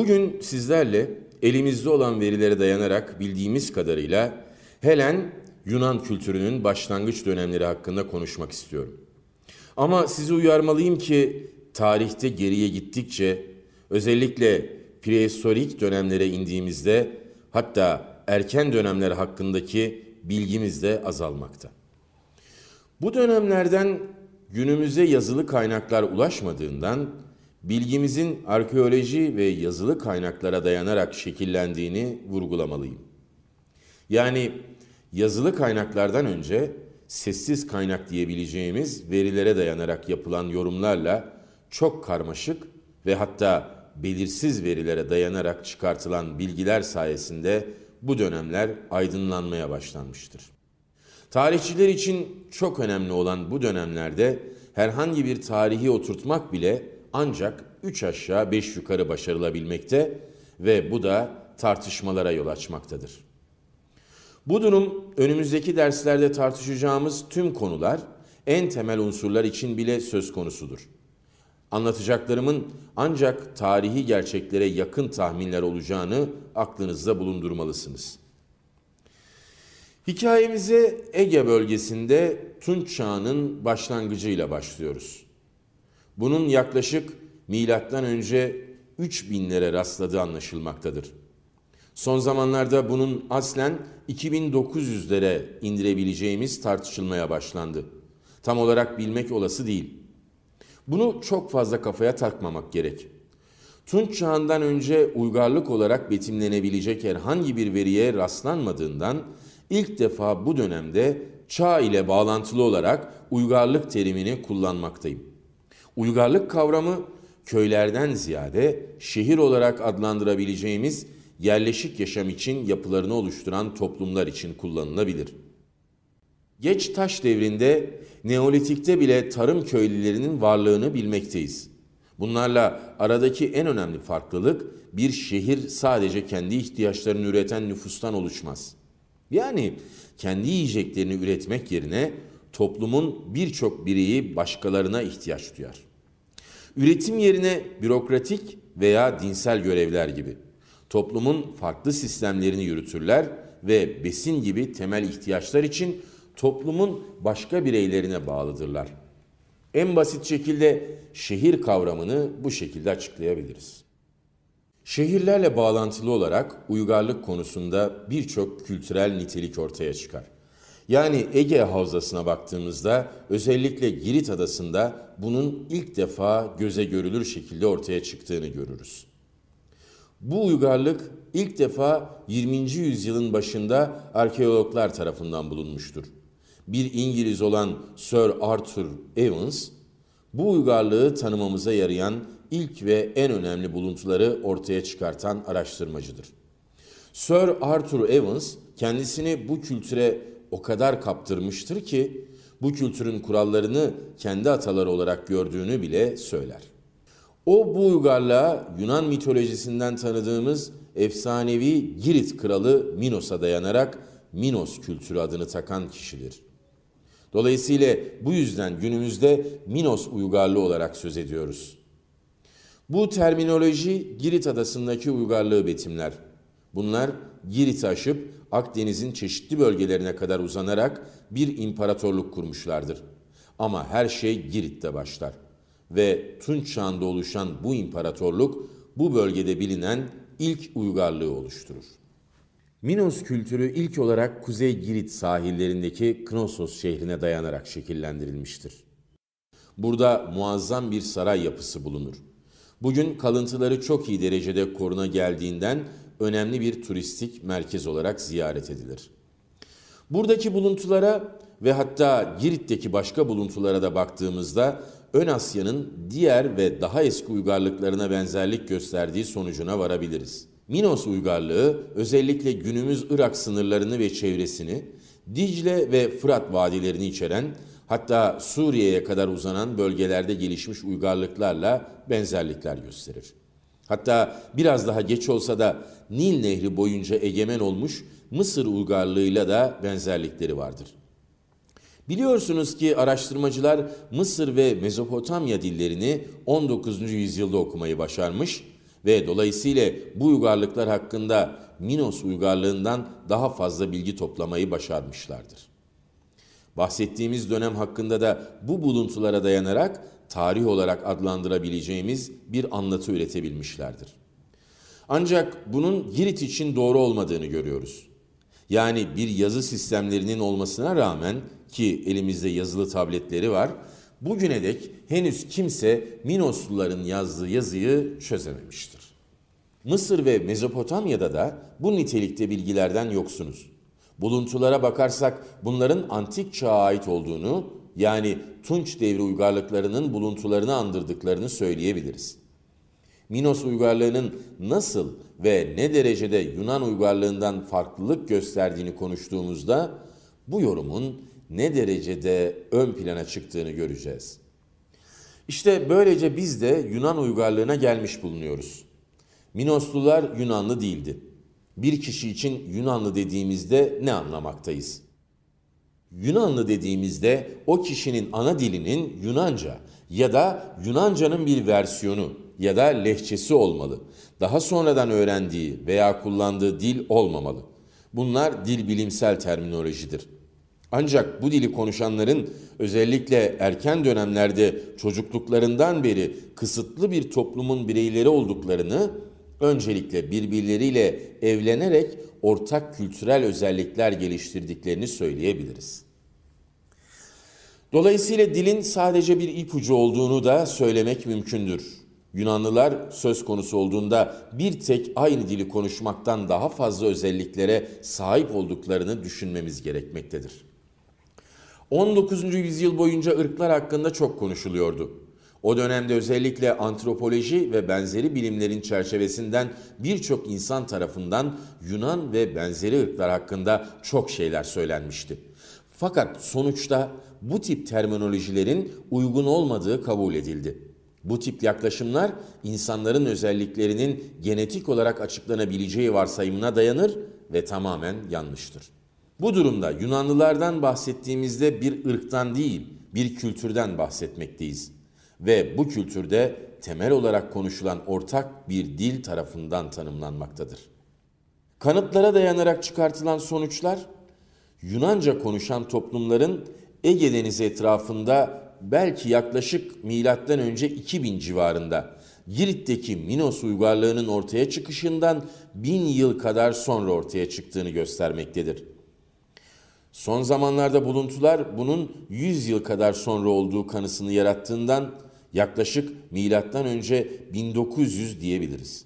Bugün sizlerle elimizde olan verilere dayanarak bildiğimiz kadarıyla Helen Yunan kültürünün başlangıç dönemleri hakkında konuşmak istiyorum. Ama sizi uyarmalıyım ki tarihte geriye gittikçe özellikle prehistorik dönemlere indiğimizde hatta erken dönemler hakkındaki bilgimiz de azalmakta. Bu dönemlerden günümüze yazılı kaynaklar ulaşmadığından bilgimizin arkeoloji ve yazılı kaynaklara dayanarak şekillendiğini vurgulamalıyım. Yani yazılı kaynaklardan önce sessiz kaynak diyebileceğimiz verilere dayanarak yapılan yorumlarla çok karmaşık ve hatta belirsiz verilere dayanarak çıkartılan bilgiler sayesinde bu dönemler aydınlanmaya başlanmıştır. Tarihçiler için çok önemli olan bu dönemlerde herhangi bir tarihi oturtmak bile ancak 3 aşağı 5 yukarı başarılabilmekte ve bu da tartışmalara yol açmaktadır. Bu durum önümüzdeki derslerde tartışacağımız tüm konular en temel unsurlar için bile söz konusudur. Anlatacaklarımın ancak tarihi gerçeklere yakın tahminler olacağını aklınızda bulundurmalısınız. Hikayemize Ege bölgesinde Tunç Çağı'nın başlangıcıyla başlıyoruz. Bunun yaklaşık milattan önce 3000'lere rastladığı anlaşılmaktadır. Son zamanlarda bunun aslen 2.900 2900'lere indirebileceğimiz tartışılmaya başlandı. Tam olarak bilmek olası değil. Bunu çok fazla kafaya takmamak gerek. Tunç çağından önce uygarlık olarak betimlenebilecek herhangi bir veriye rastlanmadığından ilk defa bu dönemde çağ ile bağlantılı olarak uygarlık terimini kullanmaktayım. Uygarlık kavramı köylerden ziyade şehir olarak adlandırabileceğimiz yerleşik yaşam için yapılarını oluşturan toplumlar için kullanılabilir. Geç taş devrinde Neolitik'te bile tarım köylülerinin varlığını bilmekteyiz. Bunlarla aradaki en önemli farklılık bir şehir sadece kendi ihtiyaçlarını üreten nüfustan oluşmaz. Yani kendi yiyeceklerini üretmek yerine toplumun birçok bireyi başkalarına ihtiyaç duyar. Üretim yerine bürokratik veya dinsel görevler gibi toplumun farklı sistemlerini yürütürler ve besin gibi temel ihtiyaçlar için toplumun başka bireylerine bağlıdırlar. En basit şekilde şehir kavramını bu şekilde açıklayabiliriz. Şehirlerle bağlantılı olarak uygarlık konusunda birçok kültürel nitelik ortaya çıkar. Yani Ege Havzası'na baktığımızda özellikle Girit Adası'nda bunun ilk defa göze görülür şekilde ortaya çıktığını görürüz. Bu uygarlık ilk defa 20. yüzyılın başında arkeologlar tarafından bulunmuştur. Bir İngiliz olan Sir Arthur Evans, bu uygarlığı tanımamıza yarayan ilk ve en önemli buluntuları ortaya çıkartan araştırmacıdır. Sir Arthur Evans kendisini bu kültüre o kadar kaptırmıştır ki bu kültürün kurallarını kendi ataları olarak gördüğünü bile söyler. O bu uygarlığa Yunan mitolojisinden tanıdığımız efsanevi Girit kralı Minos'a dayanarak Minos kültürü adını takan kişidir. Dolayısıyla bu yüzden günümüzde Minos uygarlığı olarak söz ediyoruz. Bu terminoloji Girit adasındaki uygarlığı betimler. Bunlar Girit'i aşıp Akdeniz'in çeşitli bölgelerine kadar uzanarak bir imparatorluk kurmuşlardır. Ama her şey Girit'te başlar ve Tunç Çağı'nda oluşan bu imparatorluk bu bölgede bilinen ilk uygarlığı oluşturur. Minos kültürü ilk olarak Kuzey Girit sahillerindeki Knossos şehrine dayanarak şekillendirilmiştir. Burada muazzam bir saray yapısı bulunur. Bugün kalıntıları çok iyi derecede koruna geldiğinden önemli bir turistik merkez olarak ziyaret edilir. Buradaki buluntulara ve hatta Girit'teki başka buluntulara da baktığımızda Ön Asya'nın diğer ve daha eski uygarlıklarına benzerlik gösterdiği sonucuna varabiliriz. Minos uygarlığı özellikle günümüz Irak sınırlarını ve çevresini, Dicle ve Fırat vadilerini içeren hatta Suriye'ye kadar uzanan bölgelerde gelişmiş uygarlıklarla benzerlikler gösterir. Hatta biraz daha geç olsa da Nil Nehri boyunca egemen olmuş Mısır uygarlığıyla da benzerlikleri vardır. Biliyorsunuz ki araştırmacılar Mısır ve Mezopotamya dillerini 19. yüzyılda okumayı başarmış ve dolayısıyla bu uygarlıklar hakkında Minos uygarlığından daha fazla bilgi toplamayı başarmışlardır. Bahsettiğimiz dönem hakkında da bu buluntulara dayanarak tarih olarak adlandırabileceğimiz bir anlatı üretebilmişlerdir. Ancak bunun Girit için doğru olmadığını görüyoruz. Yani bir yazı sistemlerinin olmasına rağmen ki elimizde yazılı tabletleri var, bugüne dek henüz kimse Minosluların yazdığı yazıyı çözememiştir. Mısır ve Mezopotamya'da da bu nitelikte bilgilerden yoksunuz. Buluntulara bakarsak bunların antik çağa ait olduğunu yani Tunç devri uygarlıklarının buluntularını andırdıklarını söyleyebiliriz. Minos uygarlığının nasıl ve ne derecede Yunan uygarlığından farklılık gösterdiğini konuştuğumuzda bu yorumun ne derecede ön plana çıktığını göreceğiz. İşte böylece biz de Yunan uygarlığına gelmiş bulunuyoruz. Minoslular Yunanlı değildi. Bir kişi için Yunanlı dediğimizde ne anlamaktayız?'' Yunanlı dediğimizde o kişinin ana dilinin Yunanca ya da Yunanca'nın bir versiyonu ya da lehçesi olmalı. Daha sonradan öğrendiği veya kullandığı dil olmamalı. Bunlar dil bilimsel terminolojidir. Ancak bu dili konuşanların özellikle erken dönemlerde çocukluklarından beri kısıtlı bir toplumun bireyleri olduklarını öncelikle birbirleriyle evlenerek ortak kültürel özellikler geliştirdiklerini söyleyebiliriz. Dolayısıyla dilin sadece bir ipucu olduğunu da söylemek mümkündür. Yunanlılar söz konusu olduğunda bir tek aynı dili konuşmaktan daha fazla özelliklere sahip olduklarını düşünmemiz gerekmektedir. 19. yüzyıl boyunca ırklar hakkında çok konuşuluyordu. O dönemde özellikle antropoloji ve benzeri bilimlerin çerçevesinden birçok insan tarafından Yunan ve benzeri ırklar hakkında çok şeyler söylenmişti. Fakat sonuçta bu tip terminolojilerin uygun olmadığı kabul edildi. Bu tip yaklaşımlar insanların özelliklerinin genetik olarak açıklanabileceği varsayımına dayanır ve tamamen yanlıştır. Bu durumda Yunanlılardan bahsettiğimizde bir ırktan değil, bir kültürden bahsetmekteyiz ve bu kültürde temel olarak konuşulan ortak bir dil tarafından tanımlanmaktadır. Kanıtlara dayanarak çıkartılan sonuçlar Yunanca konuşan toplumların Ege Denizi etrafında belki yaklaşık milattan önce 2000 civarında Girit'teki Minos uygarlığının ortaya çıkışından bin yıl kadar sonra ortaya çıktığını göstermektedir. Son zamanlarda buluntular bunun 100 yıl kadar sonra olduğu kanısını yarattığından Yaklaşık milattan önce 1900 diyebiliriz.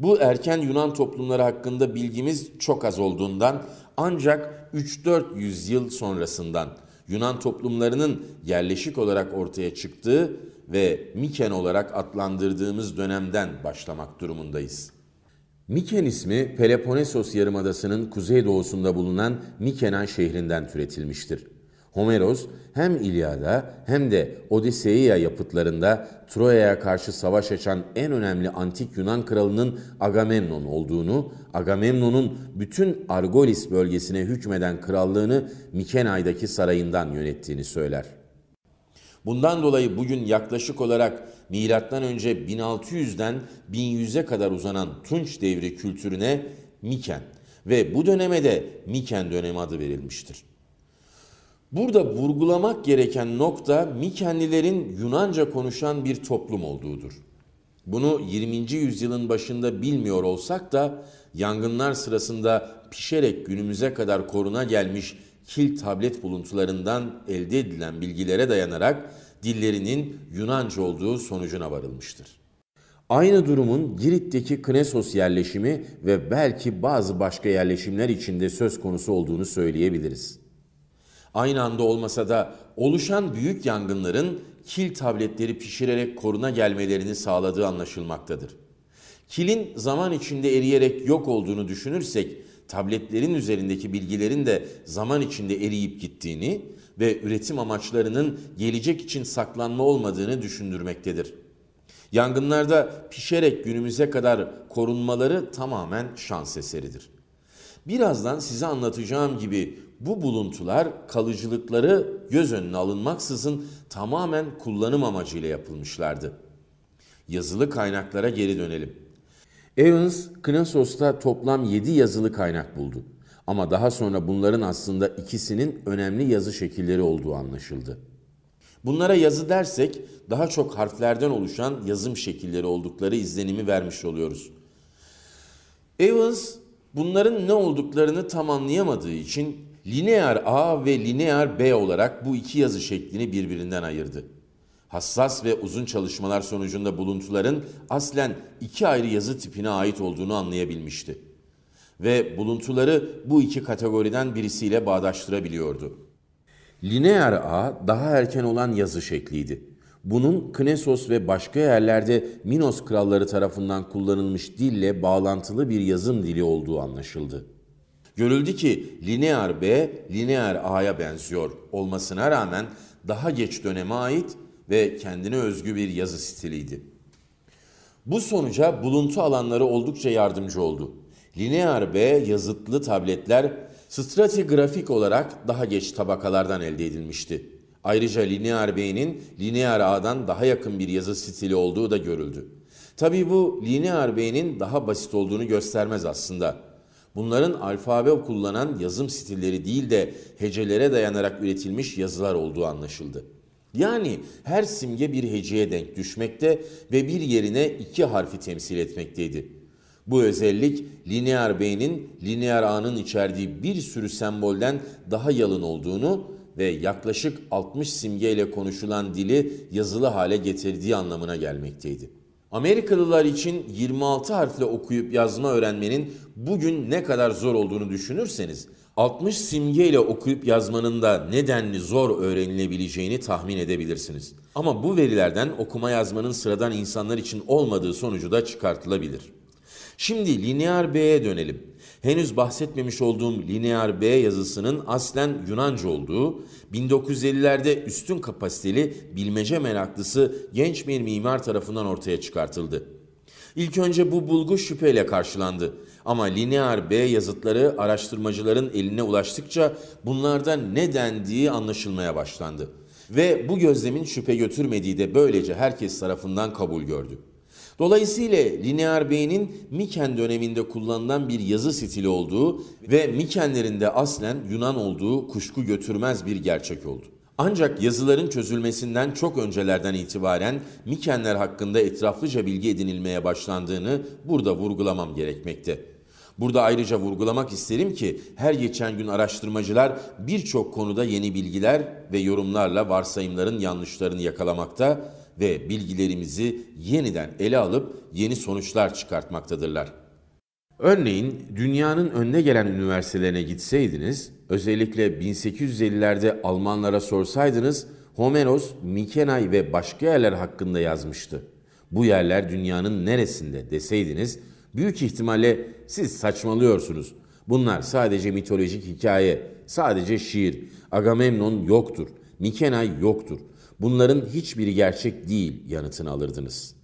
Bu erken Yunan toplumları hakkında bilgimiz çok az olduğundan ancak 3-4 yüzyıl sonrasından Yunan toplumlarının yerleşik olarak ortaya çıktığı ve Miken olarak adlandırdığımız dönemden başlamak durumundayız. Miken ismi Peloponnesos Yarımadası'nın kuzeydoğusunda bulunan Mikena şehrinden türetilmiştir. Homeros hem İlyada hem de Odiseia yapıtlarında Troya'ya karşı savaş açan en önemli antik Yunan kralının Agamemnon olduğunu, Agamemnon'un bütün Argolis bölgesine hükmeden krallığını Mikenay'daki sarayından yönettiğini söyler. Bundan dolayı bugün yaklaşık olarak milattan önce 1600'den 1100'e kadar uzanan Tunç devri kültürüne Miken ve bu döneme de Miken dönemi adı verilmiştir. Burada vurgulamak gereken nokta Mikenlilerin Yunanca konuşan bir toplum olduğudur. Bunu 20. yüzyılın başında bilmiyor olsak da yangınlar sırasında pişerek günümüze kadar koruna gelmiş kil tablet buluntularından elde edilen bilgilere dayanarak dillerinin Yunanca olduğu sonucuna varılmıştır. Aynı durumun Girit'teki Knesos yerleşimi ve belki bazı başka yerleşimler içinde söz konusu olduğunu söyleyebiliriz. Aynı anda olmasa da oluşan büyük yangınların kil tabletleri pişirerek koruna gelmelerini sağladığı anlaşılmaktadır. Kilin zaman içinde eriyerek yok olduğunu düşünürsek tabletlerin üzerindeki bilgilerin de zaman içinde eriyip gittiğini ve üretim amaçlarının gelecek için saklanma olmadığını düşündürmektedir. Yangınlarda pişerek günümüze kadar korunmaları tamamen şans eseridir. Birazdan size anlatacağım gibi bu buluntular kalıcılıkları göz önüne alınmaksızın tamamen kullanım amacıyla yapılmışlardı. Yazılı kaynaklara geri dönelim. Evans, Knassos'ta toplam 7 yazılı kaynak buldu. Ama daha sonra bunların aslında ikisinin önemli yazı şekilleri olduğu anlaşıldı. Bunlara yazı dersek daha çok harflerden oluşan yazım şekilleri oldukları izlenimi vermiş oluyoruz. Evans bunların ne olduklarını tam anlayamadığı için lineer A ve lineer B olarak bu iki yazı şeklini birbirinden ayırdı. Hassas ve uzun çalışmalar sonucunda buluntuların aslen iki ayrı yazı tipine ait olduğunu anlayabilmişti. Ve buluntuları bu iki kategoriden birisiyle bağdaştırabiliyordu. Lineer A daha erken olan yazı şekliydi. Bunun Knesos ve başka yerlerde Minos kralları tarafından kullanılmış dille bağlantılı bir yazım dili olduğu anlaşıldı. Görüldü ki lineer B, lineer A'ya benziyor olmasına rağmen daha geç döneme ait ve kendine özgü bir yazı stiliydi. Bu sonuca buluntu alanları oldukça yardımcı oldu. Lineer B yazıtlı tabletler stratigrafik olarak daha geç tabakalardan elde edilmişti. Ayrıca lineer B'nin lineer A'dan daha yakın bir yazı stili olduğu da görüldü. Tabii bu lineer B'nin daha basit olduğunu göstermez aslında. Bunların alfabe kullanan yazım stilleri değil de hecelere dayanarak üretilmiş yazılar olduğu anlaşıldı. Yani her simge bir heceye denk düşmekte ve bir yerine iki harfi temsil etmekteydi. Bu özellik lineer B'nin lineer A'nın içerdiği bir sürü sembolden daha yalın olduğunu ve yaklaşık 60 simgeyle konuşulan dili yazılı hale getirdiği anlamına gelmekteydi. Amerikalılar için 26 harfle okuyup yazma öğrenmenin bugün ne kadar zor olduğunu düşünürseniz 60 simgeyle okuyup yazmanın da nedenli zor öğrenilebileceğini tahmin edebilirsiniz. Ama bu verilerden okuma yazmanın sıradan insanlar için olmadığı sonucu da çıkartılabilir. Şimdi lineer B'ye dönelim henüz bahsetmemiş olduğum lineer B yazısının aslen Yunanca olduğu, 1950'lerde üstün kapasiteli bilmece meraklısı genç bir mimar tarafından ortaya çıkartıldı. İlk önce bu bulgu şüpheyle karşılandı ama lineer B yazıtları araştırmacıların eline ulaştıkça bunlardan ne dendiği anlaşılmaya başlandı. Ve bu gözlemin şüphe götürmediği de böylece herkes tarafından kabul gördü. Dolayısıyla lineer Bey'in Miken döneminde kullanılan bir yazı stili olduğu ve Mikenlerin de aslen Yunan olduğu kuşku götürmez bir gerçek oldu. Ancak yazıların çözülmesinden çok öncelerden itibaren Mikenler hakkında etraflıca bilgi edinilmeye başlandığını burada vurgulamam gerekmekte. Burada ayrıca vurgulamak isterim ki her geçen gün araştırmacılar birçok konuda yeni bilgiler ve yorumlarla varsayımların yanlışlarını yakalamakta ve bilgilerimizi yeniden ele alıp yeni sonuçlar çıkartmaktadırlar. Örneğin dünyanın önde gelen üniversitelerine gitseydiniz, özellikle 1850'lerde Almanlara sorsaydınız, Homeros, Mikenay ve başka yerler hakkında yazmıştı. Bu yerler dünyanın neresinde deseydiniz, büyük ihtimalle siz saçmalıyorsunuz. Bunlar sadece mitolojik hikaye, sadece şiir. Agamemnon yoktur, Mikenay yoktur bunların hiçbiri gerçek değil yanıtını alırdınız.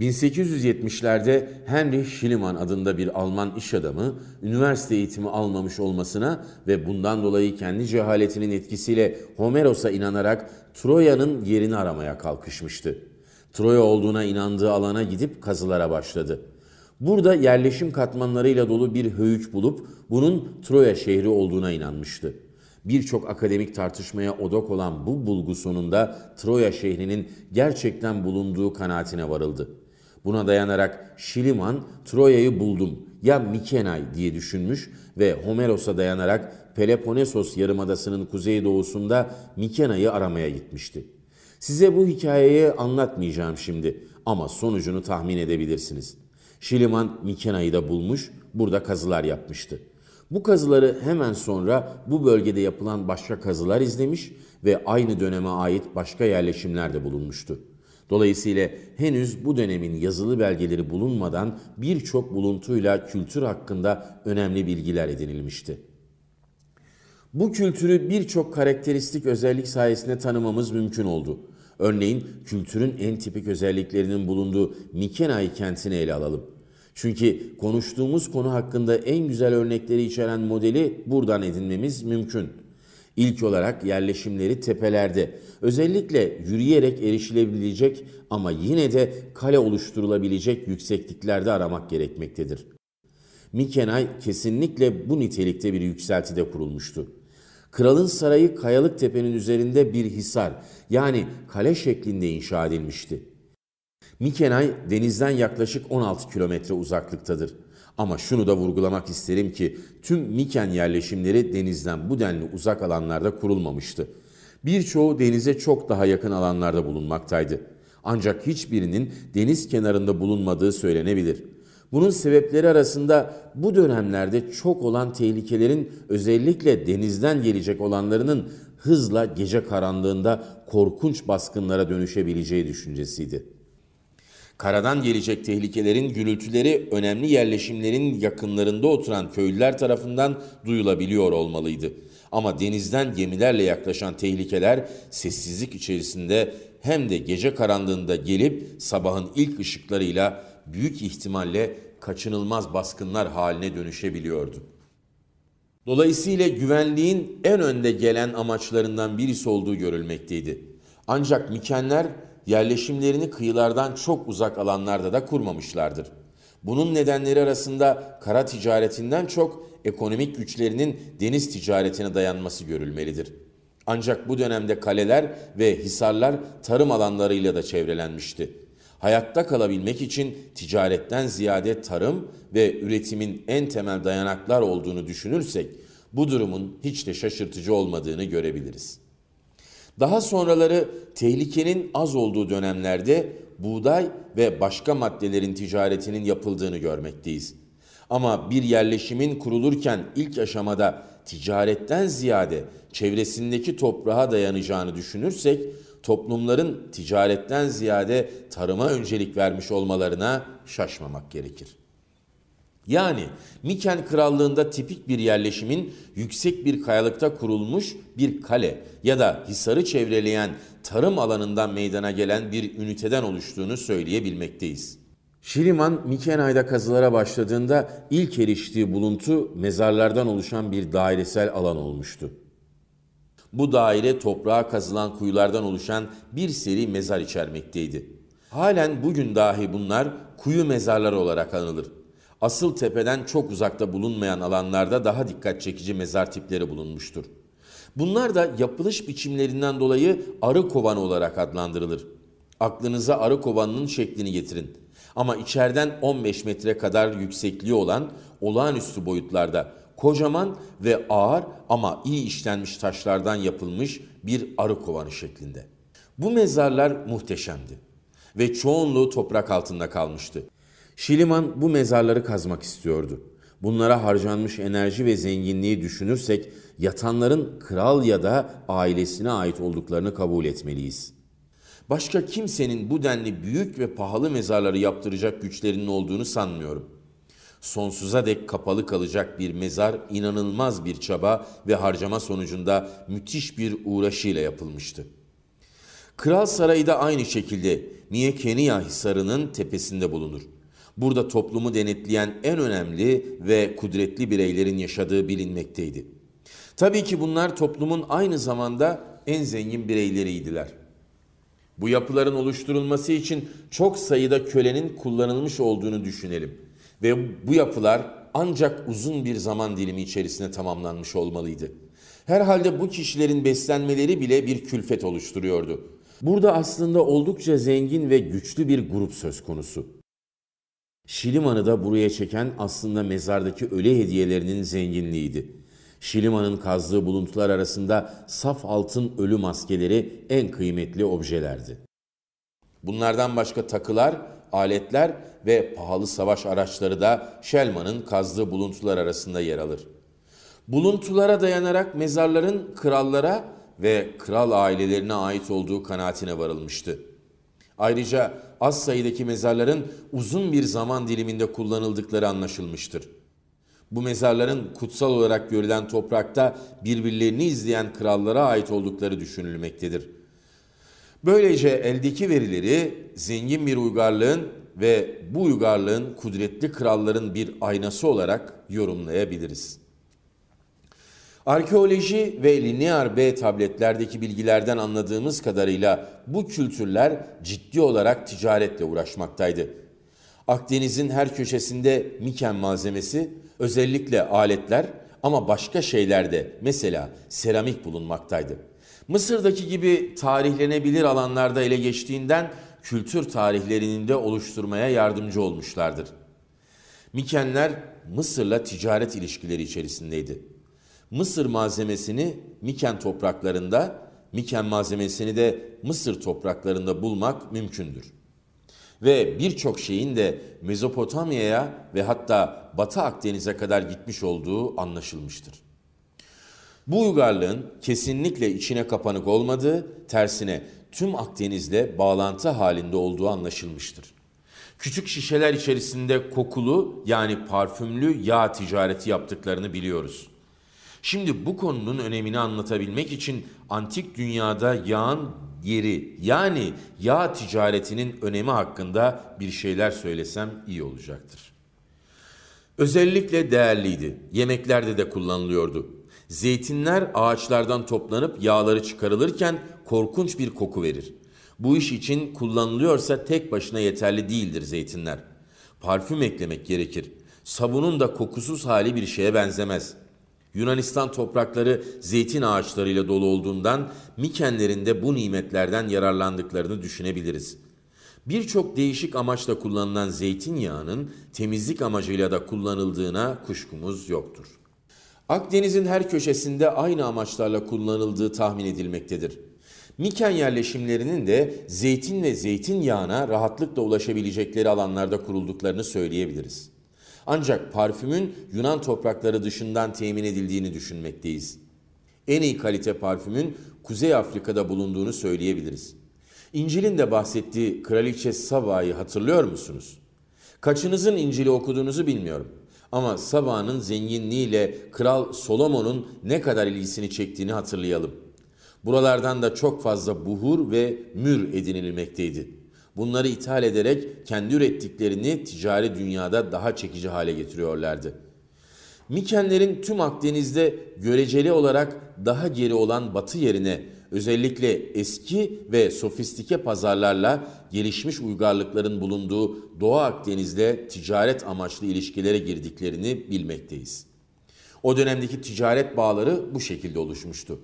1870'lerde Henry Schliemann adında bir Alman iş adamı üniversite eğitimi almamış olmasına ve bundan dolayı kendi cehaletinin etkisiyle Homeros'a inanarak Troya'nın yerini aramaya kalkışmıştı. Troya olduğuna inandığı alana gidip kazılara başladı. Burada yerleşim katmanlarıyla dolu bir höyük bulup bunun Troya şehri olduğuna inanmıştı. Birçok akademik tartışmaya odak olan bu bulgu sonunda Troya şehrinin gerçekten bulunduğu kanaatine varıldı. Buna dayanarak Şiliman Troya'yı buldum ya Mikenay diye düşünmüş ve Homeros'a dayanarak Peloponnesos yarımadasının kuzeydoğusunda Mikenay'ı aramaya gitmişti. Size bu hikayeyi anlatmayacağım şimdi ama sonucunu tahmin edebilirsiniz. Şiliman Mikenay'ı da bulmuş, burada kazılar yapmıştı. Bu kazıları hemen sonra bu bölgede yapılan başka kazılar izlemiş ve aynı döneme ait başka yerleşimlerde bulunmuştu. Dolayısıyla henüz bu dönemin yazılı belgeleri bulunmadan birçok buluntuyla kültür hakkında önemli bilgiler edinilmişti. Bu kültürü birçok karakteristik özellik sayesinde tanımamız mümkün oldu. Örneğin kültürün en tipik özelliklerinin bulunduğu Mikenay kentini ele alalım. Çünkü konuştuğumuz konu hakkında en güzel örnekleri içeren modeli buradan edinmemiz mümkün. İlk olarak yerleşimleri tepelerde, özellikle yürüyerek erişilebilecek ama yine de kale oluşturulabilecek yüksekliklerde aramak gerekmektedir. Mikenay kesinlikle bu nitelikte bir yükseltide kurulmuştu. Kralın sarayı kayalık tepenin üzerinde bir hisar yani kale şeklinde inşa edilmişti. Mikenay denizden yaklaşık 16 kilometre uzaklıktadır. Ama şunu da vurgulamak isterim ki tüm Miken yerleşimleri denizden bu denli uzak alanlarda kurulmamıştı. Birçoğu denize çok daha yakın alanlarda bulunmaktaydı. Ancak hiçbirinin deniz kenarında bulunmadığı söylenebilir. Bunun sebepleri arasında bu dönemlerde çok olan tehlikelerin özellikle denizden gelecek olanlarının hızla gece karanlığında korkunç baskınlara dönüşebileceği düşüncesiydi. Karadan gelecek tehlikelerin gürültüleri önemli yerleşimlerin yakınlarında oturan köylüler tarafından duyulabiliyor olmalıydı. Ama denizden gemilerle yaklaşan tehlikeler sessizlik içerisinde hem de gece karanlığında gelip sabahın ilk ışıklarıyla büyük ihtimalle kaçınılmaz baskınlar haline dönüşebiliyordu. Dolayısıyla güvenliğin en önde gelen amaçlarından birisi olduğu görülmekteydi. Ancak Mikenler yerleşimlerini kıyılardan çok uzak alanlarda da kurmamışlardır. Bunun nedenleri arasında kara ticaretinden çok ekonomik güçlerinin deniz ticaretine dayanması görülmelidir. Ancak bu dönemde kaleler ve hisarlar tarım alanlarıyla da çevrelenmişti. Hayatta kalabilmek için ticaretten ziyade tarım ve üretimin en temel dayanaklar olduğunu düşünürsek bu durumun hiç de şaşırtıcı olmadığını görebiliriz. Daha sonraları tehlikenin az olduğu dönemlerde buğday ve başka maddelerin ticaretinin yapıldığını görmekteyiz. Ama bir yerleşimin kurulurken ilk aşamada ticaretten ziyade çevresindeki toprağa dayanacağını düşünürsek toplumların ticaretten ziyade tarıma öncelik vermiş olmalarına şaşmamak gerekir. Yani Miken Krallığında tipik bir yerleşimin yüksek bir kayalıkta kurulmuş bir kale ya da hisarı çevreleyen tarım alanından meydana gelen bir üniteden oluştuğunu söyleyebilmekteyiz. Şiriman Mikenay'da kazılara başladığında ilk eriştiği buluntu mezarlardan oluşan bir dairesel alan olmuştu. Bu daire toprağa kazılan kuyulardan oluşan bir seri mezar içermekteydi. Halen bugün dahi bunlar kuyu mezarları olarak anılır asıl tepeden çok uzakta bulunmayan alanlarda daha dikkat çekici mezar tipleri bulunmuştur. Bunlar da yapılış biçimlerinden dolayı arı kovanı olarak adlandırılır. Aklınıza arı kovanının şeklini getirin. Ama içeriden 15 metre kadar yüksekliği olan olağanüstü boyutlarda kocaman ve ağır ama iyi işlenmiş taşlardan yapılmış bir arı kovanı şeklinde. Bu mezarlar muhteşemdi ve çoğunluğu toprak altında kalmıştı. Şiliman bu mezarları kazmak istiyordu. Bunlara harcanmış enerji ve zenginliği düşünürsek yatanların kral ya da ailesine ait olduklarını kabul etmeliyiz. Başka kimsenin bu denli büyük ve pahalı mezarları yaptıracak güçlerinin olduğunu sanmıyorum. Sonsuza dek kapalı kalacak bir mezar inanılmaz bir çaba ve harcama sonucunda müthiş bir uğraşıyla yapılmıştı. Kral sarayı da aynı şekilde Miekeniya Hisarı'nın tepesinde bulunur burada toplumu denetleyen en önemli ve kudretli bireylerin yaşadığı bilinmekteydi. Tabii ki bunlar toplumun aynı zamanda en zengin bireyleriydiler. Bu yapıların oluşturulması için çok sayıda kölenin kullanılmış olduğunu düşünelim ve bu yapılar ancak uzun bir zaman dilimi içerisinde tamamlanmış olmalıydı. Herhalde bu kişilerin beslenmeleri bile bir külfet oluşturuyordu. Burada aslında oldukça zengin ve güçlü bir grup söz konusu. Şiliman'ı da buraya çeken aslında mezardaki ölü hediyelerinin zenginliğiydi. Şiliman'ın kazdığı buluntular arasında saf altın ölü maskeleri en kıymetli objelerdi. Bunlardan başka takılar, aletler ve pahalı savaş araçları da Şelman'ın kazdığı buluntular arasında yer alır. Buluntulara dayanarak mezarların krallara ve kral ailelerine ait olduğu kanaatine varılmıştı. Ayrıca az sayıdaki mezarların uzun bir zaman diliminde kullanıldıkları anlaşılmıştır. Bu mezarların kutsal olarak görülen toprakta birbirlerini izleyen krallara ait oldukları düşünülmektedir. Böylece eldeki verileri zengin bir uygarlığın ve bu uygarlığın kudretli kralların bir aynası olarak yorumlayabiliriz.'' Arkeoloji ve linear B tabletlerdeki bilgilerden anladığımız kadarıyla bu kültürler ciddi olarak ticaretle uğraşmaktaydı. Akdeniz'in her köşesinde Miken malzemesi, özellikle aletler ama başka şeylerde, mesela seramik bulunmaktaydı. Mısır'daki gibi tarihlenebilir alanlarda ele geçtiğinden kültür tarihlerinin de oluşturmaya yardımcı olmuşlardır. Mikenler Mısır'la ticaret ilişkileri içerisindeydi. Mısır malzemesini Miken topraklarında, Miken malzemesini de Mısır topraklarında bulmak mümkündür. Ve birçok şeyin de Mezopotamya'ya ve hatta Batı Akdeniz'e kadar gitmiş olduğu anlaşılmıştır. Bu uygarlığın kesinlikle içine kapanık olmadığı, tersine tüm Akdeniz'le bağlantı halinde olduğu anlaşılmıştır. Küçük şişeler içerisinde kokulu yani parfümlü yağ ticareti yaptıklarını biliyoruz. Şimdi bu konunun önemini anlatabilmek için antik dünyada yağın yeri yani yağ ticaretinin önemi hakkında bir şeyler söylesem iyi olacaktır. Özellikle değerliydi. Yemeklerde de kullanılıyordu. Zeytinler ağaçlardan toplanıp yağları çıkarılırken korkunç bir koku verir. Bu iş için kullanılıyorsa tek başına yeterli değildir zeytinler. Parfüm eklemek gerekir. Sabunun da kokusuz hali bir şeye benzemez. Yunanistan toprakları zeytin ağaçlarıyla dolu olduğundan Mikenlerin de bu nimetlerden yararlandıklarını düşünebiliriz. Birçok değişik amaçla kullanılan zeytinyağının temizlik amacıyla da kullanıldığına kuşkumuz yoktur. Akdeniz'in her köşesinde aynı amaçlarla kullanıldığı tahmin edilmektedir. Miken yerleşimlerinin de zeytin ve zeytinyağına rahatlıkla ulaşabilecekleri alanlarda kurulduklarını söyleyebiliriz. Ancak parfümün Yunan toprakları dışından temin edildiğini düşünmekteyiz. En iyi kalite parfümün Kuzey Afrika'da bulunduğunu söyleyebiliriz. İncil'in de bahsettiği Kraliçe Saba'yı hatırlıyor musunuz? Kaçınızın İncil'i okuduğunuzu bilmiyorum. Ama Saba'nın zenginliğiyle Kral Solomon'un ne kadar ilgisini çektiğini hatırlayalım. Buralardan da çok fazla buhur ve mür edinilmekteydi. Bunları ithal ederek kendi ürettiklerini ticari dünyada daha çekici hale getiriyorlardı. Mikenlerin tüm Akdeniz'de göreceli olarak daha geri olan batı yerine özellikle eski ve sofistike pazarlarla gelişmiş uygarlıkların bulunduğu Doğu Akdeniz'de ticaret amaçlı ilişkilere girdiklerini bilmekteyiz. O dönemdeki ticaret bağları bu şekilde oluşmuştu.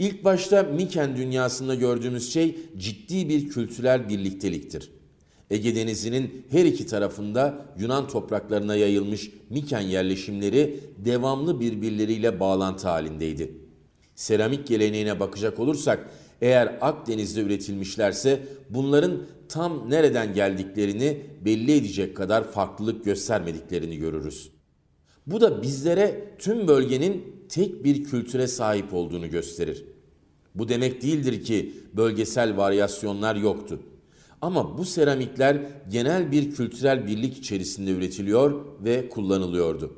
İlk başta Miken dünyasında gördüğümüz şey ciddi bir kültürel birlikteliktir. Ege Denizi'nin her iki tarafında Yunan topraklarına yayılmış Miken yerleşimleri devamlı birbirleriyle bağlantı halindeydi. Seramik geleneğine bakacak olursak eğer Akdeniz'de üretilmişlerse bunların tam nereden geldiklerini belli edecek kadar farklılık göstermediklerini görürüz. Bu da bizlere tüm bölgenin tek bir kültüre sahip olduğunu gösterir. Bu demek değildir ki bölgesel varyasyonlar yoktu. Ama bu seramikler genel bir kültürel birlik içerisinde üretiliyor ve kullanılıyordu.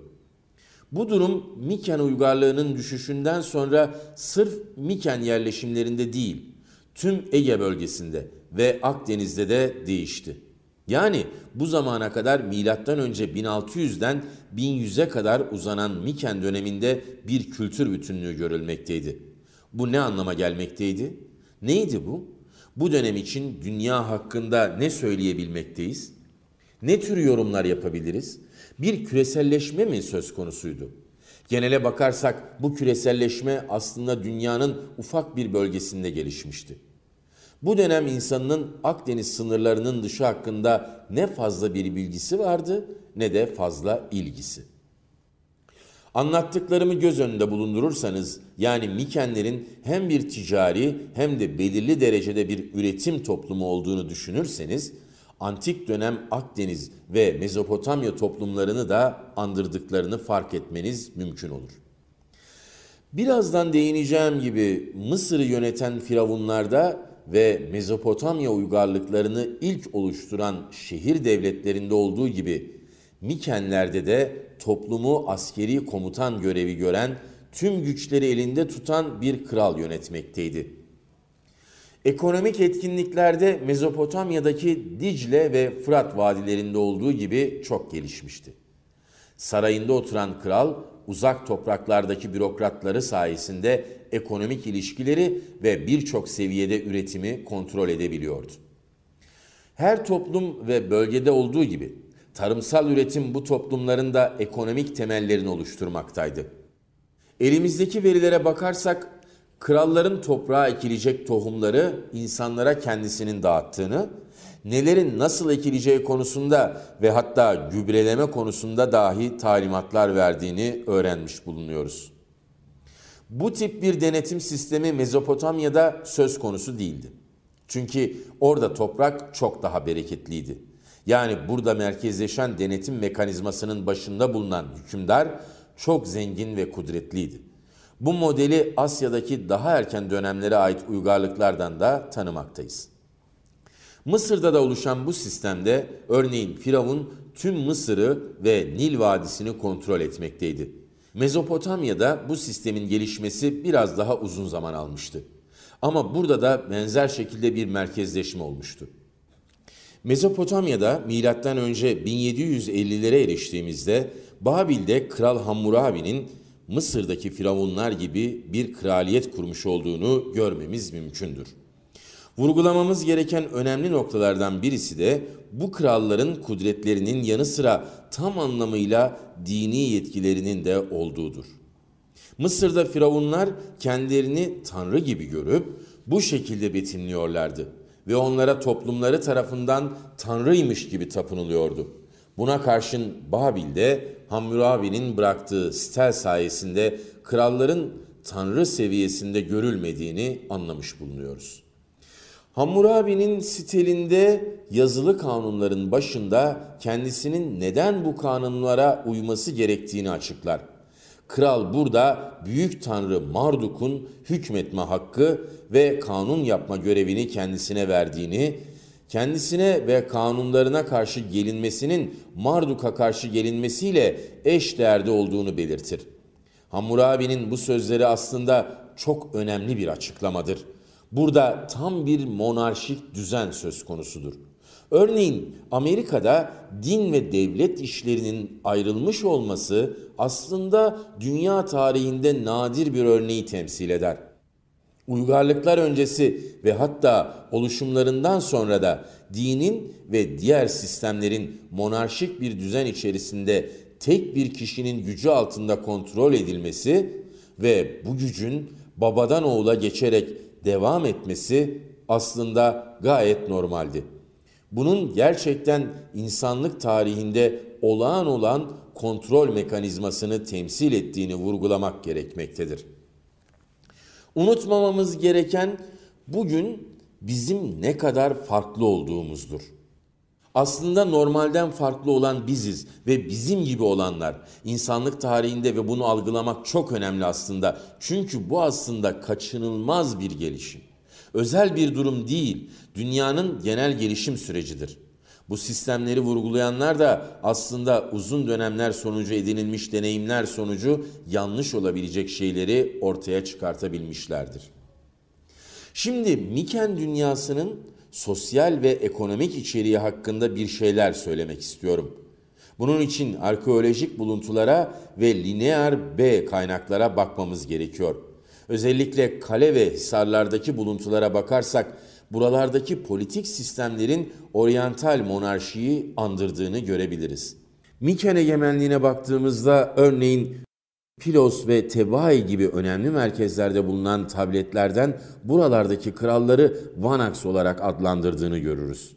Bu durum Miken uygarlığının düşüşünden sonra sırf Miken yerleşimlerinde değil, tüm Ege bölgesinde ve Akdeniz'de de değişti. Yani bu zamana kadar milattan önce 1600'den 1100'e kadar uzanan Miken döneminde bir kültür bütünlüğü görülmekteydi. Bu ne anlama gelmekteydi? Neydi bu? Bu dönem için dünya hakkında ne söyleyebilmekteyiz? Ne tür yorumlar yapabiliriz? Bir küreselleşme mi söz konusuydu? Genele bakarsak bu küreselleşme aslında dünyanın ufak bir bölgesinde gelişmişti. Bu dönem insanının Akdeniz sınırlarının dışı hakkında ne fazla bir bilgisi vardı ne de fazla ilgisi. Anlattıklarımı göz önünde bulundurursanız yani Mikenlerin hem bir ticari hem de belirli derecede bir üretim toplumu olduğunu düşünürseniz antik dönem Akdeniz ve Mezopotamya toplumlarını da andırdıklarını fark etmeniz mümkün olur. Birazdan değineceğim gibi Mısır'ı yöneten firavunlarda ve Mezopotamya uygarlıklarını ilk oluşturan şehir devletlerinde olduğu gibi Mikenlerde de toplumu askeri komutan görevi gören, tüm güçleri elinde tutan bir kral yönetmekteydi. Ekonomik etkinliklerde Mezopotamya'daki Dicle ve Fırat vadilerinde olduğu gibi çok gelişmişti. Sarayında oturan kral uzak topraklardaki bürokratları sayesinde ekonomik ilişkileri ve birçok seviyede üretimi kontrol edebiliyordu. Her toplum ve bölgede olduğu gibi tarımsal üretim bu toplumların da ekonomik temellerini oluşturmaktaydı. Elimizdeki verilere bakarsak kralların toprağa ekilecek tohumları insanlara kendisinin dağıttığını, nelerin nasıl ekileceği konusunda ve hatta gübreleme konusunda dahi talimatlar verdiğini öğrenmiş bulunuyoruz. Bu tip bir denetim sistemi Mezopotamya'da söz konusu değildi. Çünkü orada toprak çok daha bereketliydi. Yani burada merkezleşen denetim mekanizmasının başında bulunan hükümdar çok zengin ve kudretliydi. Bu modeli Asya'daki daha erken dönemlere ait uygarlıklardan da tanımaktayız. Mısır'da da oluşan bu sistemde örneğin Firavun tüm Mısır'ı ve Nil Vadisi'ni kontrol etmekteydi. Mezopotamya'da bu sistemin gelişmesi biraz daha uzun zaman almıştı. Ama burada da benzer şekilde bir merkezleşme olmuştu. Mezopotamya'da milattan önce 1750'lere eriştiğimizde Babil'de Kral Hammurabi'nin Mısır'daki firavunlar gibi bir kraliyet kurmuş olduğunu görmemiz mümkündür. Vurgulamamız gereken önemli noktalardan birisi de bu kralların kudretlerinin yanı sıra tam anlamıyla dini yetkilerinin de olduğudur. Mısır'da firavunlar kendilerini tanrı gibi görüp bu şekilde betimliyorlardı ve onlara toplumları tarafından tanrıymış gibi tapınılıyordu. Buna karşın Babil'de Hammurabi'nin bıraktığı stel sayesinde kralların tanrı seviyesinde görülmediğini anlamış bulunuyoruz. Hammurabi'nin sitelinde yazılı kanunların başında kendisinin neden bu kanunlara uyması gerektiğini açıklar. Kral burada büyük tanrı Marduk'un hükmetme hakkı ve kanun yapma görevini kendisine verdiğini, kendisine ve kanunlarına karşı gelinmesinin Marduk'a karşı gelinmesiyle eş değerde olduğunu belirtir. Hammurabi'nin bu sözleri aslında çok önemli bir açıklamadır.'' Burada tam bir monarşik düzen söz konusudur. Örneğin Amerika'da din ve devlet işlerinin ayrılmış olması aslında dünya tarihinde nadir bir örneği temsil eder. Uygarlıklar öncesi ve hatta oluşumlarından sonra da dinin ve diğer sistemlerin monarşik bir düzen içerisinde tek bir kişinin gücü altında kontrol edilmesi ve bu gücün babadan oğula geçerek devam etmesi aslında gayet normaldi. Bunun gerçekten insanlık tarihinde olağan olan kontrol mekanizmasını temsil ettiğini vurgulamak gerekmektedir. Unutmamamız gereken bugün bizim ne kadar farklı olduğumuzdur. Aslında normalden farklı olan biziz ve bizim gibi olanlar. insanlık tarihinde ve bunu algılamak çok önemli aslında. Çünkü bu aslında kaçınılmaz bir gelişim. Özel bir durum değil, dünyanın genel gelişim sürecidir. Bu sistemleri vurgulayanlar da aslında uzun dönemler sonucu edinilmiş deneyimler sonucu yanlış olabilecek şeyleri ortaya çıkartabilmişlerdir. Şimdi Miken dünyasının sosyal ve ekonomik içeriği hakkında bir şeyler söylemek istiyorum. Bunun için arkeolojik buluntulara ve lineer B kaynaklara bakmamız gerekiyor. Özellikle kale ve hisarlardaki buluntulara bakarsak buralardaki politik sistemlerin oryantal monarşiyi andırdığını görebiliriz. Miken egemenliğine baktığımızda örneğin Pilos ve Tebai gibi önemli merkezlerde bulunan tabletlerden buralardaki kralları Vanax olarak adlandırdığını görürüz.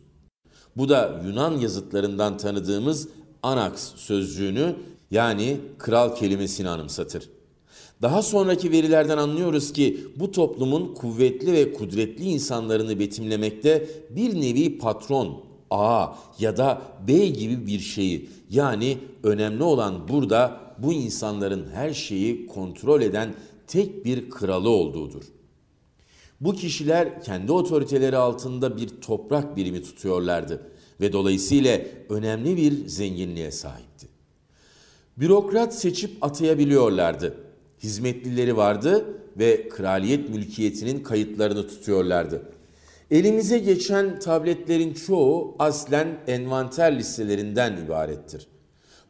Bu da Yunan yazıtlarından tanıdığımız Anax sözcüğünü yani kral kelimesini anımsatır. Daha sonraki verilerden anlıyoruz ki bu toplumun kuvvetli ve kudretli insanlarını betimlemekte bir nevi patron, A ya da B gibi bir şeyi yani önemli olan burada bu insanların her şeyi kontrol eden tek bir kralı olduğudur. Bu kişiler kendi otoriteleri altında bir toprak birimi tutuyorlardı ve dolayısıyla önemli bir zenginliğe sahipti. Bürokrat seçip atayabiliyorlardı. Hizmetlileri vardı ve kraliyet mülkiyetinin kayıtlarını tutuyorlardı. Elimize geçen tabletlerin çoğu aslen envanter listelerinden ibarettir.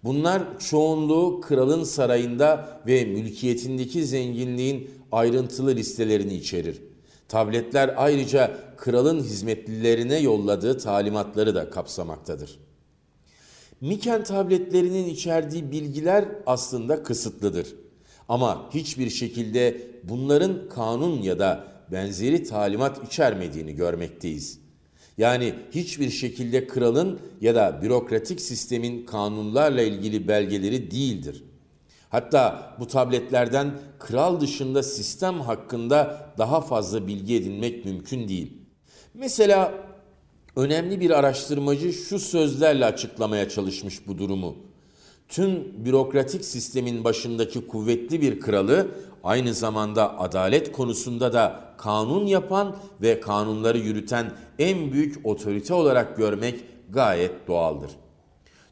Bunlar çoğunluğu kralın sarayında ve mülkiyetindeki zenginliğin ayrıntılı listelerini içerir. Tabletler ayrıca kralın hizmetlilerine yolladığı talimatları da kapsamaktadır. Miken tabletlerinin içerdiği bilgiler aslında kısıtlıdır. Ama hiçbir şekilde bunların kanun ya da benzeri talimat içermediğini görmekteyiz.'' Yani hiçbir şekilde kralın ya da bürokratik sistemin kanunlarla ilgili belgeleri değildir. Hatta bu tabletlerden kral dışında sistem hakkında daha fazla bilgi edinmek mümkün değil. Mesela önemli bir araştırmacı şu sözlerle açıklamaya çalışmış bu durumu. Tüm bürokratik sistemin başındaki kuvvetli bir kralı aynı zamanda adalet konusunda da kanun yapan ve kanunları yürüten en büyük otorite olarak görmek gayet doğaldır.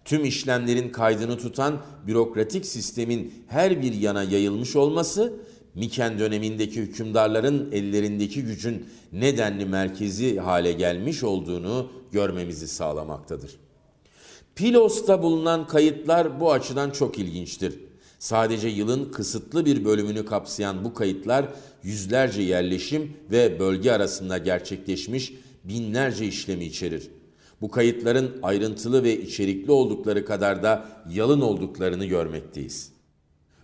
Tüm işlemlerin kaydını tutan bürokratik sistemin her bir yana yayılmış olması Miken dönemindeki hükümdarların ellerindeki gücün nedenli merkezi hale gelmiş olduğunu görmemizi sağlamaktadır. Pilos'ta bulunan kayıtlar bu açıdan çok ilginçtir. Sadece yılın kısıtlı bir bölümünü kapsayan bu kayıtlar yüzlerce yerleşim ve bölge arasında gerçekleşmiş binlerce işlemi içerir. Bu kayıtların ayrıntılı ve içerikli oldukları kadar da yalın olduklarını görmekteyiz.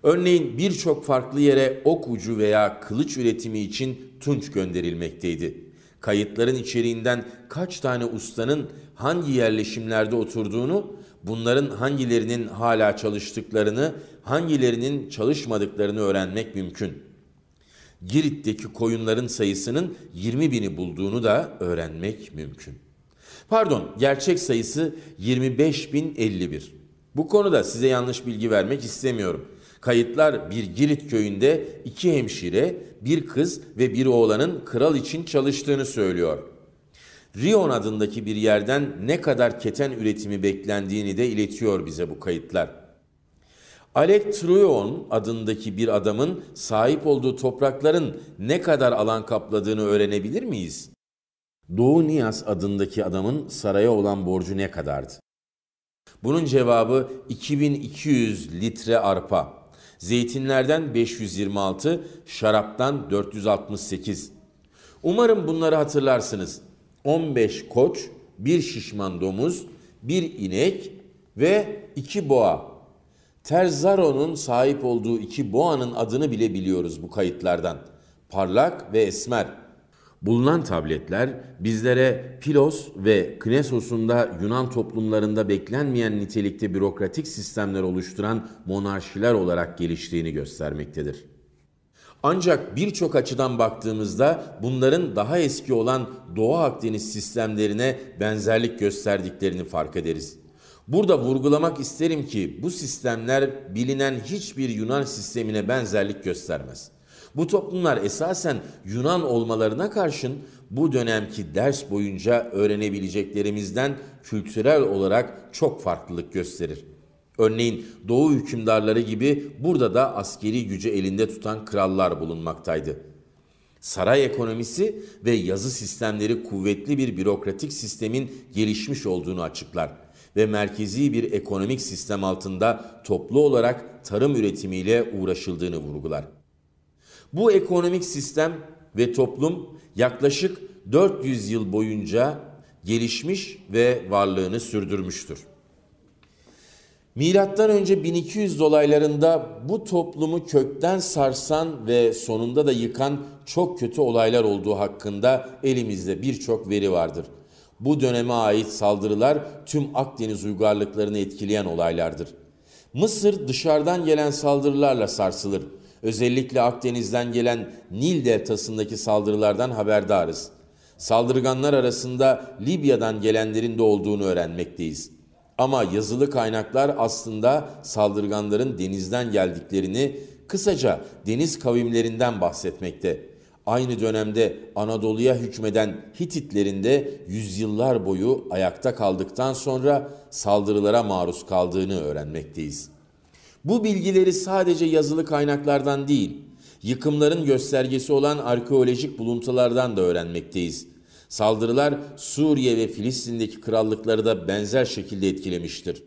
Örneğin birçok farklı yere ok ucu veya kılıç üretimi için tunç gönderilmekteydi. Kayıtların içeriğinden kaç tane ustanın hangi yerleşimlerde oturduğunu, bunların hangilerinin hala çalıştıklarını, hangilerinin çalışmadıklarını öğrenmek mümkün. Girit'teki koyunların sayısının 20 bini bulduğunu da öğrenmek mümkün. Pardon, gerçek sayısı 25.051. Bu konuda size yanlış bilgi vermek istemiyorum. Kayıtlar bir Girit köyünde iki hemşire, bir kız ve bir oğlanın kral için çalıştığını söylüyor. Rion adındaki bir yerden ne kadar keten üretimi beklendiğini de iletiyor bize bu kayıtlar. Alektrion adındaki bir adamın sahip olduğu toprakların ne kadar alan kapladığını öğrenebilir miyiz? Doğu Niyaz adındaki adamın saraya olan borcu ne kadardı? Bunun cevabı 2200 litre arpa, zeytinlerden 526, şaraptan 468. Umarım bunları hatırlarsınız. 15 koç, bir şişman domuz, bir inek ve iki boğa Terzaro'nun sahip olduğu iki boğanın adını bile biliyoruz bu kayıtlardan. Parlak ve esmer. Bulunan tabletler bizlere Pilos ve Knesos'un da Yunan toplumlarında beklenmeyen nitelikte bürokratik sistemler oluşturan monarşiler olarak geliştiğini göstermektedir. Ancak birçok açıdan baktığımızda bunların daha eski olan Doğu Akdeniz sistemlerine benzerlik gösterdiklerini fark ederiz. Burada vurgulamak isterim ki bu sistemler bilinen hiçbir Yunan sistemine benzerlik göstermez. Bu toplumlar esasen Yunan olmalarına karşın bu dönemki ders boyunca öğrenebileceklerimizden kültürel olarak çok farklılık gösterir. Örneğin Doğu hükümdarları gibi burada da askeri gücü elinde tutan krallar bulunmaktaydı. Saray ekonomisi ve yazı sistemleri kuvvetli bir bürokratik sistemin gelişmiş olduğunu açıklar ve merkezi bir ekonomik sistem altında toplu olarak tarım üretimiyle uğraşıldığını vurgular. Bu ekonomik sistem ve toplum yaklaşık 400 yıl boyunca gelişmiş ve varlığını sürdürmüştür. Milattan önce 1200 dolaylarında bu toplumu kökten sarsan ve sonunda da yıkan çok kötü olaylar olduğu hakkında elimizde birçok veri vardır. Bu döneme ait saldırılar tüm Akdeniz uygarlıklarını etkileyen olaylardır. Mısır dışarıdan gelen saldırılarla sarsılır. Özellikle Akdeniz'den gelen Nil deltasındaki saldırılardan haberdarız. Saldırganlar arasında Libya'dan gelenlerin de olduğunu öğrenmekteyiz. Ama yazılı kaynaklar aslında saldırganların denizden geldiklerini, kısaca deniz kavimlerinden bahsetmekte aynı dönemde Anadolu'ya hükmeden Hititlerinde yüzyıllar boyu ayakta kaldıktan sonra saldırılara maruz kaldığını öğrenmekteyiz. Bu bilgileri sadece yazılı kaynaklardan değil, yıkımların göstergesi olan arkeolojik buluntulardan da öğrenmekteyiz. Saldırılar Suriye ve Filistin'deki krallıkları da benzer şekilde etkilemiştir.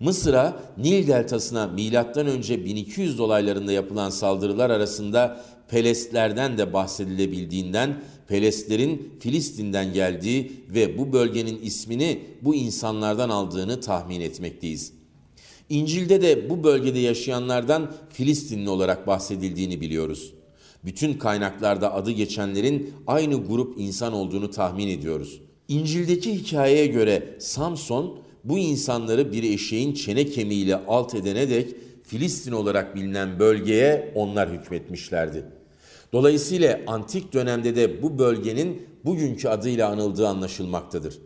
Mısır'a Nil Deltası'na milattan önce 1200 dolaylarında yapılan saldırılar arasında Pelestlerden de bahsedilebildiğinden Pelestlerin Filistin'den geldiği ve bu bölgenin ismini bu insanlardan aldığını tahmin etmekteyiz. İncil'de de bu bölgede yaşayanlardan Filistinli olarak bahsedildiğini biliyoruz. Bütün kaynaklarda adı geçenlerin aynı grup insan olduğunu tahmin ediyoruz. İncil'deki hikayeye göre Samson bu insanları bir eşeğin çene kemiğiyle alt edene dek Filistin olarak bilinen bölgeye onlar hükmetmişlerdi. Dolayısıyla antik dönemde de bu bölgenin bugünkü adıyla anıldığı anlaşılmaktadır.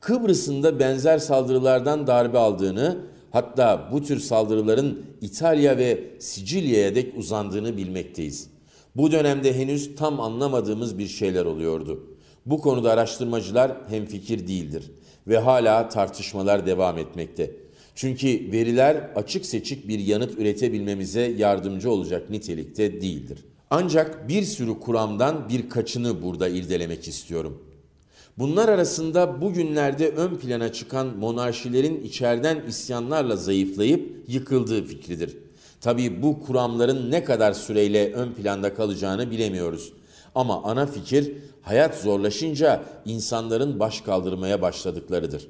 Kıbrıs'ın da benzer saldırılardan darbe aldığını, hatta bu tür saldırıların İtalya ve Sicilya'ya dek uzandığını bilmekteyiz. Bu dönemde henüz tam anlamadığımız bir şeyler oluyordu. Bu konuda araştırmacılar hemfikir değildir ve hala tartışmalar devam etmekte. Çünkü veriler açık seçik bir yanıt üretebilmemize yardımcı olacak nitelikte değildir. Ancak bir sürü kuramdan birkaçını burada irdelemek istiyorum. Bunlar arasında bugünlerde ön plana çıkan monarşilerin içeriden isyanlarla zayıflayıp yıkıldığı fikridir. Tabi bu kuramların ne kadar süreyle ön planda kalacağını bilemiyoruz. Ama ana fikir hayat zorlaşınca insanların baş kaldırmaya başladıklarıdır.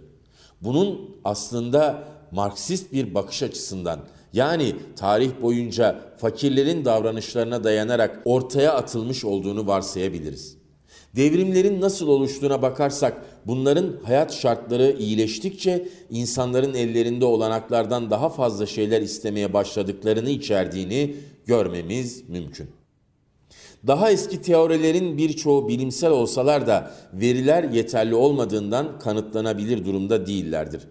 Bunun aslında Marksist bir bakış açısından yani tarih boyunca fakirlerin davranışlarına dayanarak ortaya atılmış olduğunu varsayabiliriz. Devrimlerin nasıl oluştuğuna bakarsak bunların hayat şartları iyileştikçe insanların ellerinde olanaklardan daha fazla şeyler istemeye başladıklarını içerdiğini görmemiz mümkün. Daha eski teorilerin birçoğu bilimsel olsalar da veriler yeterli olmadığından kanıtlanabilir durumda değillerdir.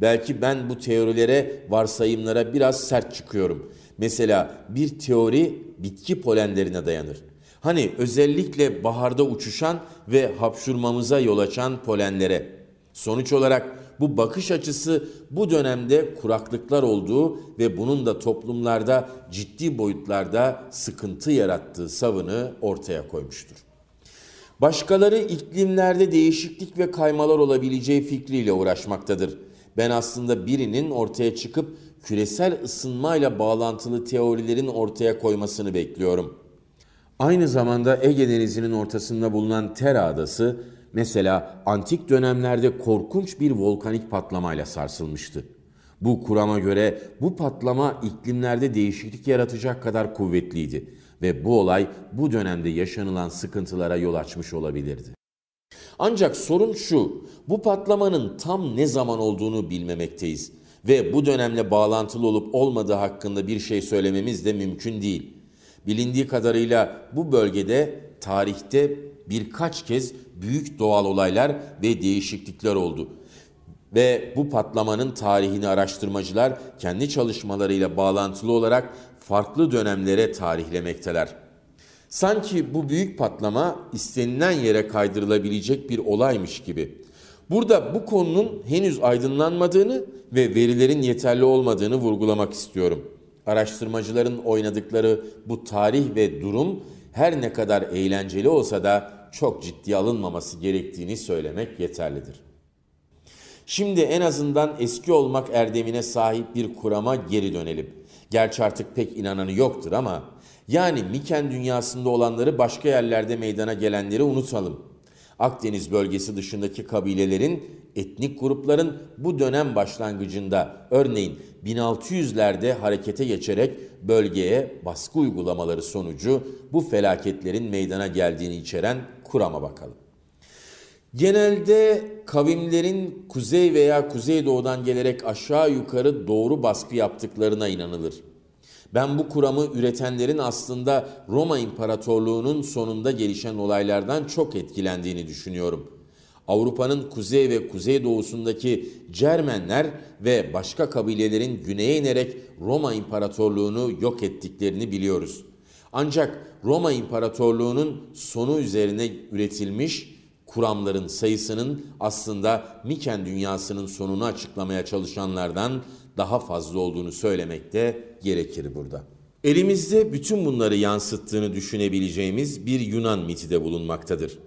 Belki ben bu teorilere, varsayımlara biraz sert çıkıyorum. Mesela bir teori bitki polenlerine dayanır. Hani özellikle baharda uçuşan ve hapşurmamıza yol açan polenlere. Sonuç olarak bu bakış açısı bu dönemde kuraklıklar olduğu ve bunun da toplumlarda ciddi boyutlarda sıkıntı yarattığı savını ortaya koymuştur. Başkaları iklimlerde değişiklik ve kaymalar olabileceği fikriyle uğraşmaktadır. Ben aslında birinin ortaya çıkıp küresel ısınmayla bağlantılı teorilerin ortaya koymasını bekliyorum. Aynı zamanda Ege Denizi'nin ortasında bulunan Tera Adası mesela antik dönemlerde korkunç bir volkanik patlamayla sarsılmıştı. Bu kurama göre bu patlama iklimlerde değişiklik yaratacak kadar kuvvetliydi ve bu olay bu dönemde yaşanılan sıkıntılara yol açmış olabilirdi. Ancak sorun şu, bu patlamanın tam ne zaman olduğunu bilmemekteyiz ve bu dönemle bağlantılı olup olmadığı hakkında bir şey söylememiz de mümkün değil. Bilindiği kadarıyla bu bölgede tarihte birkaç kez büyük doğal olaylar ve değişiklikler oldu. Ve bu patlamanın tarihini araştırmacılar kendi çalışmalarıyla bağlantılı olarak farklı dönemlere tarihlemekteler. Sanki bu büyük patlama istenilen yere kaydırılabilecek bir olaymış gibi. Burada bu konunun henüz aydınlanmadığını ve verilerin yeterli olmadığını vurgulamak istiyorum. Araştırmacıların oynadıkları bu tarih ve durum her ne kadar eğlenceli olsa da çok ciddi alınmaması gerektiğini söylemek yeterlidir. Şimdi en azından eski olmak erdemine sahip bir kurama geri dönelim. Gerçi artık pek inananı yoktur ama yani Miken dünyasında olanları başka yerlerde meydana gelenleri unutalım. Akdeniz bölgesi dışındaki kabilelerin, etnik grupların bu dönem başlangıcında örneğin 1600'lerde harekete geçerek bölgeye baskı uygulamaları sonucu bu felaketlerin meydana geldiğini içeren Kuram'a bakalım. Genelde kavimlerin kuzey veya kuzeydoğudan gelerek aşağı yukarı doğru baskı yaptıklarına inanılır. Ben bu kuramı üretenlerin aslında Roma İmparatorluğu'nun sonunda gelişen olaylardan çok etkilendiğini düşünüyorum. Avrupa'nın kuzey ve kuzeydoğusundaki Cermenler ve başka kabilelerin güneye inerek Roma İmparatorluğu'nu yok ettiklerini biliyoruz.'' Ancak Roma İmparatorluğu'nun sonu üzerine üretilmiş kuramların sayısının aslında Miken dünyasının sonunu açıklamaya çalışanlardan daha fazla olduğunu söylemek de gerekir burada. Elimizde bütün bunları yansıttığını düşünebileceğimiz bir Yunan miti de bulunmaktadır.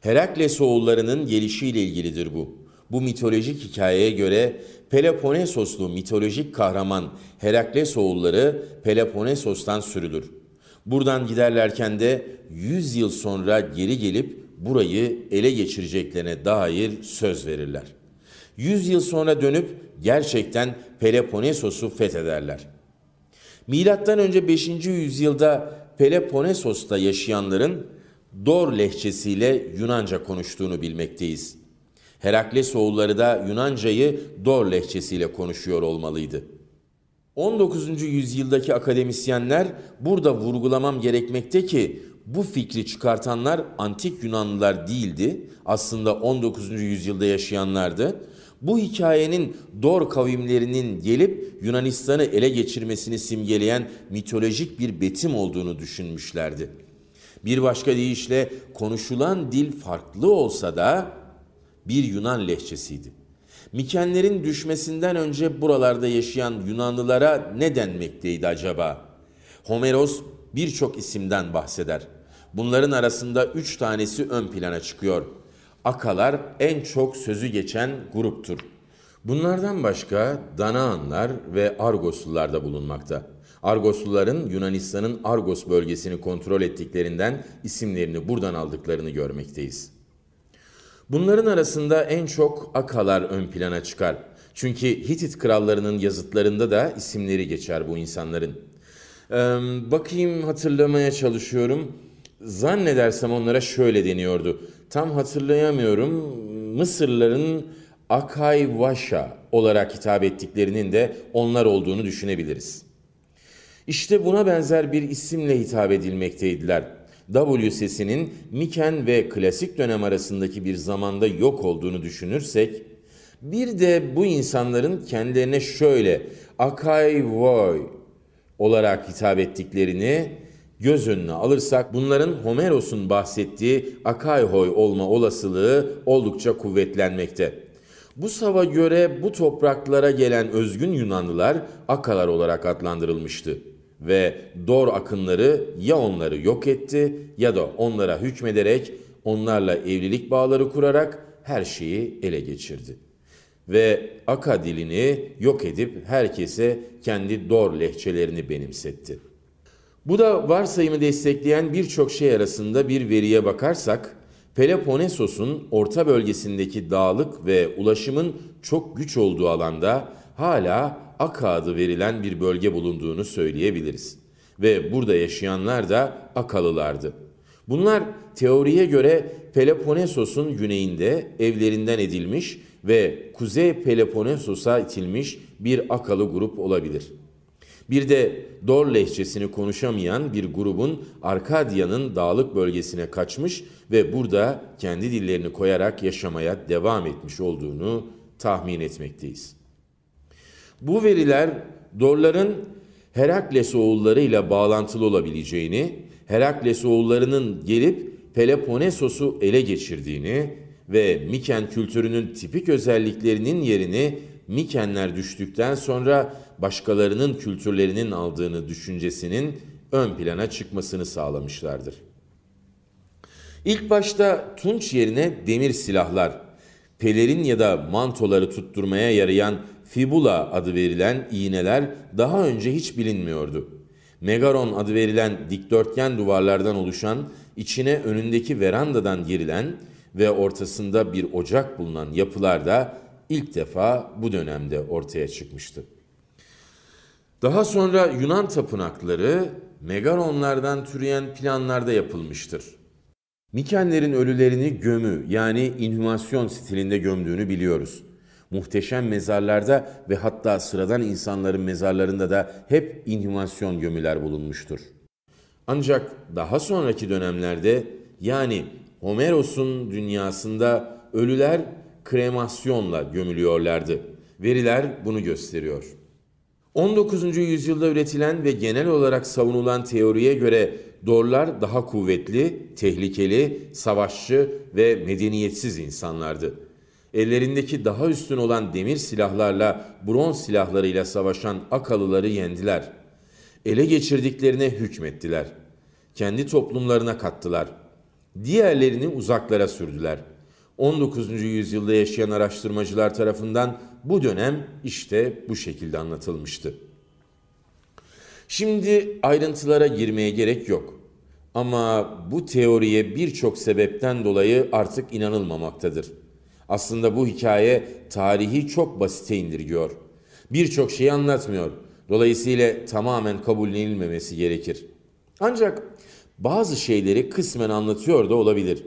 Herakles oğullarının gelişiyle ilgilidir bu. Bu mitolojik hikayeye göre Peloponesoslu mitolojik kahraman Herakles oğulları Peloponesos'tan sürülür. Buradan giderlerken de 100 yıl sonra geri gelip burayı ele geçireceklerine dair söz verirler. 100 yıl sonra dönüp gerçekten Peloponesos'u fethederler. Milattan önce 5. yüzyılda Peloponesos'ta yaşayanların Dor lehçesiyle Yunanca konuştuğunu bilmekteyiz. Herakles oğulları da Yunancayı Dor lehçesiyle konuşuyor olmalıydı. 19. yüzyıldaki akademisyenler burada vurgulamam gerekmekte ki bu fikri çıkartanlar antik Yunanlılar değildi. Aslında 19. yüzyılda yaşayanlardı. Bu hikayenin Dor kavimlerinin gelip Yunanistan'ı ele geçirmesini simgeleyen mitolojik bir betim olduğunu düşünmüşlerdi. Bir başka deyişle konuşulan dil farklı olsa da bir Yunan lehçesiydi. Mikenlerin düşmesinden önce buralarda yaşayan Yunanlılara ne denmekteydi acaba? Homeros birçok isimden bahseder. Bunların arasında üç tanesi ön plana çıkıyor. Akalar en çok sözü geçen gruptur. Bunlardan başka Danaanlar ve Argoslular da bulunmakta. Argosluların Yunanistan'ın Argos bölgesini kontrol ettiklerinden isimlerini buradan aldıklarını görmekteyiz. Bunların arasında en çok Akalar ön plana çıkar. Çünkü Hitit krallarının yazıtlarında da isimleri geçer bu insanların. Ee, bakayım hatırlamaya çalışıyorum. Zannedersem onlara şöyle deniyordu. Tam hatırlayamıyorum. Mısırların Akayvaşa olarak hitap ettiklerinin de onlar olduğunu düşünebiliriz. İşte buna benzer bir isimle hitap edilmekteydiler sesinin Miken ve klasik dönem arasındaki bir zamanda yok olduğunu düşünürsek, bir de bu insanların kendilerine şöyle Akai Voy olarak hitap ettiklerini göz önüne alırsak bunların Homeros'un bahsettiği Akaihoy olma olasılığı oldukça kuvvetlenmekte. Bu sava göre bu topraklara gelen özgün Yunanlılar Akalar olarak adlandırılmıştı ve dor akınları ya onları yok etti ya da onlara hükmederek onlarla evlilik bağları kurarak her şeyi ele geçirdi. Ve Aka dilini yok edip herkese kendi dor lehçelerini benimsetti. Bu da varsayımı destekleyen birçok şey arasında bir veriye bakarsak, Peloponesos'un orta bölgesindeki dağlık ve ulaşımın çok güç olduğu alanda hala Akka adı verilen bir bölge bulunduğunu söyleyebiliriz. Ve burada yaşayanlar da Akalılardı. Bunlar teoriye göre Peloponesos'un güneyinde evlerinden edilmiş ve Kuzey Peloponesos'a itilmiş bir Akalı grup olabilir. Bir de Dor lehçesini konuşamayan bir grubun Arkadya'nın dağlık bölgesine kaçmış ve burada kendi dillerini koyarak yaşamaya devam etmiş olduğunu tahmin etmekteyiz. Bu veriler Dorların Herakles oğulları ile bağlantılı olabileceğini, Herakles oğullarının gelip Peloponesos'u ele geçirdiğini ve Miken kültürünün tipik özelliklerinin yerini Mikenler düştükten sonra başkalarının kültürlerinin aldığını düşüncesinin ön plana çıkmasını sağlamışlardır. İlk başta tunç yerine demir silahlar, pelerin ya da mantoları tutturmaya yarayan fibula adı verilen iğneler daha önce hiç bilinmiyordu. Megaron adı verilen dikdörtgen duvarlardan oluşan, içine önündeki verandadan girilen ve ortasında bir ocak bulunan yapılar da ilk defa bu dönemde ortaya çıkmıştı. Daha sonra Yunan tapınakları megaronlardan türeyen planlarda yapılmıştır. Mikenlerin ölülerini gömü yani inhumasyon stilinde gömdüğünü biliyoruz muhteşem mezarlarda ve hatta sıradan insanların mezarlarında da hep inhumasyon gömüler bulunmuştur. Ancak daha sonraki dönemlerde yani Homeros'un dünyasında ölüler kremasyonla gömülüyorlardı. Veriler bunu gösteriyor. 19. yüzyılda üretilen ve genel olarak savunulan teoriye göre Dorlar daha kuvvetli, tehlikeli, savaşçı ve medeniyetsiz insanlardı ellerindeki daha üstün olan demir silahlarla, bronz silahlarıyla savaşan Akalıları yendiler. Ele geçirdiklerine hükmettiler. Kendi toplumlarına kattılar. Diğerlerini uzaklara sürdüler. 19. yüzyılda yaşayan araştırmacılar tarafından bu dönem işte bu şekilde anlatılmıştı. Şimdi ayrıntılara girmeye gerek yok. Ama bu teoriye birçok sebepten dolayı artık inanılmamaktadır. Aslında bu hikaye tarihi çok basite indirgiyor. Birçok şeyi anlatmıyor. Dolayısıyla tamamen kabullenilmemesi gerekir. Ancak bazı şeyleri kısmen anlatıyor da olabilir.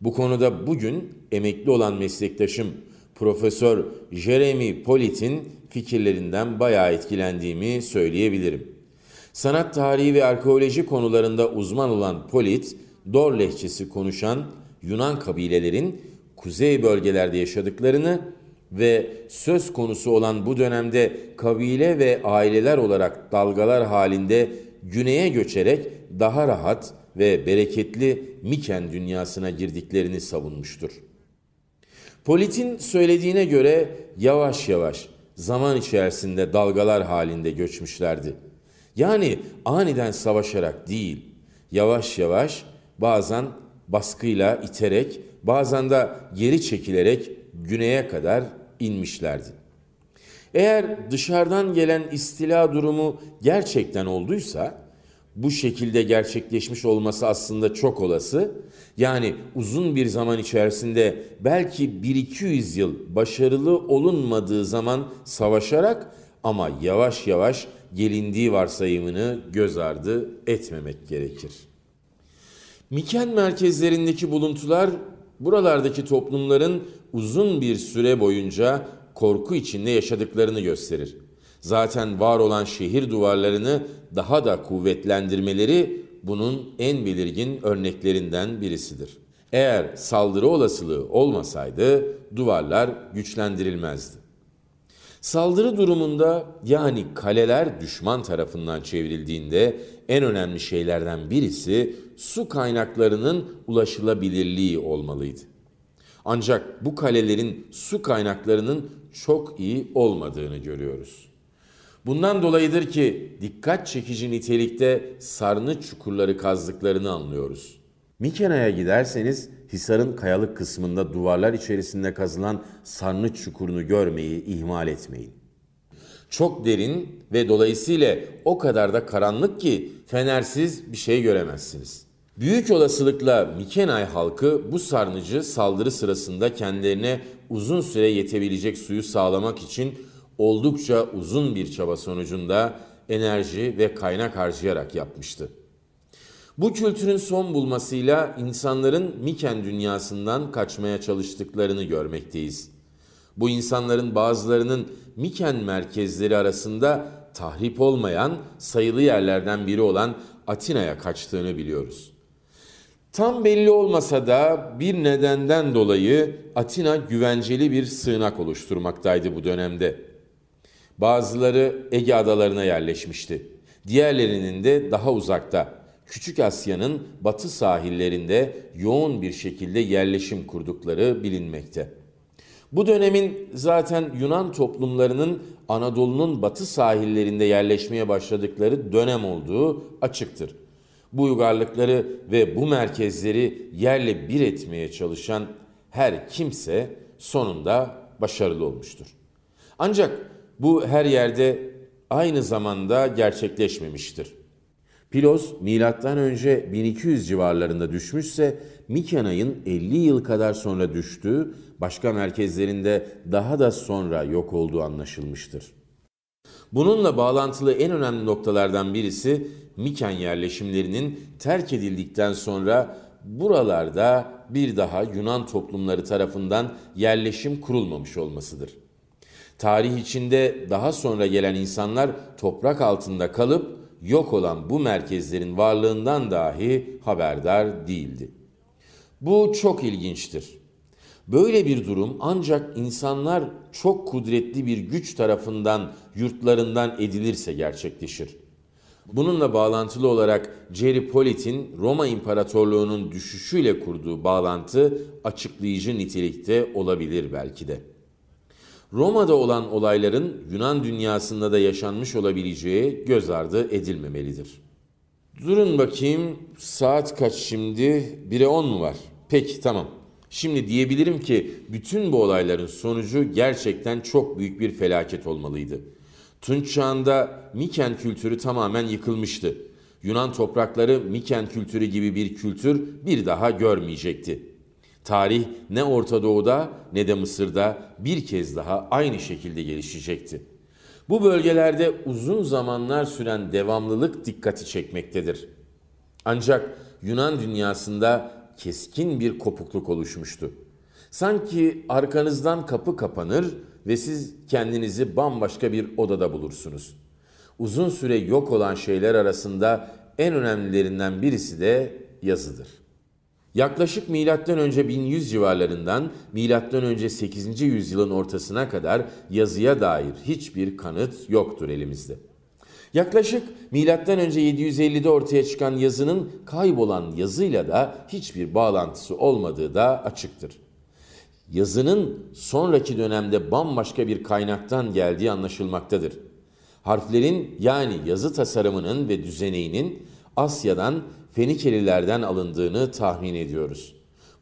Bu konuda bugün emekli olan meslektaşım Profesör Jeremy Polit'in fikirlerinden bayağı etkilendiğimi söyleyebilirim. Sanat tarihi ve arkeoloji konularında uzman olan Polit, Dor lehçesi konuşan Yunan kabilelerin kuzey bölgelerde yaşadıklarını ve söz konusu olan bu dönemde kabile ve aileler olarak dalgalar halinde güneye göçerek daha rahat ve bereketli Miken dünyasına girdiklerini savunmuştur. Polit'in söylediğine göre yavaş yavaş zaman içerisinde dalgalar halinde göçmüşlerdi. Yani aniden savaşarak değil, yavaş yavaş bazen baskıyla iterek bazen de geri çekilerek güneye kadar inmişlerdi. Eğer dışarıdan gelen istila durumu gerçekten olduysa bu şekilde gerçekleşmiş olması aslında çok olası. Yani uzun bir zaman içerisinde belki 1-200 yıl başarılı olunmadığı zaman savaşarak ama yavaş yavaş gelindiği varsayımını göz ardı etmemek gerekir. Miken merkezlerindeki buluntular buralardaki toplumların uzun bir süre boyunca korku içinde yaşadıklarını gösterir. Zaten var olan şehir duvarlarını daha da kuvvetlendirmeleri bunun en belirgin örneklerinden birisidir. Eğer saldırı olasılığı olmasaydı duvarlar güçlendirilmezdi. Saldırı durumunda yani kaleler düşman tarafından çevrildiğinde en önemli şeylerden birisi su kaynaklarının ulaşılabilirliği olmalıydı. Ancak bu kalelerin su kaynaklarının çok iyi olmadığını görüyoruz. Bundan dolayıdır ki dikkat çekici nitelikte sarnıç çukurları kazdıklarını anlıyoruz. Mikena'ya giderseniz Hisar'ın kayalık kısmında duvarlar içerisinde kazılan sarnıç çukurunu görmeyi ihmal etmeyin çok derin ve dolayısıyla o kadar da karanlık ki fenersiz bir şey göremezsiniz. Büyük olasılıkla Mikenay halkı bu sarnıcı saldırı sırasında kendilerine uzun süre yetebilecek suyu sağlamak için oldukça uzun bir çaba sonucunda enerji ve kaynak harcayarak yapmıştı. Bu kültürün son bulmasıyla insanların Miken dünyasından kaçmaya çalıştıklarını görmekteyiz. Bu insanların bazılarının Miken merkezleri arasında tahrip olmayan sayılı yerlerden biri olan Atina'ya kaçtığını biliyoruz. Tam belli olmasa da bir nedenden dolayı Atina güvenceli bir sığınak oluşturmaktaydı bu dönemde. Bazıları Ege adalarına yerleşmişti. Diğerlerinin de daha uzakta, Küçük Asya'nın batı sahillerinde yoğun bir şekilde yerleşim kurdukları bilinmekte. Bu dönemin zaten Yunan toplumlarının Anadolu'nun batı sahillerinde yerleşmeye başladıkları dönem olduğu açıktır. Bu uygarlıkları ve bu merkezleri yerle bir etmeye çalışan her kimse sonunda başarılı olmuştur. Ancak bu her yerde aynı zamanda gerçekleşmemiştir. Pilos milattan önce 1200 civarlarında düşmüşse Mikenay'ın 50 yıl kadar sonra düştüğü başka merkezlerinde daha da sonra yok olduğu anlaşılmıştır. Bununla bağlantılı en önemli noktalardan birisi Miken yerleşimlerinin terk edildikten sonra buralarda bir daha Yunan toplumları tarafından yerleşim kurulmamış olmasıdır. Tarih içinde daha sonra gelen insanlar toprak altında kalıp yok olan bu merkezlerin varlığından dahi haberdar değildi. Bu çok ilginçtir. Böyle bir durum ancak insanlar çok kudretli bir güç tarafından yurtlarından edilirse gerçekleşir. Bununla bağlantılı olarak Jerry Polit'in Roma İmparatorluğu'nun düşüşüyle kurduğu bağlantı açıklayıcı nitelikte olabilir belki de. Roma'da olan olayların Yunan dünyasında da yaşanmış olabileceği göz ardı edilmemelidir. Durun bakayım saat kaç şimdi? 1'e 10 mu var? Peki tamam. Şimdi diyebilirim ki bütün bu olayların sonucu gerçekten çok büyük bir felaket olmalıydı. Tunç çağında Miken kültürü tamamen yıkılmıştı. Yunan toprakları Miken kültürü gibi bir kültür bir daha görmeyecekti. Tarih ne Orta Doğu'da ne de Mısır'da bir kez daha aynı şekilde gelişecekti. Bu bölgelerde uzun zamanlar süren devamlılık dikkati çekmektedir. Ancak Yunan dünyasında keskin bir kopukluk oluşmuştu. Sanki arkanızdan kapı kapanır ve siz kendinizi bambaşka bir odada bulursunuz. Uzun süre yok olan şeyler arasında en önemlilerinden birisi de yazıdır. Yaklaşık milattan önce 1100 civarlarından milattan önce 8. yüzyılın ortasına kadar yazıya dair hiçbir kanıt yoktur elimizde. Yaklaşık milattan önce 750'de ortaya çıkan yazının kaybolan yazıyla da hiçbir bağlantısı olmadığı da açıktır. Yazının sonraki dönemde bambaşka bir kaynaktan geldiği anlaşılmaktadır. Harflerin yani yazı tasarımının ve düzeneğinin Asya'dan Fenikelilerden alındığını tahmin ediyoruz.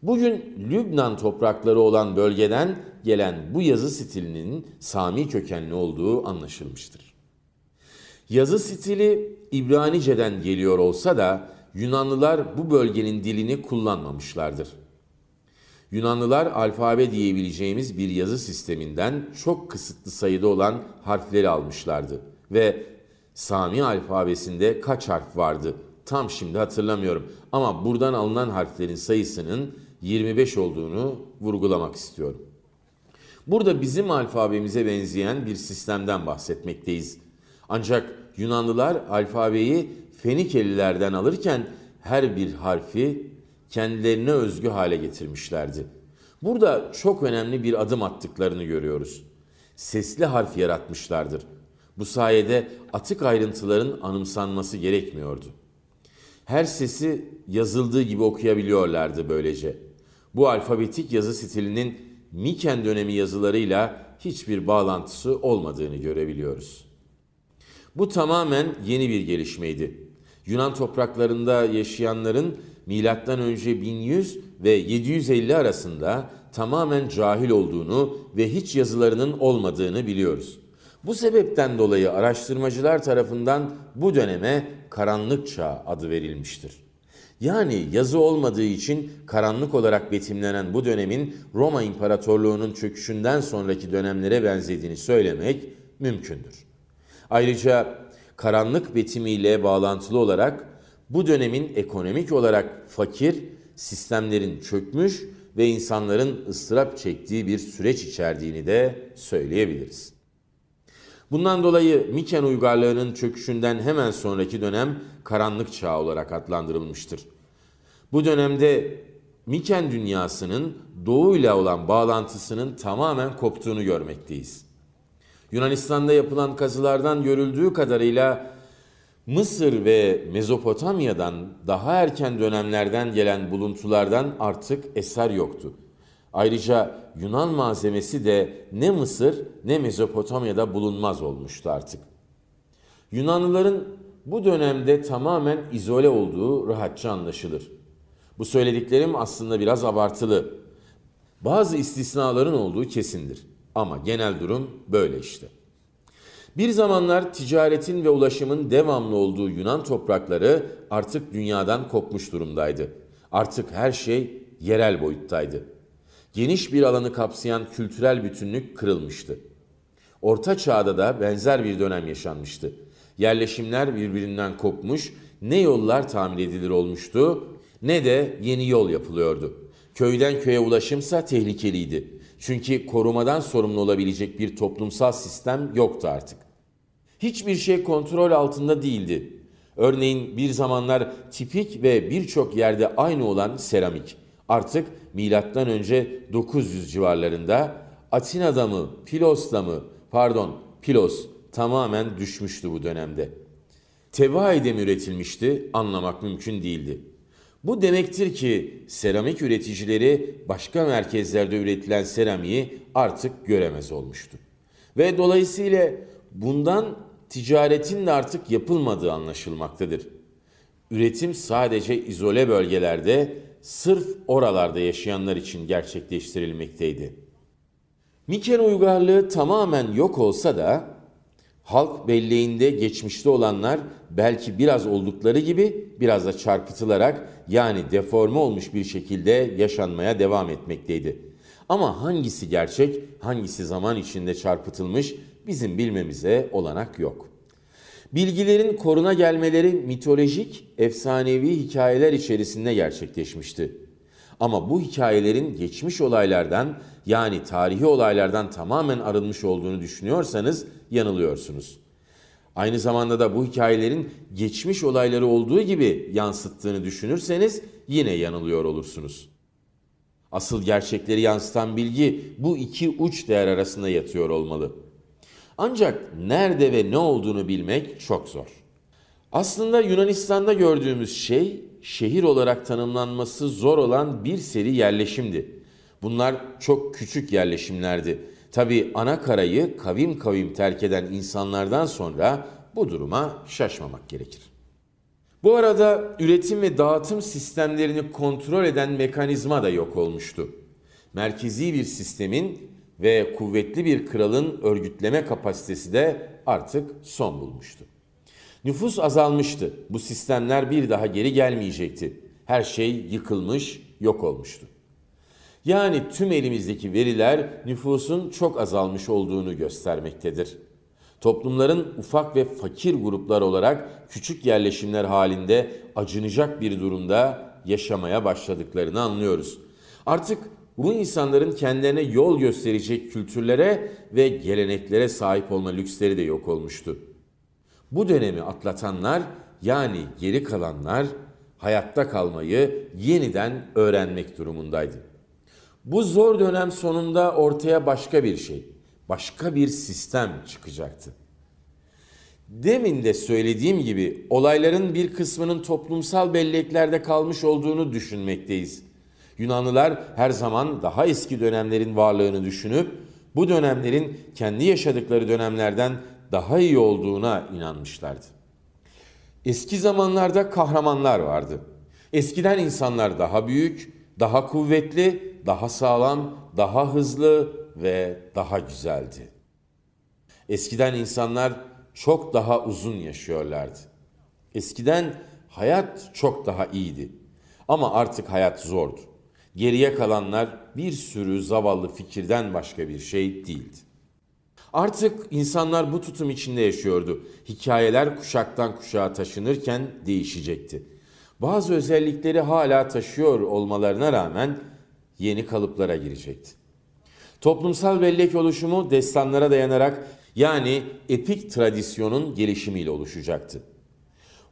Bugün Lübnan toprakları olan bölgeden gelen bu yazı stilinin Sami kökenli olduğu anlaşılmıştır. Yazı stili İbranice'den geliyor olsa da Yunanlılar bu bölgenin dilini kullanmamışlardır. Yunanlılar alfabe diyebileceğimiz bir yazı sisteminden çok kısıtlı sayıda olan harfleri almışlardı ve Sami alfabesinde kaç harf vardı? Tam şimdi hatırlamıyorum ama buradan alınan harflerin sayısının 25 olduğunu vurgulamak istiyorum. Burada bizim alfabemize benzeyen bir sistemden bahsetmekteyiz. Ancak Yunanlılar alfabeyi Fenikelilerden alırken her bir harfi kendilerine özgü hale getirmişlerdi. Burada çok önemli bir adım attıklarını görüyoruz. Sesli harf yaratmışlardır. Bu sayede atık ayrıntıların anımsanması gerekmiyordu. Her sesi yazıldığı gibi okuyabiliyorlardı böylece. Bu alfabetik yazı stilinin Miken dönemi yazılarıyla hiçbir bağlantısı olmadığını görebiliyoruz.'' Bu tamamen yeni bir gelişmeydi. Yunan topraklarında yaşayanların milattan önce 1100 ve 750 arasında tamamen cahil olduğunu ve hiç yazılarının olmadığını biliyoruz. Bu sebepten dolayı araştırmacılar tarafından bu döneme karanlık çağ adı verilmiştir. Yani yazı olmadığı için karanlık olarak betimlenen bu dönemin Roma İmparatorluğu'nun çöküşünden sonraki dönemlere benzediğini söylemek mümkündür. Ayrıca karanlık betimiyle bağlantılı olarak bu dönemin ekonomik olarak fakir, sistemlerin çökmüş ve insanların ıstırap çektiği bir süreç içerdiğini de söyleyebiliriz. Bundan dolayı Miken uygarlığının çöküşünden hemen sonraki dönem karanlık çağı olarak adlandırılmıştır. Bu dönemde Miken dünyasının doğuyla olan bağlantısının tamamen koptuğunu görmekteyiz. Yunanistan'da yapılan kazılardan görüldüğü kadarıyla Mısır ve Mezopotamya'dan daha erken dönemlerden gelen buluntulardan artık eser yoktu. Ayrıca Yunan malzemesi de ne Mısır ne Mezopotamya'da bulunmaz olmuştu artık. Yunanlıların bu dönemde tamamen izole olduğu rahatça anlaşılır. Bu söylediklerim aslında biraz abartılı. Bazı istisnaların olduğu kesindir. Ama genel durum böyle işte. Bir zamanlar ticaretin ve ulaşımın devamlı olduğu Yunan toprakları artık dünyadan kopmuş durumdaydı. Artık her şey yerel boyuttaydı. Geniş bir alanı kapsayan kültürel bütünlük kırılmıştı. Orta Çağ'da da benzer bir dönem yaşanmıştı. Yerleşimler birbirinden kopmuş, ne yollar tamir edilir olmuştu ne de yeni yol yapılıyordu. Köyden köye ulaşımsa tehlikeliydi. Çünkü korumadan sorumlu olabilecek bir toplumsal sistem yoktu artık. Hiçbir şey kontrol altında değildi. Örneğin bir zamanlar tipik ve birçok yerde aynı olan seramik artık milattan önce 900 civarlarında Atina'da mı, Pilos'ta mı, pardon Pilos tamamen düşmüştü bu dönemde. Tebaiden üretilmişti, anlamak mümkün değildi. Bu demektir ki seramik üreticileri başka merkezlerde üretilen seramiği artık göremez olmuştu. Ve dolayısıyla bundan ticaretin de artık yapılmadığı anlaşılmaktadır. Üretim sadece izole bölgelerde, sırf oralarda yaşayanlar için gerçekleştirilmekteydi. Miken uygarlığı tamamen yok olsa da halk belleğinde geçmişte olanlar belki biraz oldukları gibi biraz da çarpıtılarak yani deforme olmuş bir şekilde yaşanmaya devam etmekteydi. Ama hangisi gerçek, hangisi zaman içinde çarpıtılmış bizim bilmemize olanak yok. Bilgilerin koruna gelmeleri mitolojik, efsanevi hikayeler içerisinde gerçekleşmişti. Ama bu hikayelerin geçmiş olaylardan yani tarihi olaylardan tamamen arınmış olduğunu düşünüyorsanız yanılıyorsunuz. Aynı zamanda da bu hikayelerin geçmiş olayları olduğu gibi yansıttığını düşünürseniz yine yanılıyor olursunuz. Asıl gerçekleri yansıtan bilgi bu iki uç değer arasında yatıyor olmalı. Ancak nerede ve ne olduğunu bilmek çok zor. Aslında Yunanistan'da gördüğümüz şey şehir olarak tanımlanması zor olan bir seri yerleşimdi. Bunlar çok küçük yerleşimlerdi. Tabi ana karayı kavim kavim terk eden insanlardan sonra bu duruma şaşmamak gerekir. Bu arada üretim ve dağıtım sistemlerini kontrol eden mekanizma da yok olmuştu. Merkezi bir sistemin ve kuvvetli bir kralın örgütleme kapasitesi de artık son bulmuştu. Nüfus azalmıştı. Bu sistemler bir daha geri gelmeyecekti. Her şey yıkılmış, yok olmuştu. Yani tüm elimizdeki veriler nüfusun çok azalmış olduğunu göstermektedir. Toplumların ufak ve fakir gruplar olarak küçük yerleşimler halinde acınacak bir durumda yaşamaya başladıklarını anlıyoruz. Artık bu insanların kendilerine yol gösterecek kültürlere ve geleneklere sahip olma lüksleri de yok olmuştu. Bu dönemi atlatanlar yani geri kalanlar hayatta kalmayı yeniden öğrenmek durumundaydı. Bu zor dönem sonunda ortaya başka bir şey, başka bir sistem çıkacaktı. Demin de söylediğim gibi olayların bir kısmının toplumsal belleklerde kalmış olduğunu düşünmekteyiz. Yunanlılar her zaman daha eski dönemlerin varlığını düşünüp bu dönemlerin kendi yaşadıkları dönemlerden daha iyi olduğuna inanmışlardı. Eski zamanlarda kahramanlar vardı. Eskiden insanlar daha büyük, daha kuvvetli, daha sağlam, daha hızlı ve daha güzeldi. Eskiden insanlar çok daha uzun yaşıyorlardı. Eskiden hayat çok daha iyiydi. Ama artık hayat zordu. Geriye kalanlar bir sürü zavallı fikirden başka bir şey değildi. Artık insanlar bu tutum içinde yaşıyordu. Hikayeler kuşaktan kuşağa taşınırken değişecekti. Bazı özellikleri hala taşıyor olmalarına rağmen yeni kalıplara girecekti. Toplumsal bellek oluşumu destanlara dayanarak yani epik tradisyonun gelişimiyle oluşacaktı.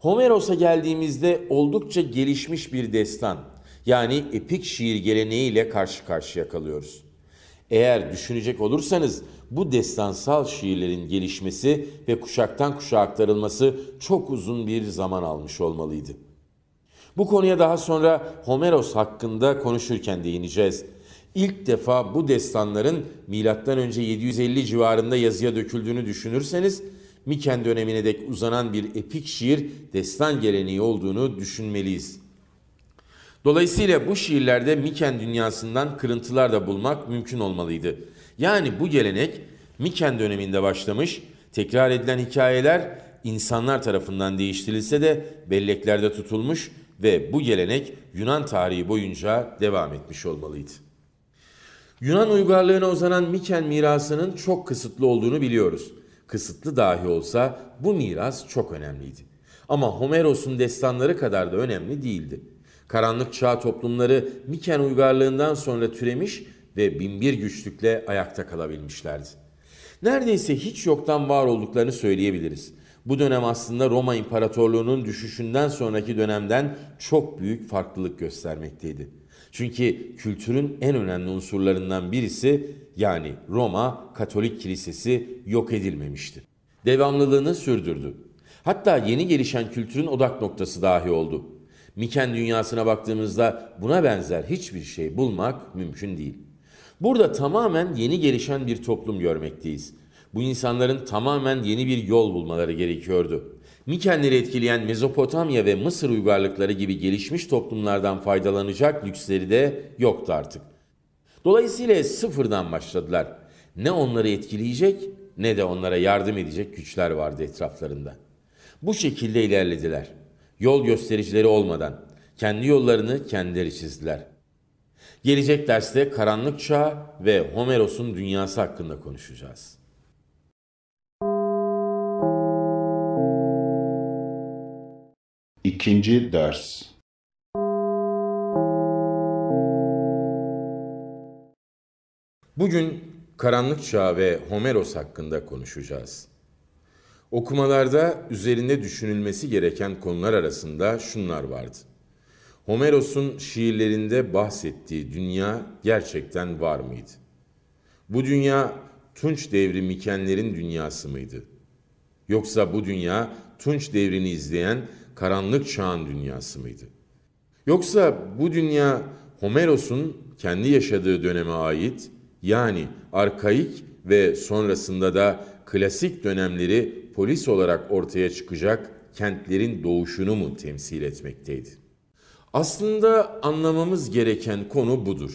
Homeros'a geldiğimizde oldukça gelişmiş bir destan yani epik şiir geleneğiyle karşı karşıya kalıyoruz. Eğer düşünecek olursanız bu destansal şiirlerin gelişmesi ve kuşaktan kuşağa aktarılması çok uzun bir zaman almış olmalıydı. Bu konuya daha sonra Homeros hakkında konuşurken değineceğiz. İlk defa bu destanların M.Ö. 750 civarında yazıya döküldüğünü düşünürseniz Miken dönemine dek uzanan bir epik şiir destan geleneği olduğunu düşünmeliyiz. Dolayısıyla bu şiirlerde Miken dünyasından kırıntılar da bulmak mümkün olmalıydı. Yani bu gelenek Miken döneminde başlamış, tekrar edilen hikayeler insanlar tarafından değiştirilse de belleklerde tutulmuş ve bu gelenek Yunan tarihi boyunca devam etmiş olmalıydı. Yunan uygarlığına uzanan Miken mirasının çok kısıtlı olduğunu biliyoruz. Kısıtlı dahi olsa bu miras çok önemliydi. Ama Homeros'un destanları kadar da önemli değildi. Karanlık çağ toplumları Miken uygarlığından sonra türemiş ve binbir güçlükle ayakta kalabilmişlerdi. Neredeyse hiç yoktan var olduklarını söyleyebiliriz. Bu dönem aslında Roma İmparatorluğu'nun düşüşünden sonraki dönemden çok büyük farklılık göstermekteydi. Çünkü kültürün en önemli unsurlarından birisi yani Roma Katolik Kilisesi yok edilmemişti. Devamlılığını sürdürdü. Hatta yeni gelişen kültürün odak noktası dahi oldu. Miken dünyasına baktığımızda buna benzer hiçbir şey bulmak mümkün değil. Burada tamamen yeni gelişen bir toplum görmekteyiz. Bu insanların tamamen yeni bir yol bulmaları gerekiyordu. Mikenleri etkileyen Mezopotamya ve Mısır uygarlıkları gibi gelişmiş toplumlardan faydalanacak lüksleri de yoktu artık. Dolayısıyla sıfırdan başladılar. Ne onları etkileyecek ne de onlara yardım edecek güçler vardı etraflarında. Bu şekilde ilerlediler. Yol göstericileri olmadan kendi yollarını kendileri çizdiler.'' Gelecek derste Karanlık Çağ ve Homeros'un dünyası hakkında konuşacağız. İkinci ders Bugün Karanlık Çağ ve Homeros hakkında konuşacağız. Okumalarda üzerinde düşünülmesi gereken konular arasında şunlar vardı. Homeros'un şiirlerinde bahsettiği dünya gerçekten var mıydı? Bu dünya Tunç devri Mikenlerin dünyası mıydı? Yoksa bu dünya Tunç devrini izleyen karanlık çağın dünyası mıydı? Yoksa bu dünya Homeros'un kendi yaşadığı döneme ait yani arkaik ve sonrasında da klasik dönemleri polis olarak ortaya çıkacak kentlerin doğuşunu mu temsil etmekteydi? Aslında anlamamız gereken konu budur.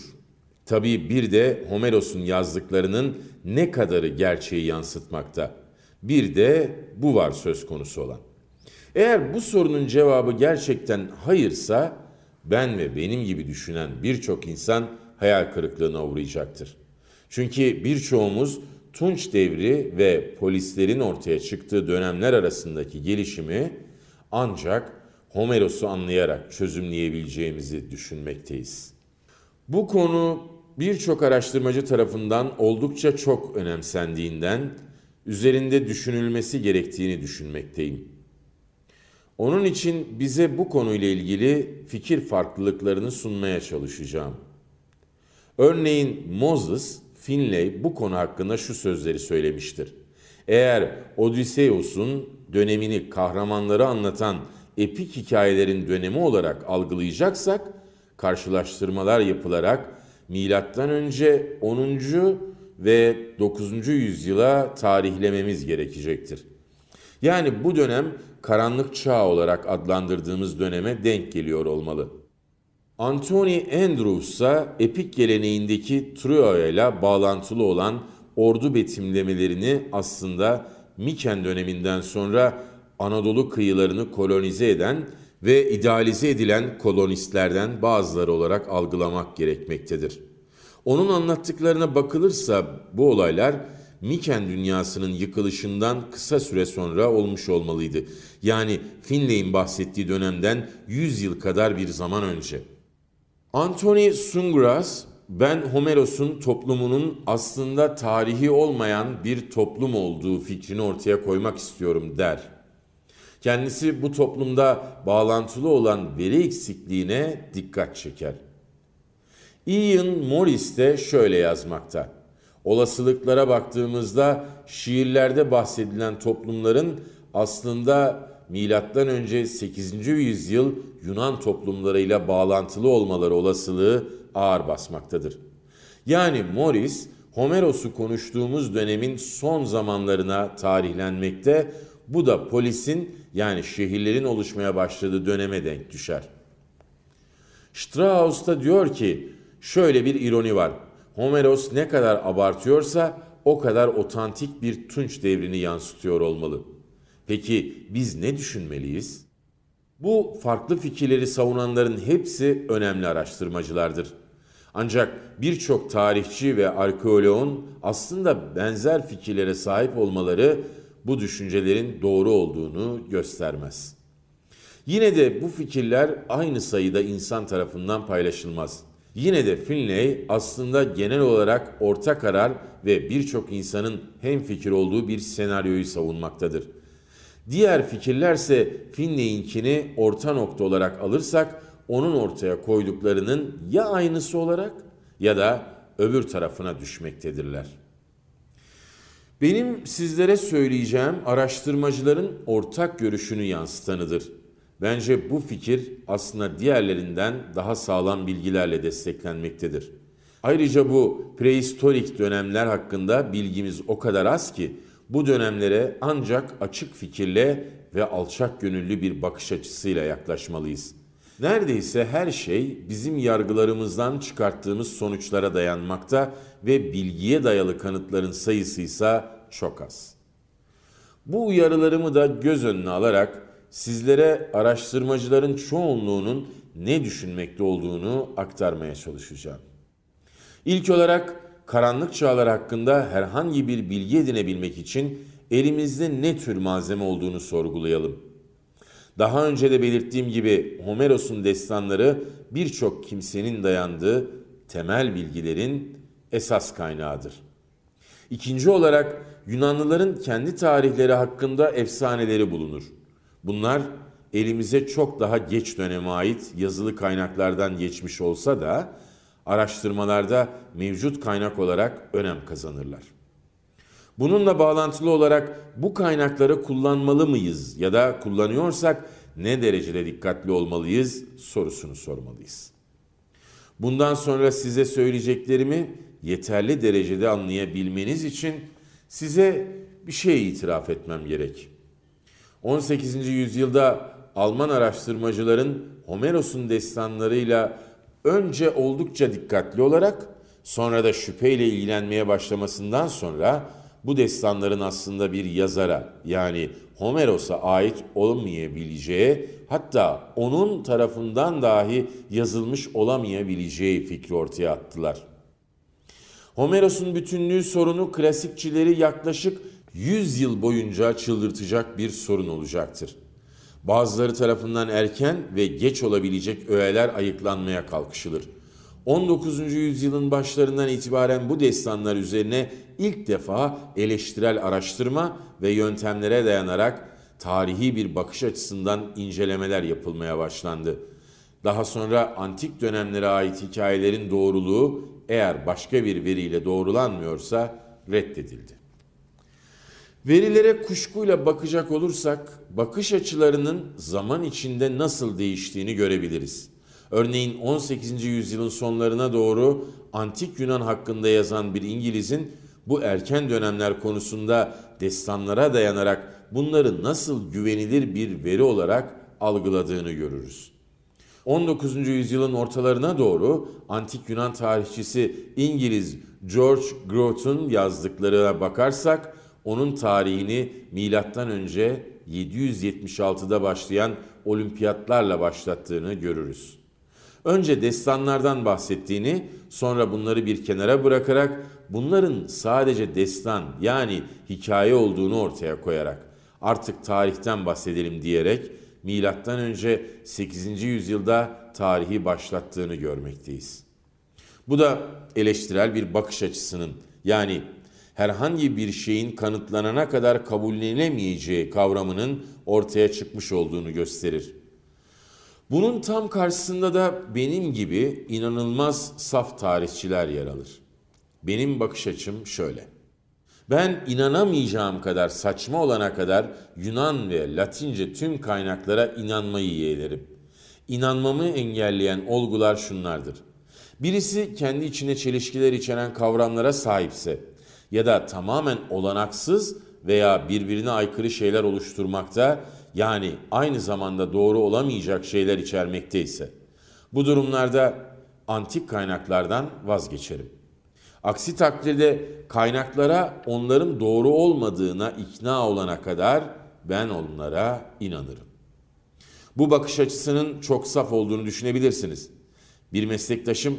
Tabii bir de Homeros'un yazdıklarının ne kadarı gerçeği yansıtmakta. Bir de bu var söz konusu olan. Eğer bu sorunun cevabı gerçekten hayırsa ben ve benim gibi düşünen birçok insan hayal kırıklığına uğrayacaktır. Çünkü birçoğumuz Tunç devri ve polislerin ortaya çıktığı dönemler arasındaki gelişimi ancak Homeros'u anlayarak çözümleyebileceğimizi düşünmekteyiz. Bu konu birçok araştırmacı tarafından oldukça çok önemsendiğinden üzerinde düşünülmesi gerektiğini düşünmekteyim. Onun için bize bu konuyla ilgili fikir farklılıklarını sunmaya çalışacağım. Örneğin Moses, Finlay bu konu hakkında şu sözleri söylemiştir. Eğer Odysseus'un dönemini kahramanları anlatan epik hikayelerin dönemi olarak algılayacaksak karşılaştırmalar yapılarak milattan önce 10. ve 9. yüzyıla tarihlememiz gerekecektir. Yani bu dönem karanlık çağ olarak adlandırdığımız döneme denk geliyor olmalı. Anthony Andrews ise epik geleneğindeki Troya ile bağlantılı olan ordu betimlemelerini aslında Miken döneminden sonra Anadolu kıyılarını kolonize eden ve idealize edilen kolonistlerden bazıları olarak algılamak gerekmektedir. Onun anlattıklarına bakılırsa bu olaylar Miken dünyasının yıkılışından kısa süre sonra olmuş olmalıydı. Yani Finley'in bahsettiği dönemden 100 yıl kadar bir zaman önce. Anthony Sungras, ben Homeros'un toplumunun aslında tarihi olmayan bir toplum olduğu fikrini ortaya koymak istiyorum der. Kendisi bu toplumda bağlantılı olan veri eksikliğine dikkat çeker. Ian Morris de şöyle yazmakta. Olasılıklara baktığımızda şiirlerde bahsedilen toplumların aslında milattan önce 8. yüzyıl Yunan toplumlarıyla bağlantılı olmaları olasılığı ağır basmaktadır. Yani Morris Homeros'u konuştuğumuz dönemin son zamanlarına tarihlenmekte, bu da polisin yani şehirlerin oluşmaya başladığı döneme denk düşer. Strauss da diyor ki şöyle bir ironi var. Homeros ne kadar abartıyorsa o kadar otantik bir tunç devrini yansıtıyor olmalı. Peki biz ne düşünmeliyiz? Bu farklı fikirleri savunanların hepsi önemli araştırmacılardır. Ancak birçok tarihçi ve arkeoloğun aslında benzer fikirlere sahip olmaları bu düşüncelerin doğru olduğunu göstermez. Yine de bu fikirler aynı sayıda insan tarafından paylaşılmaz. Yine de Finlay aslında genel olarak orta karar ve birçok insanın hem fikir olduğu bir senaryoyu savunmaktadır. Diğer fikirlerse Finlay'inkini orta nokta olarak alırsak onun ortaya koyduklarının ya aynısı olarak ya da öbür tarafına düşmektedirler. Benim sizlere söyleyeceğim araştırmacıların ortak görüşünü yansıtanıdır. Bence bu fikir aslında diğerlerinden daha sağlam bilgilerle desteklenmektedir. Ayrıca bu prehistorik dönemler hakkında bilgimiz o kadar az ki bu dönemlere ancak açık fikirle ve alçak gönüllü bir bakış açısıyla yaklaşmalıyız. Neredeyse her şey bizim yargılarımızdan çıkarttığımız sonuçlara dayanmakta ve bilgiye dayalı kanıtların sayısı ise çok az. Bu uyarılarımı da göz önüne alarak sizlere araştırmacıların çoğunluğunun ne düşünmekte olduğunu aktarmaya çalışacağım. İlk olarak karanlık çağlar hakkında herhangi bir bilgi edinebilmek için elimizde ne tür malzeme olduğunu sorgulayalım. Daha önce de belirttiğim gibi Homeros'un destanları birçok kimsenin dayandığı temel bilgilerin esas kaynağıdır. İkinci olarak Yunanlıların kendi tarihleri hakkında efsaneleri bulunur. Bunlar elimize çok daha geç döneme ait yazılı kaynaklardan geçmiş olsa da araştırmalarda mevcut kaynak olarak önem kazanırlar. Bununla bağlantılı olarak bu kaynakları kullanmalı mıyız ya da kullanıyorsak ne derecede dikkatli olmalıyız sorusunu sormalıyız. Bundan sonra size söyleyeceklerimi yeterli derecede anlayabilmeniz için Size bir şey itiraf etmem gerek. 18. yüzyılda Alman araştırmacıların Homeros'un destanlarıyla önce oldukça dikkatli olarak sonra da şüpheyle ilgilenmeye başlamasından sonra bu destanların aslında bir yazara yani Homeros'a ait olmayabileceği hatta onun tarafından dahi yazılmış olamayabileceği fikri ortaya attılar. Homeros'un bütünlüğü sorunu klasikçileri yaklaşık 100 yıl boyunca çıldırtacak bir sorun olacaktır. Bazıları tarafından erken ve geç olabilecek öğeler ayıklanmaya kalkışılır. 19. yüzyılın başlarından itibaren bu destanlar üzerine ilk defa eleştirel araştırma ve yöntemlere dayanarak tarihi bir bakış açısından incelemeler yapılmaya başlandı. Daha sonra antik dönemlere ait hikayelerin doğruluğu eğer başka bir veriyle doğrulanmıyorsa reddedildi. Verilere kuşkuyla bakacak olursak bakış açılarının zaman içinde nasıl değiştiğini görebiliriz. Örneğin 18. yüzyılın sonlarına doğru antik Yunan hakkında yazan bir İngiliz'in bu erken dönemler konusunda destanlara dayanarak bunları nasıl güvenilir bir veri olarak algıladığını görürüz. 19. yüzyılın ortalarına doğru antik Yunan tarihçisi İngiliz George Groton yazdıklarına bakarsak onun tarihini milattan önce 776'da başlayan olimpiyatlarla başlattığını görürüz. Önce destanlardan bahsettiğini, sonra bunları bir kenara bırakarak bunların sadece destan yani hikaye olduğunu ortaya koyarak artık tarihten bahsedelim diyerek milattan önce 8. yüzyılda tarihi başlattığını görmekteyiz. Bu da eleştirel bir bakış açısının yani herhangi bir şeyin kanıtlanana kadar kabullenemeyeceği kavramının ortaya çıkmış olduğunu gösterir. Bunun tam karşısında da benim gibi inanılmaz saf tarihçiler yer alır. Benim bakış açım şöyle. Ben inanamayacağım kadar saçma olana kadar Yunan ve Latince tüm kaynaklara inanmayı yeğlerim. İnanmamı engelleyen olgular şunlardır. Birisi kendi içine çelişkiler içeren kavramlara sahipse ya da tamamen olanaksız veya birbirine aykırı şeyler oluşturmakta yani aynı zamanda doğru olamayacak şeyler içermekteyse, bu durumlarda antik kaynaklardan vazgeçerim.'' Aksi takdirde kaynaklara onların doğru olmadığına ikna olana kadar ben onlara inanırım. Bu bakış açısının çok saf olduğunu düşünebilirsiniz. Bir meslektaşım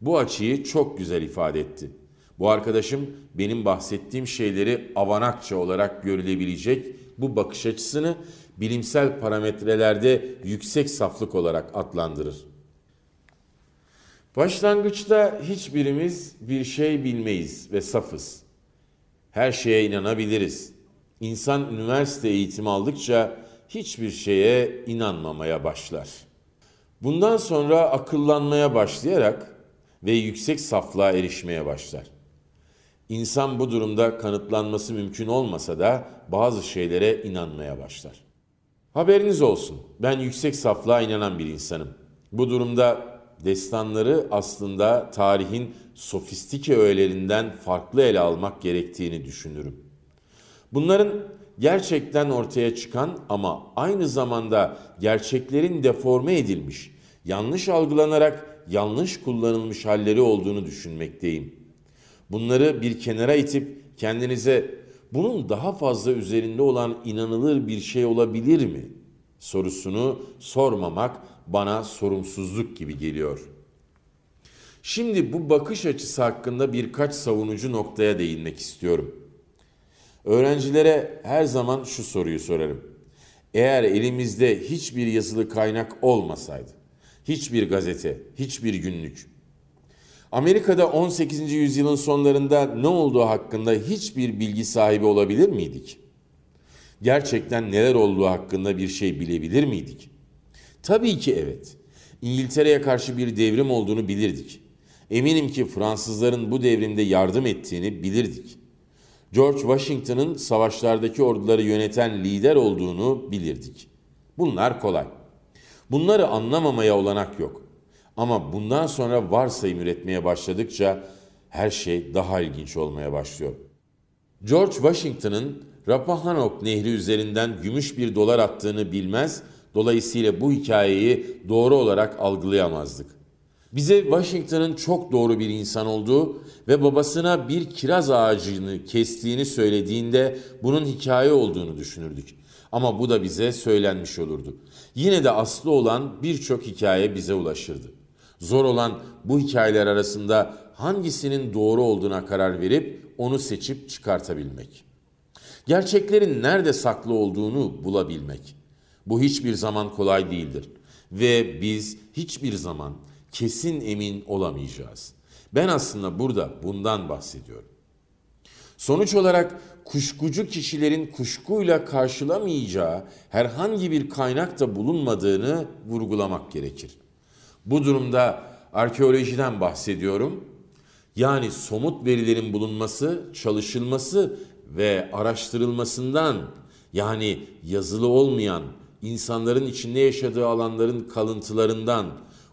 bu açıyı çok güzel ifade etti. Bu arkadaşım benim bahsettiğim şeyleri avanakça olarak görülebilecek bu bakış açısını bilimsel parametrelerde yüksek saflık olarak adlandırır. Başlangıçta hiçbirimiz bir şey bilmeyiz ve safız. Her şeye inanabiliriz. İnsan üniversite eğitimi aldıkça hiçbir şeye inanmamaya başlar. Bundan sonra akıllanmaya başlayarak ve yüksek saflığa erişmeye başlar. İnsan bu durumda kanıtlanması mümkün olmasa da bazı şeylere inanmaya başlar. Haberiniz olsun. Ben yüksek saflığa inanan bir insanım. Bu durumda destanları aslında tarihin sofistike öğelerinden farklı ele almak gerektiğini düşünürüm. Bunların gerçekten ortaya çıkan ama aynı zamanda gerçeklerin deforme edilmiş, yanlış algılanarak yanlış kullanılmış halleri olduğunu düşünmekteyim. Bunları bir kenara itip kendinize bunun daha fazla üzerinde olan inanılır bir şey olabilir mi sorusunu sormamak bana sorumsuzluk gibi geliyor. Şimdi bu bakış açısı hakkında birkaç savunucu noktaya değinmek istiyorum. Öğrencilere her zaman şu soruyu sorarım. Eğer elimizde hiçbir yazılı kaynak olmasaydı, hiçbir gazete, hiçbir günlük, Amerika'da 18. yüzyılın sonlarında ne olduğu hakkında hiçbir bilgi sahibi olabilir miydik? Gerçekten neler olduğu hakkında bir şey bilebilir miydik? Tabii ki evet. İngiltere'ye karşı bir devrim olduğunu bilirdik. Eminim ki Fransızların bu devrimde yardım ettiğini bilirdik. George Washington'ın savaşlardaki orduları yöneten lider olduğunu bilirdik. Bunlar kolay. Bunları anlamamaya olanak yok. Ama bundan sonra varsayım üretmeye başladıkça her şey daha ilginç olmaya başlıyor. George Washington'ın Rappahannock Nehri üzerinden gümüş bir dolar attığını bilmez Dolayısıyla bu hikayeyi doğru olarak algılayamazdık. Bize Washington'ın çok doğru bir insan olduğu ve babasına bir kiraz ağacını kestiğini söylediğinde bunun hikaye olduğunu düşünürdük. Ama bu da bize söylenmiş olurdu. Yine de aslı olan birçok hikaye bize ulaşırdı. Zor olan bu hikayeler arasında hangisinin doğru olduğuna karar verip onu seçip çıkartabilmek. Gerçeklerin nerede saklı olduğunu bulabilmek. Bu hiçbir zaman kolay değildir ve biz hiçbir zaman kesin emin olamayacağız. Ben aslında burada bundan bahsediyorum. Sonuç olarak kuşkucu kişilerin kuşkuyla karşılamayacağı herhangi bir kaynakta bulunmadığını vurgulamak gerekir. Bu durumda arkeolojiden bahsediyorum. Yani somut verilerin bulunması, çalışılması ve araştırılmasından yani yazılı olmayan insanların içinde yaşadığı alanların kalıntılarından,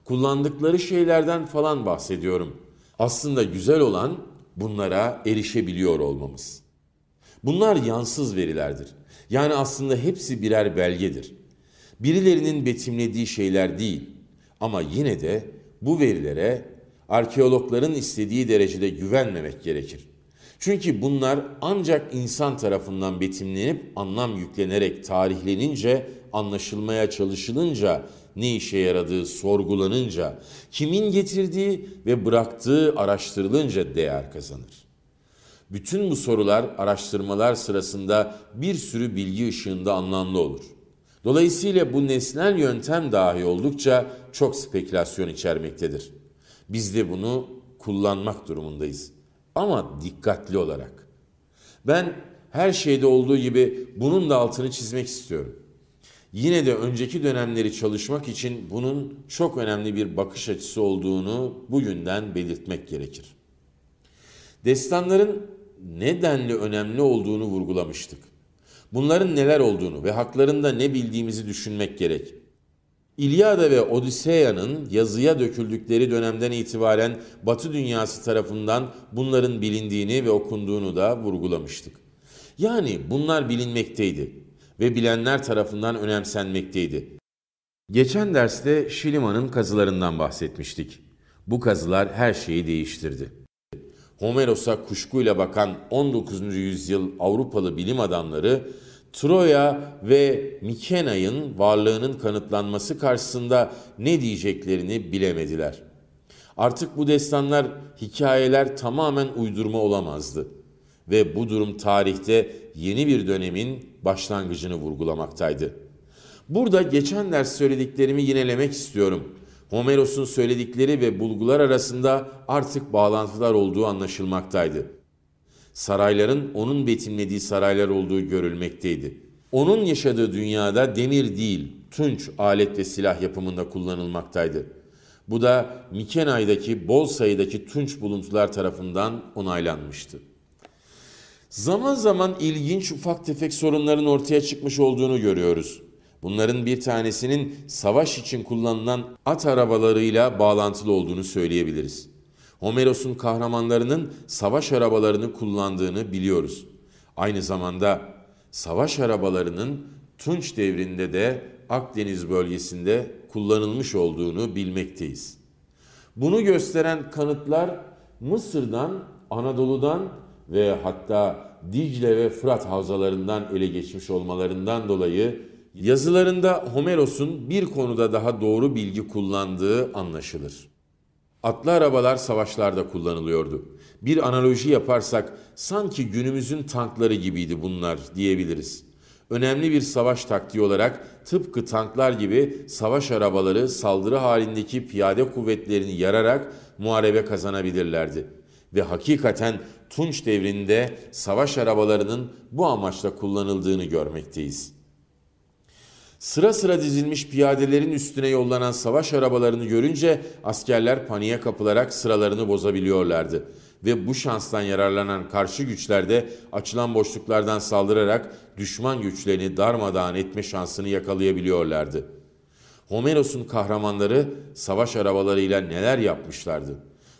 kullandıkları şeylerden falan bahsediyorum. Aslında güzel olan bunlara erişebiliyor olmamız. Bunlar yansız verilerdir. Yani aslında hepsi birer belgedir. Birilerinin betimlediği şeyler değil. Ama yine de bu verilere arkeologların istediği derecede güvenmemek gerekir. Çünkü bunlar ancak insan tarafından betimlenip anlam yüklenerek tarihlenince anlaşılmaya çalışılınca, ne işe yaradığı sorgulanınca, kimin getirdiği ve bıraktığı araştırılınca değer kazanır. Bütün bu sorular araştırmalar sırasında bir sürü bilgi ışığında anlamlı olur. Dolayısıyla bu nesnel yöntem dahi oldukça çok spekülasyon içermektedir. Biz de bunu kullanmak durumundayız. Ama dikkatli olarak. Ben her şeyde olduğu gibi bunun da altını çizmek istiyorum yine de önceki dönemleri çalışmak için bunun çok önemli bir bakış açısı olduğunu bugünden belirtmek gerekir. Destanların nedenli önemli olduğunu vurgulamıştık. Bunların neler olduğunu ve haklarında ne bildiğimizi düşünmek gerek. İlyada ve Odiseya'nın yazıya döküldükleri dönemden itibaren Batı dünyası tarafından bunların bilindiğini ve okunduğunu da vurgulamıştık. Yani bunlar bilinmekteydi ve bilenler tarafından önemsenmekteydi. Geçen derste Şilima'nın kazılarından bahsetmiştik. Bu kazılar her şeyi değiştirdi. Homeros'a kuşkuyla bakan 19. yüzyıl Avrupalı bilim adamları Troya ve Mikena'nın varlığının kanıtlanması karşısında ne diyeceklerini bilemediler. Artık bu destanlar, hikayeler tamamen uydurma olamazdı ve bu durum tarihte yeni bir dönemin başlangıcını vurgulamaktaydı. Burada geçen ders söylediklerimi yinelemek istiyorum. Homeros'un söyledikleri ve bulgular arasında artık bağlantılar olduğu anlaşılmaktaydı. Sarayların onun betimlediği saraylar olduğu görülmekteydi. Onun yaşadığı dünyada demir değil, tunç alet ve silah yapımında kullanılmaktaydı. Bu da Mikenay'daki bol sayıdaki tunç buluntular tarafından onaylanmıştı. Zaman zaman ilginç ufak tefek sorunların ortaya çıkmış olduğunu görüyoruz. Bunların bir tanesinin savaş için kullanılan at arabalarıyla bağlantılı olduğunu söyleyebiliriz. Homeros'un kahramanlarının savaş arabalarını kullandığını biliyoruz. Aynı zamanda savaş arabalarının Tunç devrinde de Akdeniz bölgesinde kullanılmış olduğunu bilmekteyiz. Bunu gösteren kanıtlar Mısır'dan, Anadolu'dan ve hatta Dicle ve Fırat havzalarından ele geçmiş olmalarından dolayı yazılarında Homeros'un bir konuda daha doğru bilgi kullandığı anlaşılır. Atlı arabalar savaşlarda kullanılıyordu. Bir analoji yaparsak sanki günümüzün tankları gibiydi bunlar diyebiliriz. Önemli bir savaş taktiği olarak tıpkı tanklar gibi savaş arabaları saldırı halindeki piyade kuvvetlerini yararak muharebe kazanabilirlerdi ve hakikaten Tunç devrinde savaş arabalarının bu amaçla kullanıldığını görmekteyiz. Sıra sıra dizilmiş piyadelerin üstüne yollanan savaş arabalarını görünce askerler paniğe kapılarak sıralarını bozabiliyorlardı ve bu şanstan yararlanan karşı güçler de açılan boşluklardan saldırarak düşman güçlerini darmadağın etme şansını yakalayabiliyorlardı. Homeros'un kahramanları savaş arabalarıyla neler yapmışlardı?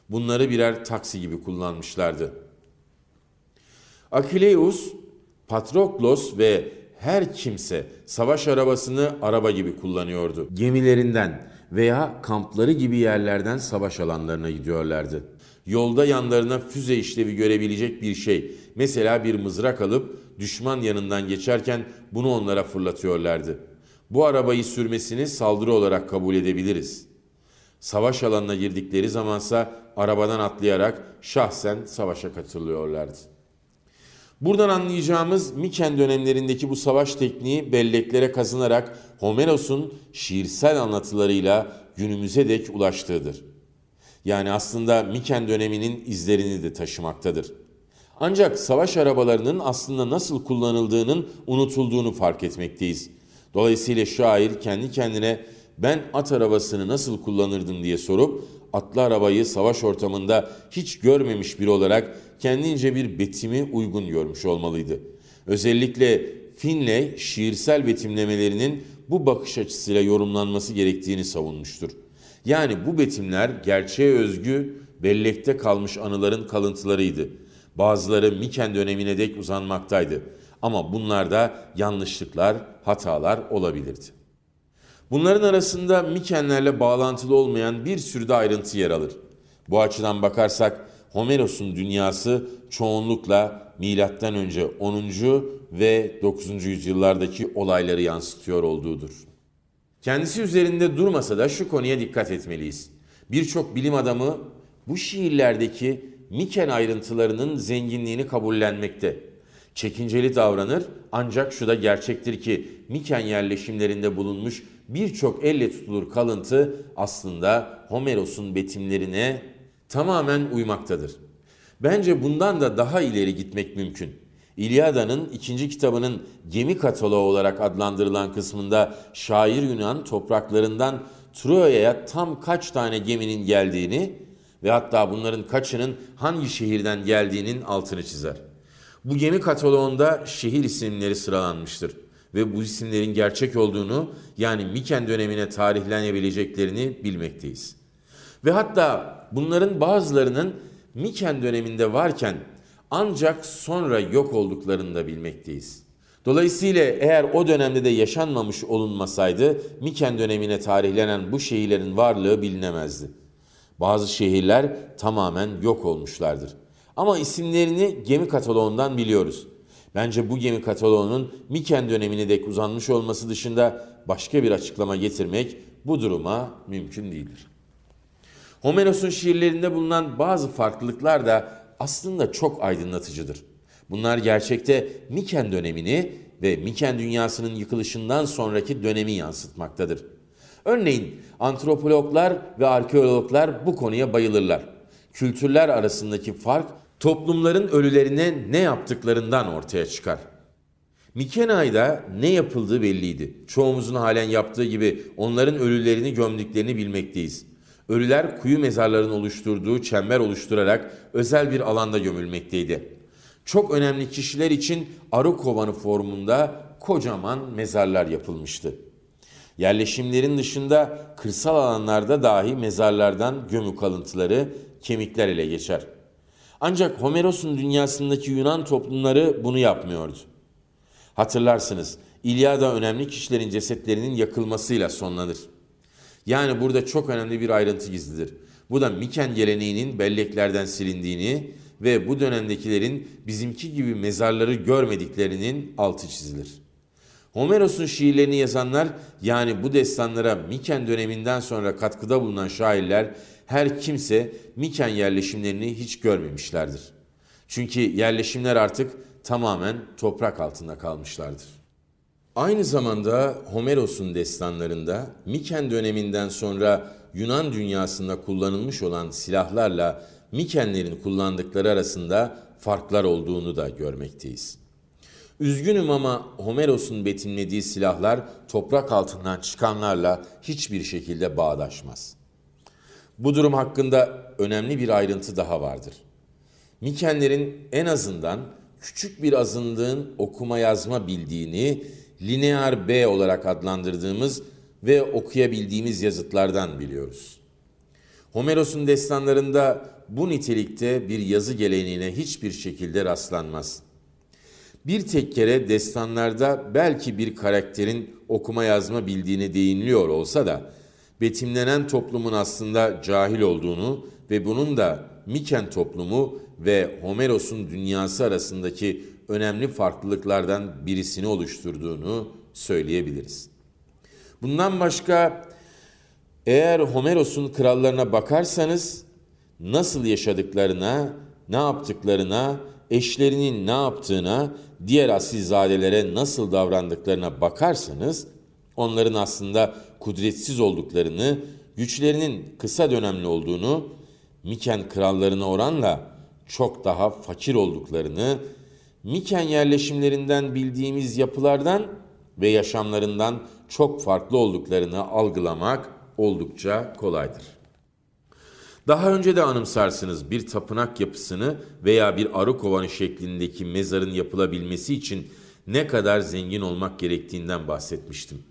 Bunları birer taksi gibi kullanmışlardı. Akileus, Patroklos ve her kimse savaş arabasını araba gibi kullanıyordu. Gemilerinden veya kampları gibi yerlerden savaş alanlarına gidiyorlardı. Yolda yanlarına füze işlevi görebilecek bir şey, mesela bir mızrak alıp düşman yanından geçerken bunu onlara fırlatıyorlardı. Bu arabayı sürmesini saldırı olarak kabul edebiliriz. Savaş alanına girdikleri zamansa arabadan atlayarak şahsen savaşa katılıyorlardı. Buradan anlayacağımız Miken dönemlerindeki bu savaş tekniği belleklere kazınarak Homeros'un şiirsel anlatılarıyla günümüze dek ulaştığıdır. Yani aslında Miken döneminin izlerini de taşımaktadır. Ancak savaş arabalarının aslında nasıl kullanıldığının unutulduğunu fark etmekteyiz. Dolayısıyla şair kendi kendine ben at arabasını nasıl kullanırdım diye sorup atlı arabayı savaş ortamında hiç görmemiş biri olarak kendince bir betimi uygun görmüş olmalıydı. Özellikle Finley şiirsel betimlemelerinin bu bakış açısıyla yorumlanması gerektiğini savunmuştur. Yani bu betimler gerçeğe özgü, bellekte kalmış anıların kalıntılarıydı. Bazıları Miken dönemine dek uzanmaktaydı. Ama bunlarda yanlışlıklar, hatalar olabilirdi. Bunların arasında Mikenlerle bağlantılı olmayan bir sürü de ayrıntı yer alır. Bu açıdan bakarsak Homeros'un dünyası çoğunlukla milattan önce 10. ve 9. yüzyıllardaki olayları yansıtıyor olduğudur. Kendisi üzerinde durmasa da şu konuya dikkat etmeliyiz. Birçok bilim adamı bu şiirlerdeki Miken ayrıntılarının zenginliğini kabullenmekte çekinceli davranır ancak şu da gerçektir ki Miken yerleşimlerinde bulunmuş birçok elle tutulur kalıntı aslında Homeros'un betimlerine tamamen uymaktadır. Bence bundan da daha ileri gitmek mümkün. İlyada'nın ikinci kitabının gemi kataloğu olarak adlandırılan kısmında şair Yunan topraklarından Troya'ya tam kaç tane geminin geldiğini ve hatta bunların kaçının hangi şehirden geldiğinin altını çizer. Bu yeni kataloğunda şehir isimleri sıralanmıştır ve bu isimlerin gerçek olduğunu yani Miken dönemine tarihlenebileceklerini bilmekteyiz. Ve hatta bunların bazılarının Miken döneminde varken ancak sonra yok olduklarını da bilmekteyiz. Dolayısıyla eğer o dönemde de yaşanmamış olunmasaydı Miken dönemine tarihlenen bu şehirlerin varlığı bilinemezdi. Bazı şehirler tamamen yok olmuşlardır. Ama isimlerini gemi kataloğundan biliyoruz. Bence bu gemi kataloğunun Miken dönemine dek uzanmış olması dışında başka bir açıklama getirmek bu duruma mümkün değildir. Homeros'un şiirlerinde bulunan bazı farklılıklar da aslında çok aydınlatıcıdır. Bunlar gerçekte Miken dönemini ve Miken dünyasının yıkılışından sonraki dönemi yansıtmaktadır. Örneğin antropologlar ve arkeologlar bu konuya bayılırlar. Kültürler arasındaki fark toplumların ölülerine ne yaptıklarından ortaya çıkar. Mikenay'da ne yapıldığı belliydi. Çoğumuzun halen yaptığı gibi onların ölülerini gömdüklerini bilmekteyiz. Ölüler kuyu mezarların oluşturduğu çember oluşturarak özel bir alanda gömülmekteydi. Çok önemli kişiler için arı kovanı formunda kocaman mezarlar yapılmıştı. Yerleşimlerin dışında kırsal alanlarda dahi mezarlardan gömü kalıntıları, kemikler ele geçer.'' Ancak Homeros'un dünyasındaki Yunan toplumları bunu yapmıyordu. Hatırlarsınız İlyada önemli kişilerin cesetlerinin yakılmasıyla sonlanır. Yani burada çok önemli bir ayrıntı gizlidir. Bu da Miken geleneğinin belleklerden silindiğini ve bu dönemdekilerin bizimki gibi mezarları görmediklerinin altı çizilir. Homeros'un şiirlerini yazanlar yani bu destanlara Miken döneminden sonra katkıda bulunan şairler her kimse Miken yerleşimlerini hiç görmemişlerdir. Çünkü yerleşimler artık tamamen toprak altında kalmışlardır. Aynı zamanda Homeros'un destanlarında Miken döneminden sonra Yunan dünyasında kullanılmış olan silahlarla Mikenlerin kullandıkları arasında farklar olduğunu da görmekteyiz. Üzgünüm ama Homeros'un betimlediği silahlar toprak altından çıkanlarla hiçbir şekilde bağdaşmaz. Bu durum hakkında önemli bir ayrıntı daha vardır. Mikenlerin en azından küçük bir azınlığın okuma yazma bildiğini lineer B olarak adlandırdığımız ve okuyabildiğimiz yazıtlardan biliyoruz. Homeros'un destanlarında bu nitelikte bir yazı geleneğine hiçbir şekilde rastlanmaz. Bir tek kere destanlarda belki bir karakterin okuma yazma bildiğini değiniliyor olsa da betimlenen toplumun aslında cahil olduğunu ve bunun da Miken toplumu ve Homeros'un dünyası arasındaki önemli farklılıklardan birisini oluşturduğunu söyleyebiliriz. Bundan başka eğer Homeros'un krallarına bakarsanız nasıl yaşadıklarına, ne yaptıklarına, eşlerinin ne yaptığına, diğer asilzadelere nasıl davrandıklarına bakarsanız onların aslında kudretsiz olduklarını, güçlerinin kısa dönemli olduğunu, Miken krallarına oranla çok daha fakir olduklarını, Miken yerleşimlerinden bildiğimiz yapılardan ve yaşamlarından çok farklı olduklarını algılamak oldukça kolaydır. Daha önce de anımsarsınız bir tapınak yapısını veya bir arı kovanı şeklindeki mezarın yapılabilmesi için ne kadar zengin olmak gerektiğinden bahsetmiştim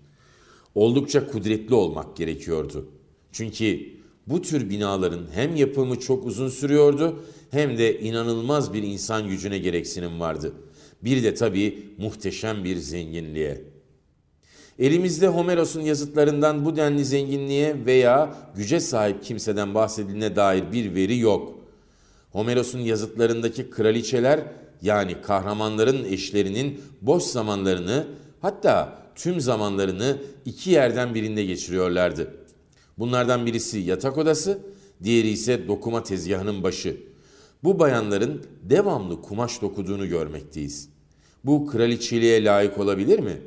oldukça kudretli olmak gerekiyordu. Çünkü bu tür binaların hem yapımı çok uzun sürüyordu hem de inanılmaz bir insan gücüne gereksinim vardı. Bir de tabii muhteşem bir zenginliğe. Elimizde Homeros'un yazıtlarından bu denli zenginliğe veya güce sahip kimseden bahsedilene dair bir veri yok. Homeros'un yazıtlarındaki kraliçeler yani kahramanların eşlerinin boş zamanlarını hatta tüm zamanlarını iki yerden birinde geçiriyorlardı. Bunlardan birisi yatak odası, diğeri ise dokuma tezgahının başı. Bu bayanların devamlı kumaş dokuduğunu görmekteyiz. Bu kraliçeliğe layık olabilir mi?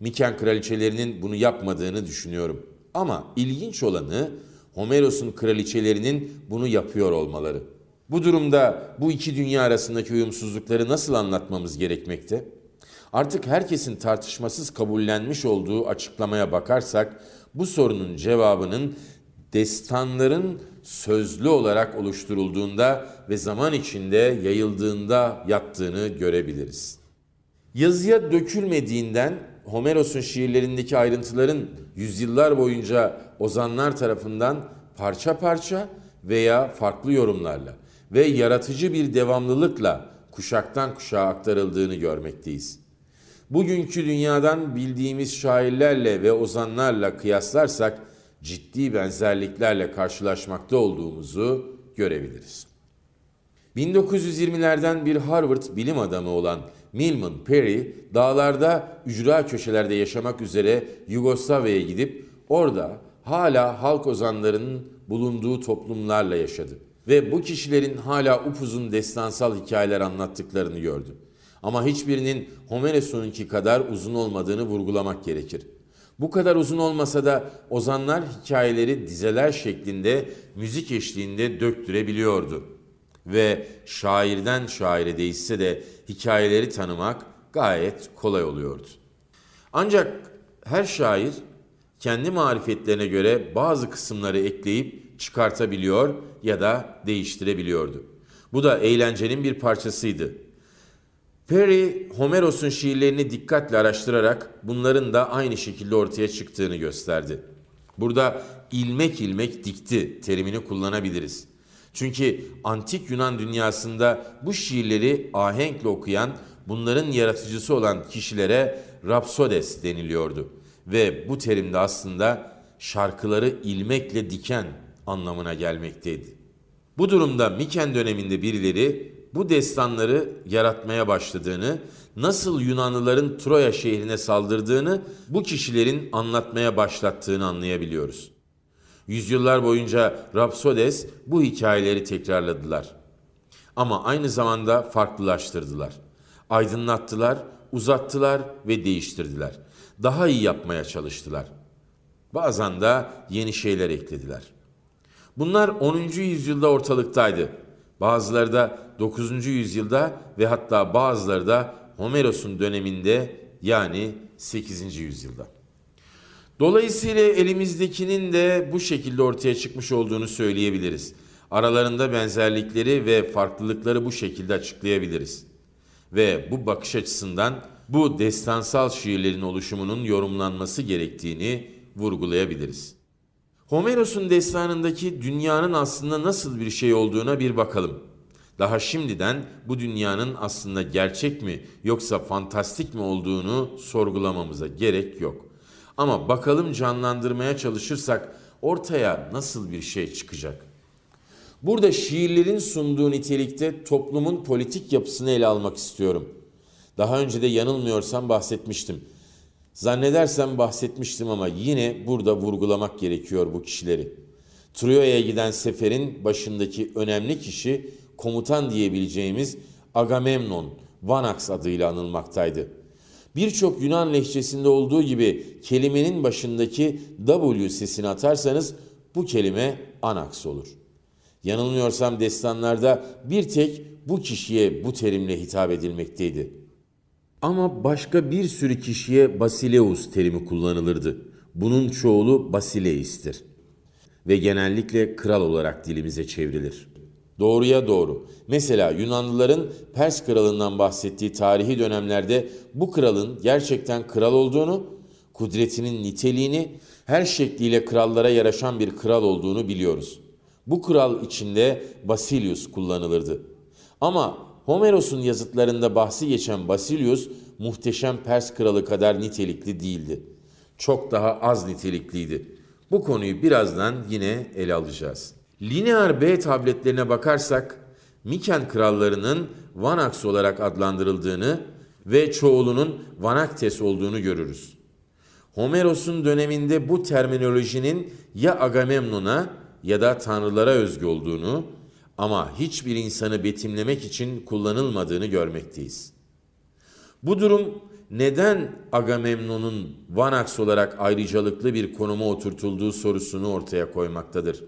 Miken kraliçelerinin bunu yapmadığını düşünüyorum. Ama ilginç olanı Homeros'un kraliçelerinin bunu yapıyor olmaları. Bu durumda bu iki dünya arasındaki uyumsuzlukları nasıl anlatmamız gerekmekte? Artık herkesin tartışmasız kabullenmiş olduğu açıklamaya bakarsak bu sorunun cevabının destanların sözlü olarak oluşturulduğunda ve zaman içinde yayıldığında yattığını görebiliriz. Yazıya dökülmediğinden Homeros'un şiirlerindeki ayrıntıların yüzyıllar boyunca ozanlar tarafından parça parça veya farklı yorumlarla ve yaratıcı bir devamlılıkla kuşaktan kuşağa aktarıldığını görmekteyiz. Bugünkü dünyadan bildiğimiz şairlerle ve ozanlarla kıyaslarsak ciddi benzerliklerle karşılaşmakta olduğumuzu görebiliriz. 1920'lerden bir Harvard bilim adamı olan Milman Perry, dağlarda ücra köşelerde yaşamak üzere Yugoslavya'ya gidip orada hala halk ozanlarının bulunduğu toplumlarla yaşadı ve bu kişilerin hala upuzun destansal hikayeler anlattıklarını gördü. Ama hiçbirinin Homeros'unki kadar uzun olmadığını vurgulamak gerekir. Bu kadar uzun olmasa da ozanlar hikayeleri dizeler şeklinde müzik eşliğinde döktürebiliyordu. Ve şairden şaire değişse de hikayeleri tanımak gayet kolay oluyordu. Ancak her şair kendi marifetlerine göre bazı kısımları ekleyip çıkartabiliyor ya da değiştirebiliyordu. Bu da eğlencenin bir parçasıydı. Perry, Homeros'un şiirlerini dikkatle araştırarak bunların da aynı şekilde ortaya çıktığını gösterdi. Burada ilmek ilmek dikti terimini kullanabiliriz. Çünkü antik Yunan dünyasında bu şiirleri ahenkle okuyan, bunların yaratıcısı olan kişilere rapsodes deniliyordu. Ve bu terim de aslında şarkıları ilmekle diken anlamına gelmekteydi. Bu durumda Miken döneminde birileri bu destanları yaratmaya başladığını, nasıl Yunanlıların Troya şehrine saldırdığını bu kişilerin anlatmaya başlattığını anlayabiliyoruz. Yüzyıllar boyunca Rapsodes bu hikayeleri tekrarladılar. Ama aynı zamanda farklılaştırdılar. Aydınlattılar, uzattılar ve değiştirdiler. Daha iyi yapmaya çalıştılar. Bazen de yeni şeyler eklediler. Bunlar 10. yüzyılda ortalıktaydı. Bazıları da 9. yüzyılda ve hatta bazıları da Homeros'un döneminde yani 8. yüzyılda. Dolayısıyla elimizdekinin de bu şekilde ortaya çıkmış olduğunu söyleyebiliriz. Aralarında benzerlikleri ve farklılıkları bu şekilde açıklayabiliriz. Ve bu bakış açısından bu destansal şiirlerin oluşumunun yorumlanması gerektiğini vurgulayabiliriz. Homeros'un destanındaki dünyanın aslında nasıl bir şey olduğuna bir bakalım daha şimdiden bu dünyanın aslında gerçek mi yoksa fantastik mi olduğunu sorgulamamıza gerek yok. Ama bakalım canlandırmaya çalışırsak ortaya nasıl bir şey çıkacak? Burada şiirlerin sunduğu nitelikte toplumun politik yapısını ele almak istiyorum. Daha önce de yanılmıyorsam bahsetmiştim. Zannedersem bahsetmiştim ama yine burada vurgulamak gerekiyor bu kişileri. Troya'ya giden seferin başındaki önemli kişi komutan diyebileceğimiz Agamemnon, Vanax adıyla anılmaktaydı. Birçok Yunan lehçesinde olduğu gibi kelimenin başındaki W sesini atarsanız bu kelime Anax olur. Yanılmıyorsam destanlarda bir tek bu kişiye bu terimle hitap edilmekteydi. Ama başka bir sürü kişiye Basileus terimi kullanılırdı. Bunun çoğulu Basileis'tir ve genellikle kral olarak dilimize çevrilir. Doğruya doğru. Mesela Yunanlıların Pers kralından bahsettiği tarihi dönemlerde bu kralın gerçekten kral olduğunu, kudretinin niteliğini, her şekliyle krallara yaraşan bir kral olduğunu biliyoruz. Bu kral içinde Basilius kullanılırdı. Ama Homeros'un yazıtlarında bahsi geçen Basilius muhteşem Pers kralı kadar nitelikli değildi. Çok daha az nitelikliydi. Bu konuyu birazdan yine ele alacağız. Linear B tabletlerine bakarsak Miken krallarının Vanax olarak adlandırıldığını ve çoğulunun Vanaktes olduğunu görürüz. Homeros'un döneminde bu terminolojinin ya Agamemnon'a ya da tanrılara özgü olduğunu ama hiçbir insanı betimlemek için kullanılmadığını görmekteyiz. Bu durum neden Agamemnon'un Vanax olarak ayrıcalıklı bir konuma oturtulduğu sorusunu ortaya koymaktadır.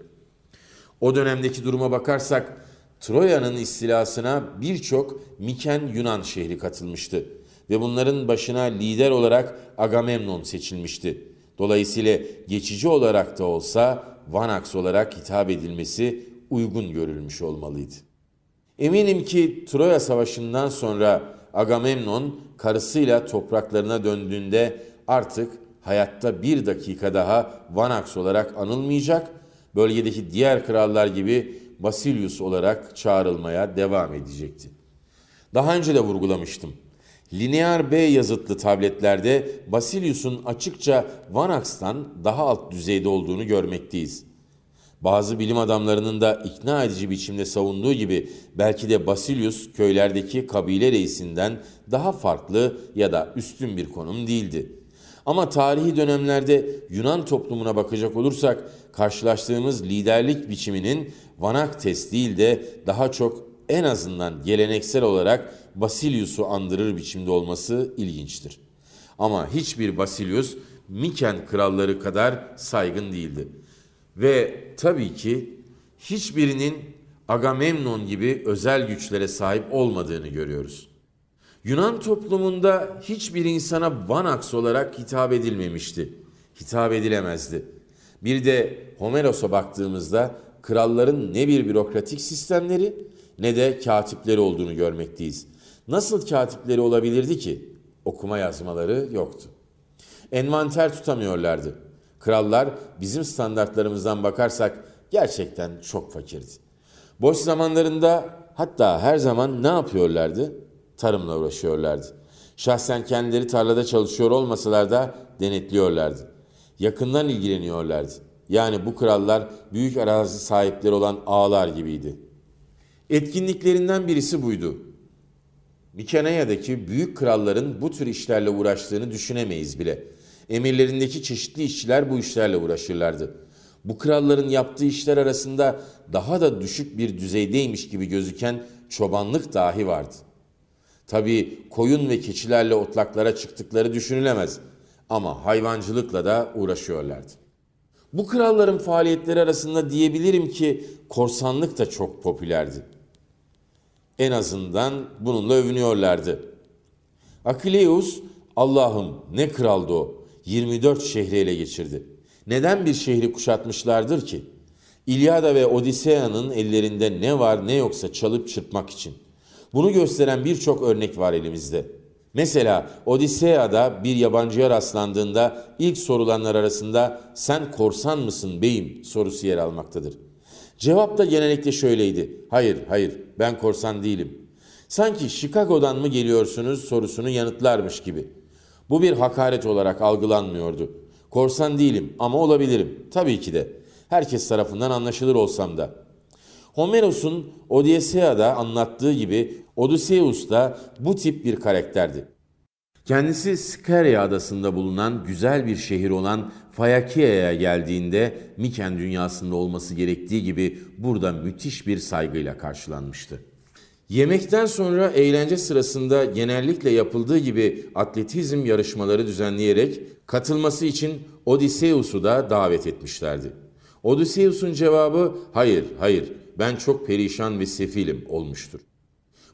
O dönemdeki duruma bakarsak Troya'nın istilasına birçok Miken Yunan şehri katılmıştı ve bunların başına lider olarak Agamemnon seçilmişti. Dolayısıyla geçici olarak da olsa Vanax olarak hitap edilmesi uygun görülmüş olmalıydı. Eminim ki Troya Savaşı'ndan sonra Agamemnon karısıyla topraklarına döndüğünde artık hayatta bir dakika daha Vanax olarak anılmayacak bölgedeki diğer krallar gibi Basilius olarak çağrılmaya devam edecekti. Daha önce de vurgulamıştım. Linear B yazıtlı tabletlerde Basilius'un açıkça Vanax'tan daha alt düzeyde olduğunu görmekteyiz. Bazı bilim adamlarının da ikna edici biçimde savunduğu gibi belki de Basilius köylerdeki kabile reisinden daha farklı ya da üstün bir konum değildi. Ama tarihi dönemlerde Yunan toplumuna bakacak olursak karşılaştığımız liderlik biçiminin vanak test değil de daha çok en azından geleneksel olarak Basilius'u andırır biçimde olması ilginçtir. Ama hiçbir Basilius Miken kralları kadar saygın değildi. Ve tabii ki hiçbirinin Agamemnon gibi özel güçlere sahip olmadığını görüyoruz. Yunan toplumunda hiçbir insana Vanax olarak hitap edilmemişti. Hitap edilemezdi. Bir de Homeros'a baktığımızda kralların ne bir bürokratik sistemleri ne de katipleri olduğunu görmekteyiz. Nasıl katipleri olabilirdi ki? Okuma yazmaları yoktu. Envanter tutamıyorlardı. Krallar bizim standartlarımızdan bakarsak gerçekten çok fakirdi. Boş zamanlarında hatta her zaman ne yapıyorlardı? Tarımla uğraşıyorlardı. Şahsen kendileri tarlada çalışıyor olmasalar da denetliyorlardı yakından ilgileniyorlardı. Yani bu krallar büyük arazi sahipleri olan ağalar gibiydi. Etkinliklerinden birisi buydu. Mikenea'daki büyük kralların bu tür işlerle uğraştığını düşünemeyiz bile. Emirlerindeki çeşitli işçiler bu işlerle uğraşırlardı. Bu kralların yaptığı işler arasında daha da düşük bir düzeydeymiş gibi gözüken çobanlık dahi vardı. Tabii koyun ve keçilerle otlaklara çıktıkları düşünülemez.'' ama hayvancılıkla da uğraşıyorlardı. Bu kralların faaliyetleri arasında diyebilirim ki korsanlık da çok popülerdi. En azından bununla övünüyorlardı. Akileus, Allah'ım ne kraldı o, 24 şehri ele geçirdi. Neden bir şehri kuşatmışlardır ki? İlyada ve Odisea'nın ellerinde ne var ne yoksa çalıp çırpmak için. Bunu gösteren birçok örnek var elimizde.'' Mesela Odisea'da bir yabancıya rastlandığında ilk sorulanlar arasında sen korsan mısın beyim sorusu yer almaktadır. Cevap da genellikle şöyleydi. Hayır, hayır ben korsan değilim. Sanki Chicago'dan mı geliyorsunuz sorusunu yanıtlarmış gibi. Bu bir hakaret olarak algılanmıyordu. Korsan değilim ama olabilirim. Tabii ki de. Herkes tarafından anlaşılır olsam da. Homeros'un Odyssea'da anlattığı gibi Odysseus da bu tip bir karakterdi. Kendisi Skarya adasında bulunan güzel bir şehir olan Fayakia'ya geldiğinde Miken dünyasında olması gerektiği gibi burada müthiş bir saygıyla karşılanmıştı. Yemekten sonra eğlence sırasında genellikle yapıldığı gibi atletizm yarışmaları düzenleyerek katılması için Odysseus'u da davet etmişlerdi. Odysseus'un cevabı hayır, hayır ben çok perişan ve sefilim olmuştur.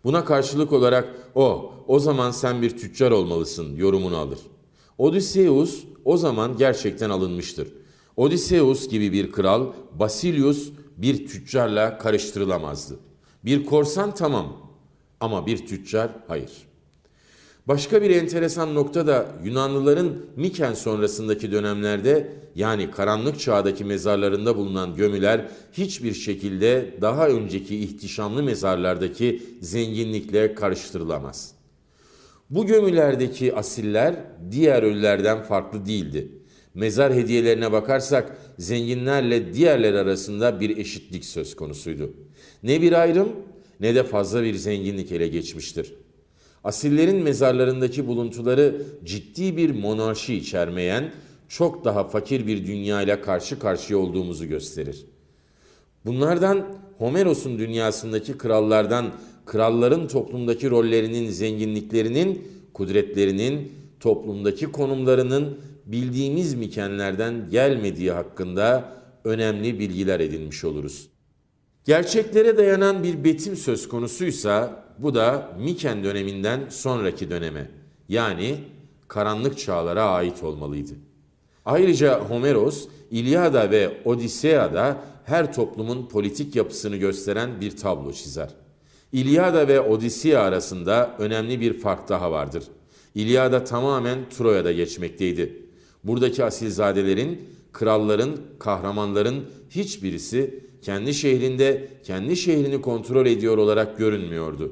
Buna karşılık olarak o, o zaman sen bir tüccar olmalısın yorumunu alır. Odysseus o zaman gerçekten alınmıştır. Odysseus gibi bir kral, Basilius bir tüccarla karıştırılamazdı. Bir korsan tamam ama bir tüccar hayır.'' Başka bir enteresan nokta da Yunanlıların Miken sonrasındaki dönemlerde yani karanlık çağdaki mezarlarında bulunan gömüler hiçbir şekilde daha önceki ihtişamlı mezarlardaki zenginlikle karıştırılamaz. Bu gömülerdeki asiller diğer ölülerden farklı değildi. Mezar hediyelerine bakarsak zenginlerle diğerler arasında bir eşitlik söz konusuydu. Ne bir ayrım ne de fazla bir zenginlik ele geçmiştir.'' Asillerin mezarlarındaki buluntuları ciddi bir monarşi içermeyen, çok daha fakir bir dünya ile karşı karşıya olduğumuzu gösterir. Bunlardan Homeros'un dünyasındaki krallardan kralların toplumdaki rollerinin, zenginliklerinin, kudretlerinin, toplumdaki konumlarının bildiğimiz mikenlerden gelmediği hakkında önemli bilgiler edinmiş oluruz. Gerçeklere dayanan bir betim söz konusuysa bu da Miken döneminden sonraki döneme yani karanlık çağlara ait olmalıydı. Ayrıca Homeros, İlyada ve Odisea'da her toplumun politik yapısını gösteren bir tablo çizer. İlyada ve Odisea arasında önemli bir fark daha vardır. İlyada tamamen Troya'da geçmekteydi. Buradaki asilzadelerin, kralların, kahramanların hiçbirisi kendi şehrinde kendi şehrini kontrol ediyor olarak görünmüyordu.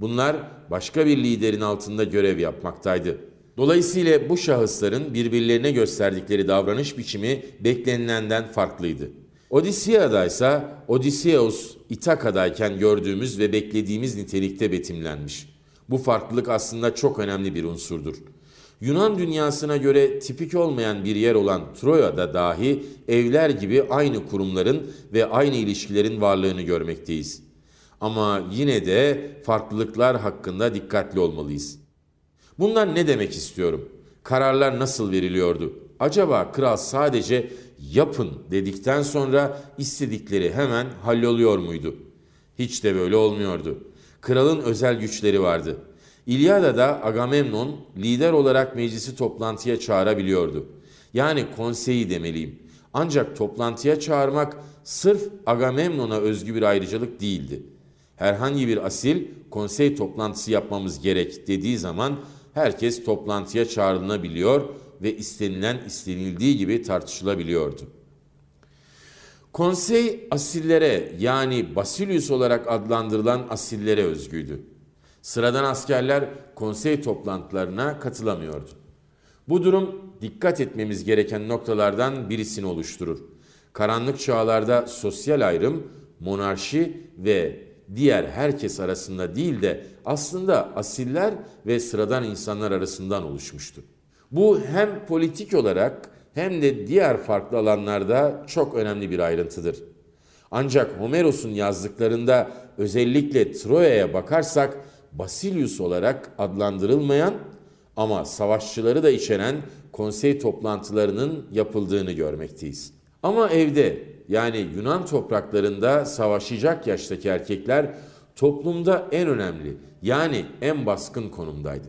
Bunlar başka bir liderin altında görev yapmaktaydı. Dolayısıyla bu şahısların birbirlerine gösterdikleri davranış biçimi beklenilenden farklıydı. Odiseya'da ise Odysseus İtaka'dayken gördüğümüz ve beklediğimiz nitelikte betimlenmiş. Bu farklılık aslında çok önemli bir unsurdur. Yunan dünyasına göre tipik olmayan bir yer olan Troya'da dahi evler gibi aynı kurumların ve aynı ilişkilerin varlığını görmekteyiz. Ama yine de farklılıklar hakkında dikkatli olmalıyız. Bundan ne demek istiyorum? Kararlar nasıl veriliyordu? Acaba kral sadece yapın dedikten sonra istedikleri hemen halloluyor muydu? Hiç de böyle olmuyordu. Kralın özel güçleri vardı. da Agamemnon lider olarak meclisi toplantıya çağırabiliyordu. Yani konseyi demeliyim. Ancak toplantıya çağırmak sırf Agamemnon'a özgü bir ayrıcalık değildi herhangi bir asil konsey toplantısı yapmamız gerek dediği zaman herkes toplantıya çağrılabiliyor ve istenilen istenildiği gibi tartışılabiliyordu. Konsey asillere yani basilius olarak adlandırılan asillere özgüydü. Sıradan askerler konsey toplantılarına katılamıyordu. Bu durum dikkat etmemiz gereken noktalardan birisini oluşturur. Karanlık çağlarda sosyal ayrım, monarşi ve diğer herkes arasında değil de aslında asiller ve sıradan insanlar arasından oluşmuştu. Bu hem politik olarak hem de diğer farklı alanlarda çok önemli bir ayrıntıdır. Ancak Homeros'un yazdıklarında özellikle Troya'ya bakarsak Basilius olarak adlandırılmayan ama savaşçıları da içeren konsey toplantılarının yapıldığını görmekteyiz. Ama evde yani Yunan topraklarında savaşacak yaştaki erkekler toplumda en önemli yani en baskın konumdaydı.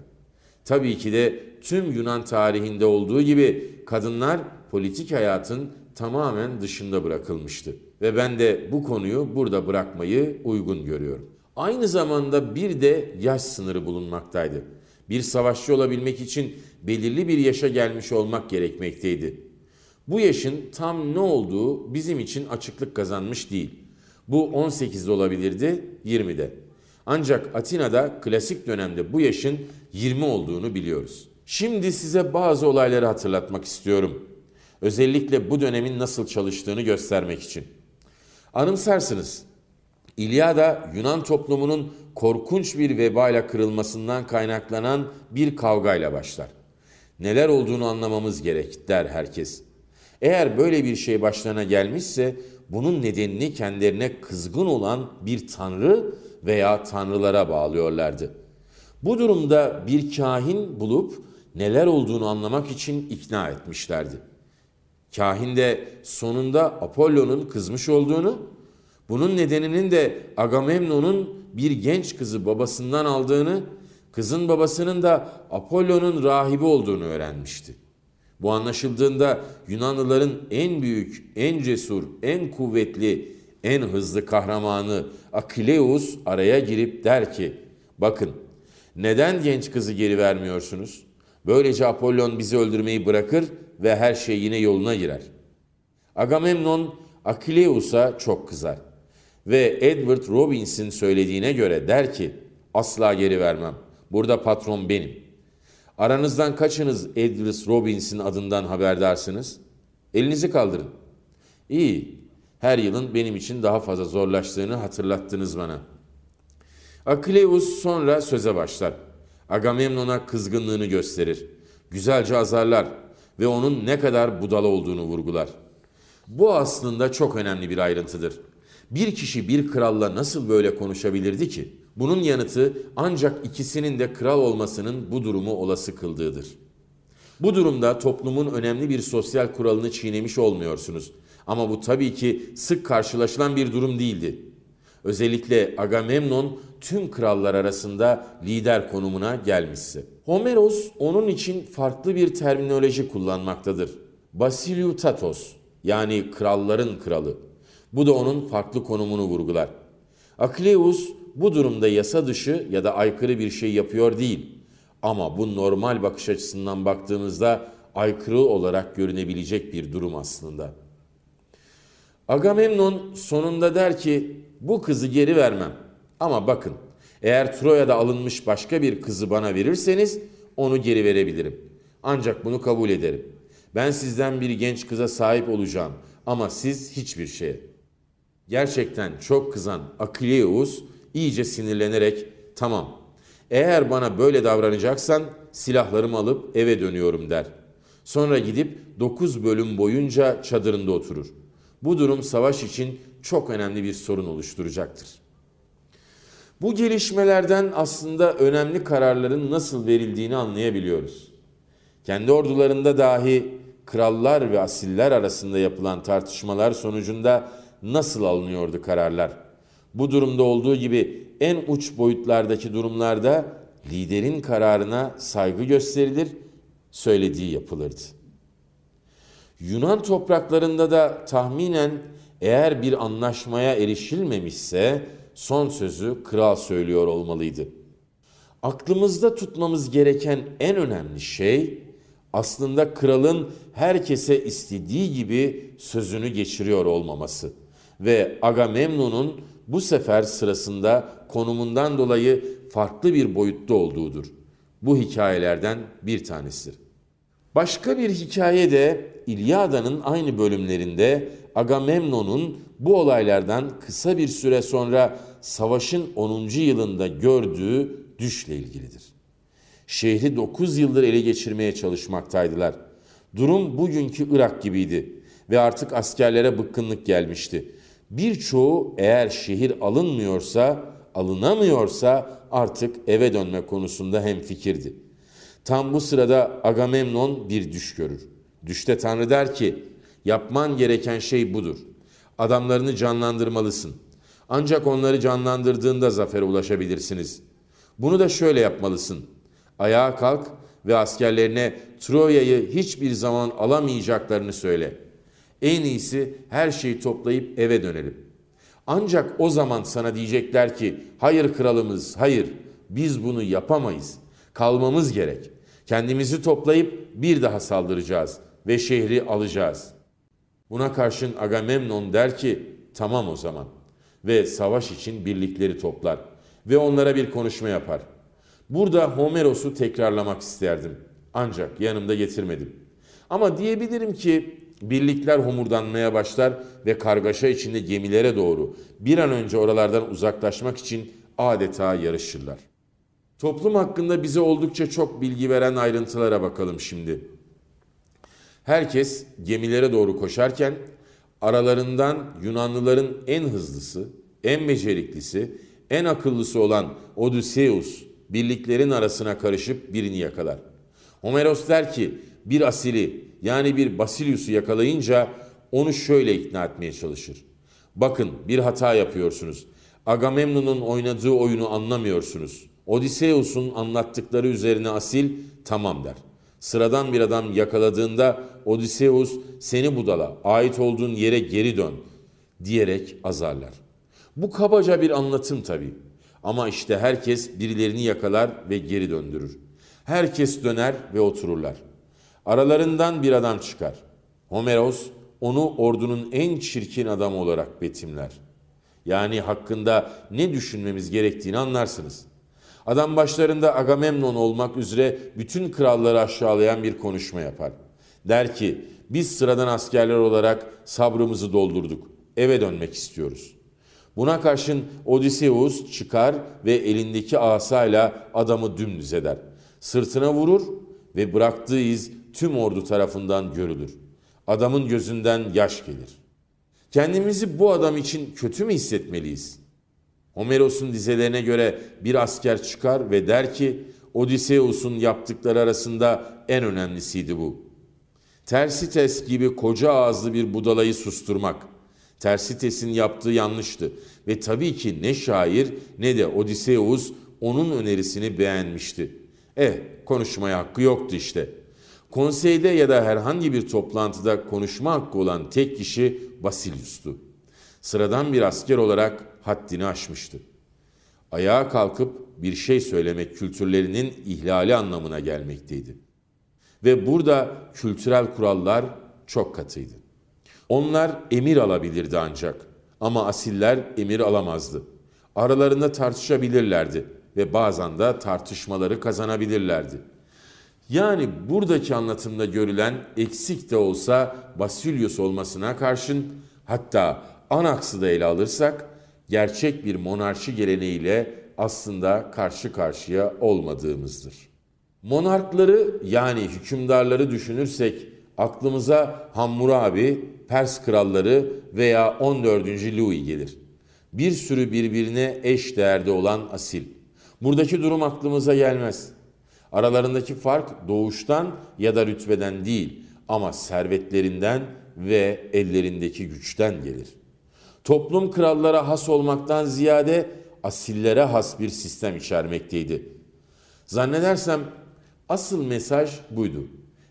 Tabii ki de tüm Yunan tarihinde olduğu gibi kadınlar politik hayatın tamamen dışında bırakılmıştı ve ben de bu konuyu burada bırakmayı uygun görüyorum. Aynı zamanda bir de yaş sınırı bulunmaktaydı. Bir savaşçı olabilmek için belirli bir yaşa gelmiş olmak gerekmekteydi. Bu yaşın tam ne olduğu bizim için açıklık kazanmış değil. Bu 18'de olabilirdi, 20'de. Ancak Atina'da klasik dönemde bu yaşın 20 olduğunu biliyoruz. Şimdi size bazı olayları hatırlatmak istiyorum. Özellikle bu dönemin nasıl çalıştığını göstermek için. Anımsarsınız. İlyada Yunan toplumunun korkunç bir vebayla kırılmasından kaynaklanan bir kavgayla başlar. Neler olduğunu anlamamız gerek der herkes. Eğer böyle bir şey başlarına gelmişse bunun nedenini kendilerine kızgın olan bir tanrı veya tanrılara bağlıyorlardı. Bu durumda bir kahin bulup neler olduğunu anlamak için ikna etmişlerdi. Kahin de sonunda Apollo'nun kızmış olduğunu, bunun nedeninin de Agamemnon'un bir genç kızı babasından aldığını, kızın babasının da Apollo'nun rahibi olduğunu öğrenmişti. Bu anlaşıldığında Yunanlıların en büyük, en cesur, en kuvvetli, en hızlı kahramanı Akileus araya girip der ki, bakın neden genç kızı geri vermiyorsunuz? Böylece Apollon bizi öldürmeyi bırakır ve her şey yine yoluna girer. Agamemnon Akileus'a çok kızar ve Edward Robbins'in söylediğine göre der ki asla geri vermem. Burada patron benim.'' Aranızdan kaçınız Edris Robbins'in adından haberdarsınız? Elinizi kaldırın. İyi, her yılın benim için daha fazla zorlaştığını hatırlattınız bana. Akleus sonra söze başlar. Agamemnon'a kızgınlığını gösterir. Güzelce azarlar ve onun ne kadar budala olduğunu vurgular. Bu aslında çok önemli bir ayrıntıdır. Bir kişi bir kralla nasıl böyle konuşabilirdi ki? Bunun yanıtı ancak ikisinin de kral olmasının bu durumu olası kıldığıdır. Bu durumda toplumun önemli bir sosyal kuralını çiğnemiş olmuyorsunuz. Ama bu tabii ki sık karşılaşılan bir durum değildi. Özellikle Agamemnon tüm krallar arasında lider konumuna gelmişse. Homeros onun için farklı bir terminoloji kullanmaktadır. Basiliutatos yani kralların kralı. Bu da onun farklı konumunu vurgular. Akleus bu durumda yasa dışı ya da aykırı bir şey yapıyor değil. Ama bu normal bakış açısından baktığınızda aykırı olarak görünebilecek bir durum aslında. Agamemnon sonunda der ki bu kızı geri vermem. Ama bakın eğer Troya'da alınmış başka bir kızı bana verirseniz onu geri verebilirim. Ancak bunu kabul ederim. Ben sizden bir genç kıza sahip olacağım ama siz hiçbir şeye. Gerçekten çok kızan Akileus iyice sinirlenerek tamam eğer bana böyle davranacaksan silahlarımı alıp eve dönüyorum der. Sonra gidip 9 bölüm boyunca çadırında oturur. Bu durum savaş için çok önemli bir sorun oluşturacaktır. Bu gelişmelerden aslında önemli kararların nasıl verildiğini anlayabiliyoruz. Kendi ordularında dahi krallar ve asiller arasında yapılan tartışmalar sonucunda nasıl alınıyordu kararlar? Bu durumda olduğu gibi en uç boyutlardaki durumlarda liderin kararına saygı gösterilir, söylediği yapılırdı. Yunan topraklarında da tahminen eğer bir anlaşmaya erişilmemişse son sözü kral söylüyor olmalıydı. Aklımızda tutmamız gereken en önemli şey aslında kralın herkese istediği gibi sözünü geçiriyor olmaması ve Agamemnon'un bu sefer sırasında konumundan dolayı farklı bir boyutta olduğudur. Bu hikayelerden bir tanesidir. Başka bir hikaye de İlyada'nın aynı bölümlerinde Agamemnon'un bu olaylardan kısa bir süre sonra savaşın 10. yılında gördüğü düşle ilgilidir. Şehri 9 yıldır ele geçirmeye çalışmaktaydılar. Durum bugünkü Irak gibiydi ve artık askerlere bıkkınlık gelmişti. Birçoğu eğer şehir alınmıyorsa, alınamıyorsa artık eve dönme konusunda hem fikirdi. Tam bu sırada Agamemnon bir düş görür. Düşte Tanrı der ki, yapman gereken şey budur. Adamlarını canlandırmalısın. Ancak onları canlandırdığında zafere ulaşabilirsiniz. Bunu da şöyle yapmalısın. Ayağa kalk ve askerlerine Troya'yı hiçbir zaman alamayacaklarını söyle.'' En iyisi her şeyi toplayıp eve dönelim. Ancak o zaman sana diyecekler ki hayır kralımız hayır biz bunu yapamayız. Kalmamız gerek. Kendimizi toplayıp bir daha saldıracağız ve şehri alacağız. Buna karşın Agamemnon der ki tamam o zaman ve savaş için birlikleri toplar ve onlara bir konuşma yapar. Burada Homeros'u tekrarlamak isterdim ancak yanımda getirmedim. Ama diyebilirim ki Birlikler homurdanmaya başlar ve kargaşa içinde gemilere doğru bir an önce oralardan uzaklaşmak için adeta yarışırlar. Toplum hakkında bize oldukça çok bilgi veren ayrıntılara bakalım şimdi. Herkes gemilere doğru koşarken aralarından Yunanlıların en hızlısı, en beceriklisi, en akıllısı olan Odysseus birliklerin arasına karışıp birini yakalar. Homeros der ki bir asili yani bir Basilius'u yakalayınca onu şöyle ikna etmeye çalışır. Bakın bir hata yapıyorsunuz. Agamemnon'un oynadığı oyunu anlamıyorsunuz. Odysseus'un anlattıkları üzerine asil tamam der. Sıradan bir adam yakaladığında Odysseus seni budala, ait olduğun yere geri dön diyerek azarlar. Bu kabaca bir anlatım tabii. Ama işte herkes birilerini yakalar ve geri döndürür. Herkes döner ve otururlar. Aralarından bir adam çıkar. Homeros onu ordunun en çirkin adamı olarak betimler. Yani hakkında ne düşünmemiz gerektiğini anlarsınız. Adam başlarında Agamemnon olmak üzere bütün kralları aşağılayan bir konuşma yapar. Der ki biz sıradan askerler olarak sabrımızı doldurduk. Eve dönmek istiyoruz. Buna karşın Odysseus çıkar ve elindeki asayla adamı dümdüz eder. Sırtına vurur ve bıraktığı iz tüm ordu tarafından görülür. Adamın gözünden yaş gelir. Kendimizi bu adam için kötü mü hissetmeliyiz? Homeros'un dizelerine göre bir asker çıkar ve der ki Odysseus'un yaptıkları arasında en önemlisiydi bu. Tersites gibi koca ağızlı bir budalayı susturmak. Tersites'in yaptığı yanlıştı ve tabii ki ne şair ne de Odysseus onun önerisini beğenmişti. Eh konuşmaya hakkı yoktu işte.'' Konseyde ya da herhangi bir toplantıda konuşma hakkı olan tek kişi Basilius'tu. Sıradan bir asker olarak haddini aşmıştı. Ayağa kalkıp bir şey söylemek kültürlerinin ihlali anlamına gelmekteydi. Ve burada kültürel kurallar çok katıydı. Onlar emir alabilirdi ancak ama asiller emir alamazdı. Aralarında tartışabilirlerdi ve bazen de tartışmaları kazanabilirlerdi.'' Yani buradaki anlatımda görülen eksik de olsa Basilius olmasına karşın hatta Anaks'ı da ele alırsak gerçek bir monarşi geleneğiyle aslında karşı karşıya olmadığımızdır. Monarkları yani hükümdarları düşünürsek aklımıza Hammurabi, Pers kralları veya 14. Louis gelir. Bir sürü birbirine eş değerde olan asil. Buradaki durum aklımıza gelmez. Aralarındaki fark doğuştan ya da rütbeden değil ama servetlerinden ve ellerindeki güçten gelir. Toplum krallara has olmaktan ziyade asillere has bir sistem içermekteydi. Zannedersem asıl mesaj buydu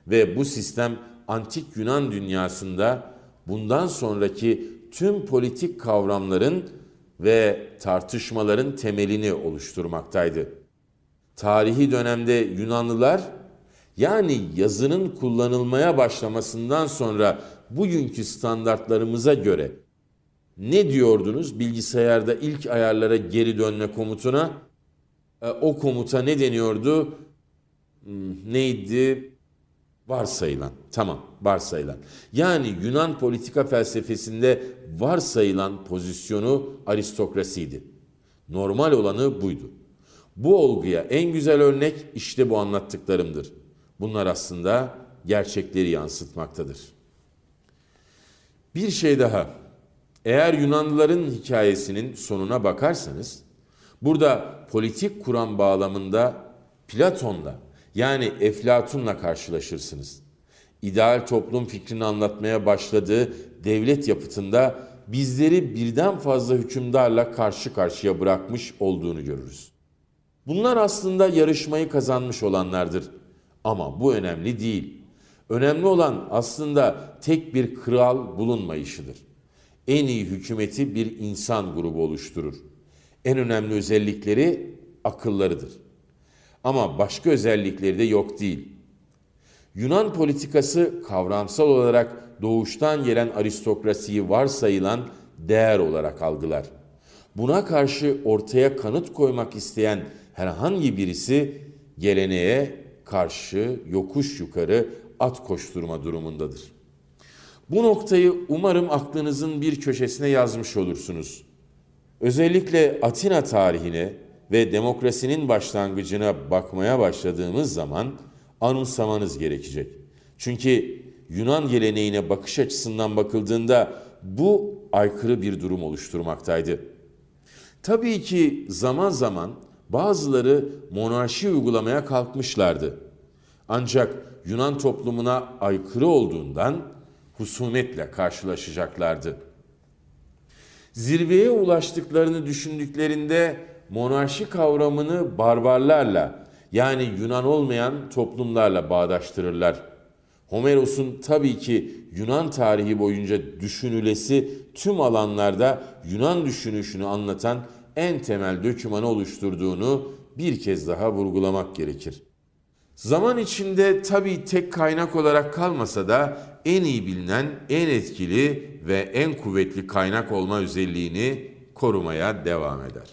ve bu sistem antik Yunan dünyasında bundan sonraki tüm politik kavramların ve tartışmaların temelini oluşturmaktaydı tarihi dönemde Yunanlılar yani yazının kullanılmaya başlamasından sonra bugünkü standartlarımıza göre ne diyordunuz bilgisayarda ilk ayarlara geri dönme komutuna? E, o komuta ne deniyordu? Hmm, neydi? Varsayılan. Tamam, varsayılan. Yani Yunan politika felsefesinde varsayılan pozisyonu aristokrasiydi. Normal olanı buydu. Bu olguya en güzel örnek işte bu anlattıklarımdır. Bunlar aslında gerçekleri yansıtmaktadır. Bir şey daha. Eğer Yunanlıların hikayesinin sonuna bakarsanız burada politik Kur'an bağlamında Platon'la yani Eflatun'la karşılaşırsınız. İdeal toplum fikrini anlatmaya başladığı devlet yapıtında bizleri birden fazla hükümdarla karşı karşıya bırakmış olduğunu görürüz. Bunlar aslında yarışmayı kazanmış olanlardır. Ama bu önemli değil. Önemli olan aslında tek bir kral bulunmayışıdır. En iyi hükümeti bir insan grubu oluşturur. En önemli özellikleri akıllarıdır. Ama başka özellikleri de yok değil. Yunan politikası kavramsal olarak doğuştan gelen aristokrasiyi varsayılan değer olarak algılar. Buna karşı ortaya kanıt koymak isteyen herhangi birisi geleneğe karşı yokuş yukarı at koşturma durumundadır. Bu noktayı umarım aklınızın bir köşesine yazmış olursunuz. Özellikle Atina tarihine ve demokrasinin başlangıcına bakmaya başladığımız zaman anımsamanız gerekecek. Çünkü Yunan geleneğine bakış açısından bakıldığında bu aykırı bir durum oluşturmaktaydı. Tabii ki zaman zaman Bazıları monarşi uygulamaya kalkmışlardı. Ancak Yunan toplumuna aykırı olduğundan husumetle karşılaşacaklardı. Zirveye ulaştıklarını düşündüklerinde monarşi kavramını barbarlarla yani Yunan olmayan toplumlarla bağdaştırırlar. Homeros'un tabii ki Yunan tarihi boyunca düşünülesi tüm alanlarda Yunan düşünüşünü anlatan en temel dökümanı oluşturduğunu bir kez daha vurgulamak gerekir. Zaman içinde tabi tek kaynak olarak kalmasa da en iyi bilinen, en etkili ve en kuvvetli kaynak olma özelliğini korumaya devam eder.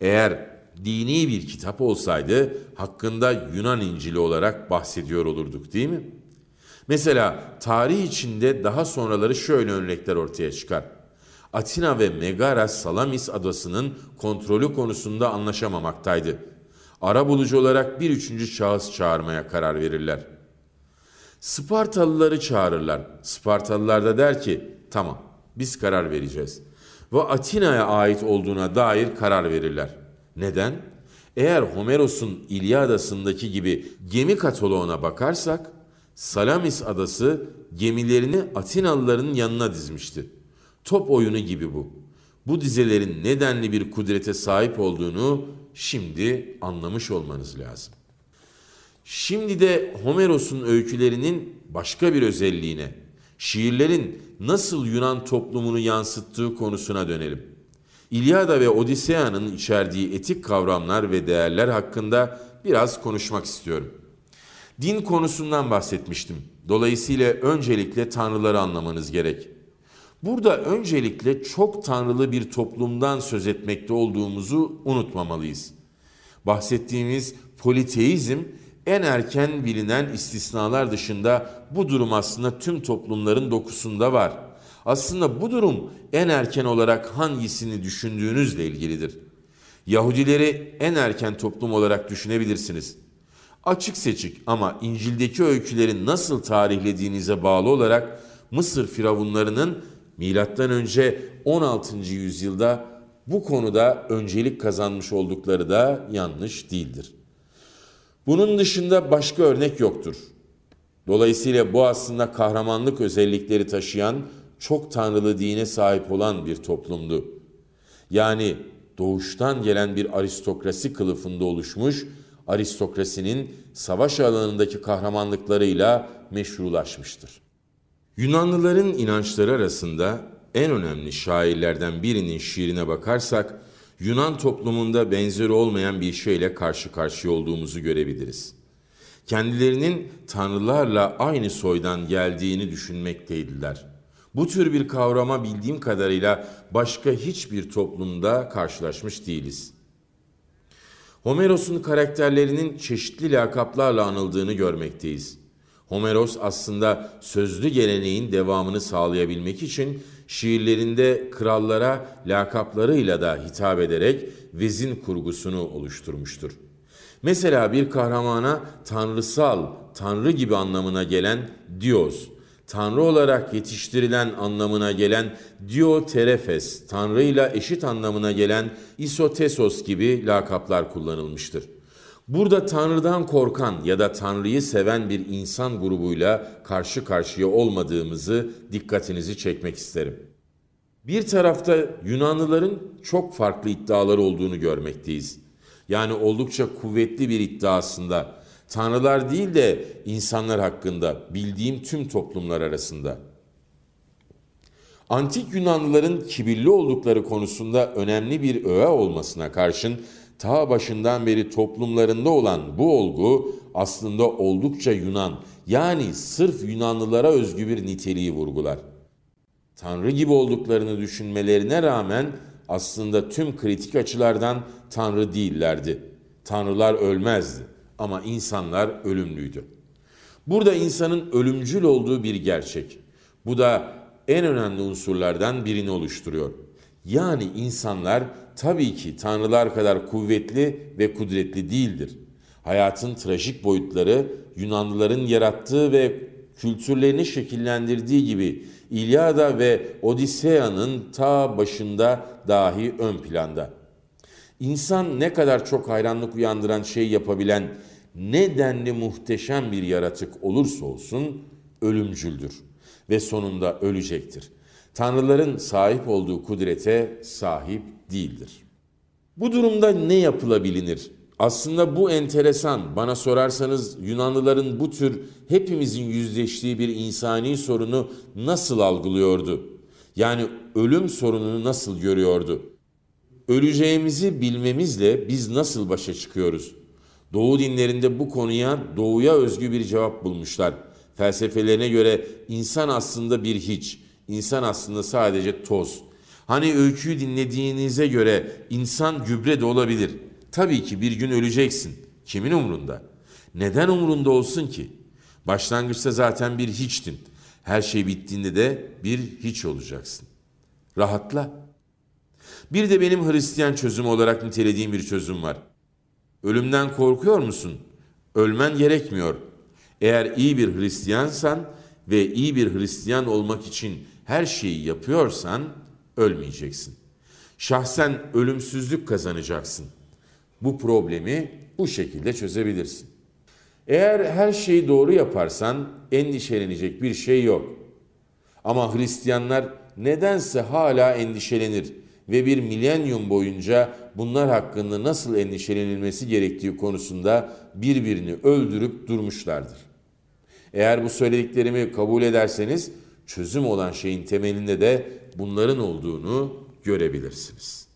Eğer dini bir kitap olsaydı hakkında Yunan İncili olarak bahsediyor olurduk değil mi? Mesela tarih içinde daha sonraları şöyle örnekler ortaya çıkar. Atina ve Megara Salamis adasının kontrolü konusunda anlaşamamaktaydı. Ara bulucu olarak bir üçüncü şahıs çağırmaya karar verirler. Spartalıları çağırırlar. Spartalılar da der ki tamam biz karar vereceğiz. Ve Atina'ya ait olduğuna dair karar verirler. Neden? Eğer Homeros'un İlyadasındaki gibi gemi kataloğuna bakarsak Salamis adası gemilerini Atinalıların yanına dizmişti. Top oyunu gibi bu. Bu dizelerin nedenli bir kudrete sahip olduğunu şimdi anlamış olmanız lazım. Şimdi de Homeros'un öykülerinin başka bir özelliğine, şiirlerin nasıl Yunan toplumunu yansıttığı konusuna dönelim. İlyada ve Odisea'nın içerdiği etik kavramlar ve değerler hakkında biraz konuşmak istiyorum. Din konusundan bahsetmiştim. Dolayısıyla öncelikle tanrıları anlamanız gerek. Burada öncelikle çok tanrılı bir toplumdan söz etmekte olduğumuzu unutmamalıyız. Bahsettiğimiz politeizm en erken bilinen istisnalar dışında bu durum aslında tüm toplumların dokusunda var. Aslında bu durum en erken olarak hangisini düşündüğünüzle ilgilidir. Yahudileri en erken toplum olarak düşünebilirsiniz. Açık seçik ama İncil'deki öyküleri nasıl tarihlediğinize bağlı olarak Mısır firavunlarının milattan önce 16. yüzyılda bu konuda öncelik kazanmış oldukları da yanlış değildir. Bunun dışında başka örnek yoktur. Dolayısıyla bu aslında kahramanlık özellikleri taşıyan çok tanrılı dine sahip olan bir toplumdu. Yani doğuştan gelen bir aristokrasi kılıfında oluşmuş, aristokrasinin savaş alanındaki kahramanlıklarıyla meşrulaşmıştır. Yunanlıların inançları arasında en önemli şairlerden birinin şiirine bakarsak, Yunan toplumunda benzeri olmayan bir şeyle karşı karşıya olduğumuzu görebiliriz. Kendilerinin tanrılarla aynı soydan geldiğini düşünmekteydiler. Bu tür bir kavrama bildiğim kadarıyla başka hiçbir toplumda karşılaşmış değiliz. Homeros'un karakterlerinin çeşitli lakaplarla anıldığını görmekteyiz. Homeros aslında sözlü geleneğin devamını sağlayabilmek için şiirlerinde krallara lakaplarıyla da hitap ederek vezin kurgusunu oluşturmuştur. Mesela bir kahramana tanrısal, tanrı gibi anlamına gelen Dios, tanrı olarak yetiştirilen anlamına gelen Dio Dioterefes, tanrıyla eşit anlamına gelen Isotesos gibi lakaplar kullanılmıştır. Burada Tanrı'dan korkan ya da Tanrı'yı seven bir insan grubuyla karşı karşıya olmadığımızı dikkatinizi çekmek isterim. Bir tarafta Yunanlıların çok farklı iddiaları olduğunu görmekteyiz. Yani oldukça kuvvetli bir iddiasında tanrılar değil de insanlar hakkında bildiğim tüm toplumlar arasında. Antik Yunanlıların kibirli oldukları konusunda önemli bir öğe olmasına karşın ta başından beri toplumlarında olan bu olgu aslında oldukça Yunan yani sırf Yunanlılara özgü bir niteliği vurgular. Tanrı gibi olduklarını düşünmelerine rağmen aslında tüm kritik açılardan tanrı değillerdi. Tanrılar ölmezdi ama insanlar ölümlüydü. Burada insanın ölümcül olduğu bir gerçek. Bu da en önemli unsurlardan birini oluşturuyor. Yani insanlar tabii ki tanrılar kadar kuvvetli ve kudretli değildir. Hayatın trajik boyutları Yunanlıların yarattığı ve kültürlerini şekillendirdiği gibi İlyada ve Odisea'nın ta başında dahi ön planda. İnsan ne kadar çok hayranlık uyandıran şey yapabilen ne denli muhteşem bir yaratık olursa olsun ölümcüldür ve sonunda ölecektir. Tanrıların sahip olduğu kudrete sahip değildir. Bu durumda ne yapılabilir? Aslında bu enteresan. Bana sorarsanız Yunanlıların bu tür hepimizin yüzleştiği bir insani sorunu nasıl algılıyordu? Yani ölüm sorununu nasıl görüyordu? Öleceğimizi bilmemizle biz nasıl başa çıkıyoruz? Doğu dinlerinde bu konuya doğuya özgü bir cevap bulmuşlar. Felsefelerine göre insan aslında bir hiç, insan aslında sadece toz. Hani öyküyü dinlediğinize göre insan gübre de olabilir. Tabii ki bir gün öleceksin. Kimin umrunda? Neden umrunda olsun ki? Başlangıçta zaten bir hiçtin. Her şey bittiğinde de bir hiç olacaksın. Rahatla. Bir de benim Hristiyan çözümü olarak nitelediğim bir çözüm var. Ölümden korkuyor musun? Ölmen gerekmiyor. Eğer iyi bir Hristiyansan ve iyi bir Hristiyan olmak için her şeyi yapıyorsan ölmeyeceksin. Şahsen ölümsüzlük kazanacaksın. Bu problemi bu şekilde çözebilirsin. Eğer her şeyi doğru yaparsan endişelenecek bir şey yok. Ama Hristiyanlar nedense hala endişelenir ve bir milenyum boyunca bunlar hakkında nasıl endişelenilmesi gerektiği konusunda birbirini öldürüp durmuşlardır. Eğer bu söylediklerimi kabul ederseniz çözüm olan şeyin temelinde de bunların olduğunu görebilirsiniz.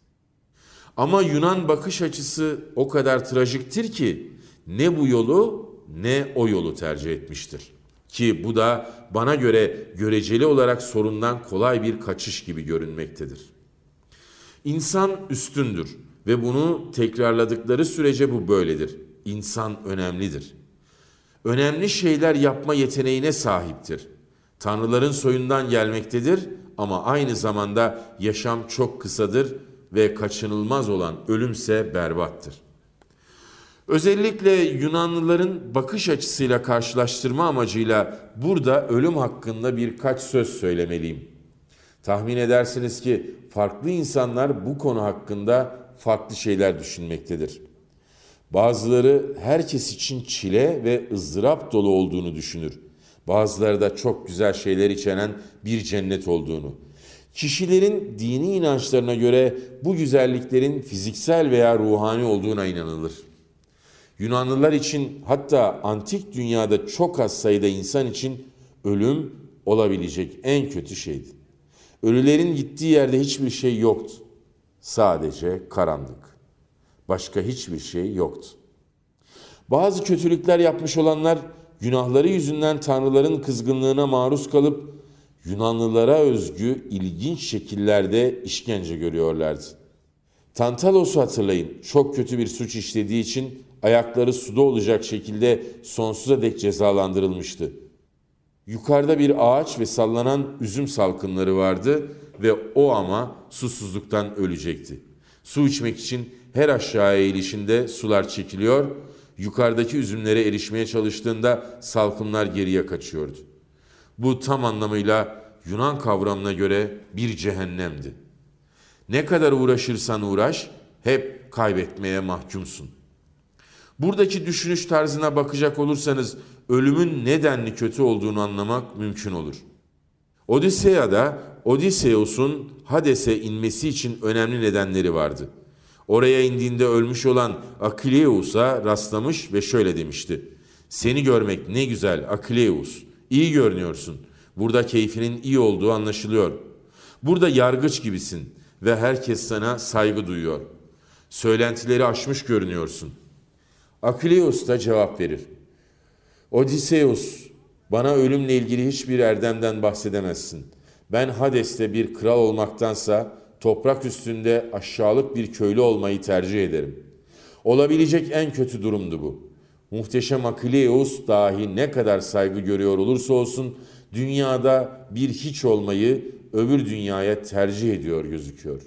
Ama Yunan bakış açısı o kadar trajiktir ki ne bu yolu ne o yolu tercih etmiştir. Ki bu da bana göre göreceli olarak sorundan kolay bir kaçış gibi görünmektedir. İnsan üstündür ve bunu tekrarladıkları sürece bu böyledir. İnsan önemlidir. Önemli şeyler yapma yeteneğine sahiptir. Tanrıların soyundan gelmektedir ama aynı zamanda yaşam çok kısadır ve kaçınılmaz olan ölümse berbattır. Özellikle Yunanlıların bakış açısıyla karşılaştırma amacıyla burada ölüm hakkında birkaç söz söylemeliyim. Tahmin edersiniz ki farklı insanlar bu konu hakkında farklı şeyler düşünmektedir. Bazıları herkes için çile ve ızdırap dolu olduğunu düşünür bazıları da çok güzel şeyler içeren bir cennet olduğunu, kişilerin dini inançlarına göre bu güzelliklerin fiziksel veya ruhani olduğuna inanılır. Yunanlılar için hatta antik dünyada çok az sayıda insan için ölüm olabilecek en kötü şeydi. Ölülerin gittiği yerde hiçbir şey yoktu. Sadece karanlık. Başka hiçbir şey yoktu. Bazı kötülükler yapmış olanlar günahları yüzünden tanrıların kızgınlığına maruz kalıp Yunanlılara özgü ilginç şekillerde işkence görüyorlardı. Tantalos'u hatırlayın. Çok kötü bir suç işlediği için ayakları suda olacak şekilde sonsuza dek cezalandırılmıştı. Yukarıda bir ağaç ve sallanan üzüm salkınları vardı ve o ama susuzluktan ölecekti. Su içmek için her aşağıya ilişinde sular çekiliyor yukarıdaki üzümlere erişmeye çalıştığında salkımlar geriye kaçıyordu. Bu tam anlamıyla Yunan kavramına göre bir cehennemdi. Ne kadar uğraşırsan uğraş hep kaybetmeye mahkumsun. Buradaki düşünüş tarzına bakacak olursanız ölümün nedenli kötü olduğunu anlamak mümkün olur. Odiseya'da Odiseus'un Hades'e inmesi için önemli nedenleri vardı.'' Oraya indiğinde ölmüş olan Akileus'a rastlamış ve şöyle demişti. Seni görmek ne güzel Akileus. İyi görünüyorsun. Burada keyfinin iyi olduğu anlaşılıyor. Burada yargıç gibisin ve herkes sana saygı duyuyor. Söylentileri aşmış görünüyorsun. Akileus da cevap verir. Odysseus, bana ölümle ilgili hiçbir erdemden bahsedemezsin. Ben Hades'te bir kral olmaktansa toprak üstünde aşağılık bir köylü olmayı tercih ederim. Olabilecek en kötü durumdu bu. Muhteşem Akileus dahi ne kadar saygı görüyor olursa olsun dünyada bir hiç olmayı öbür dünyaya tercih ediyor gözüküyor.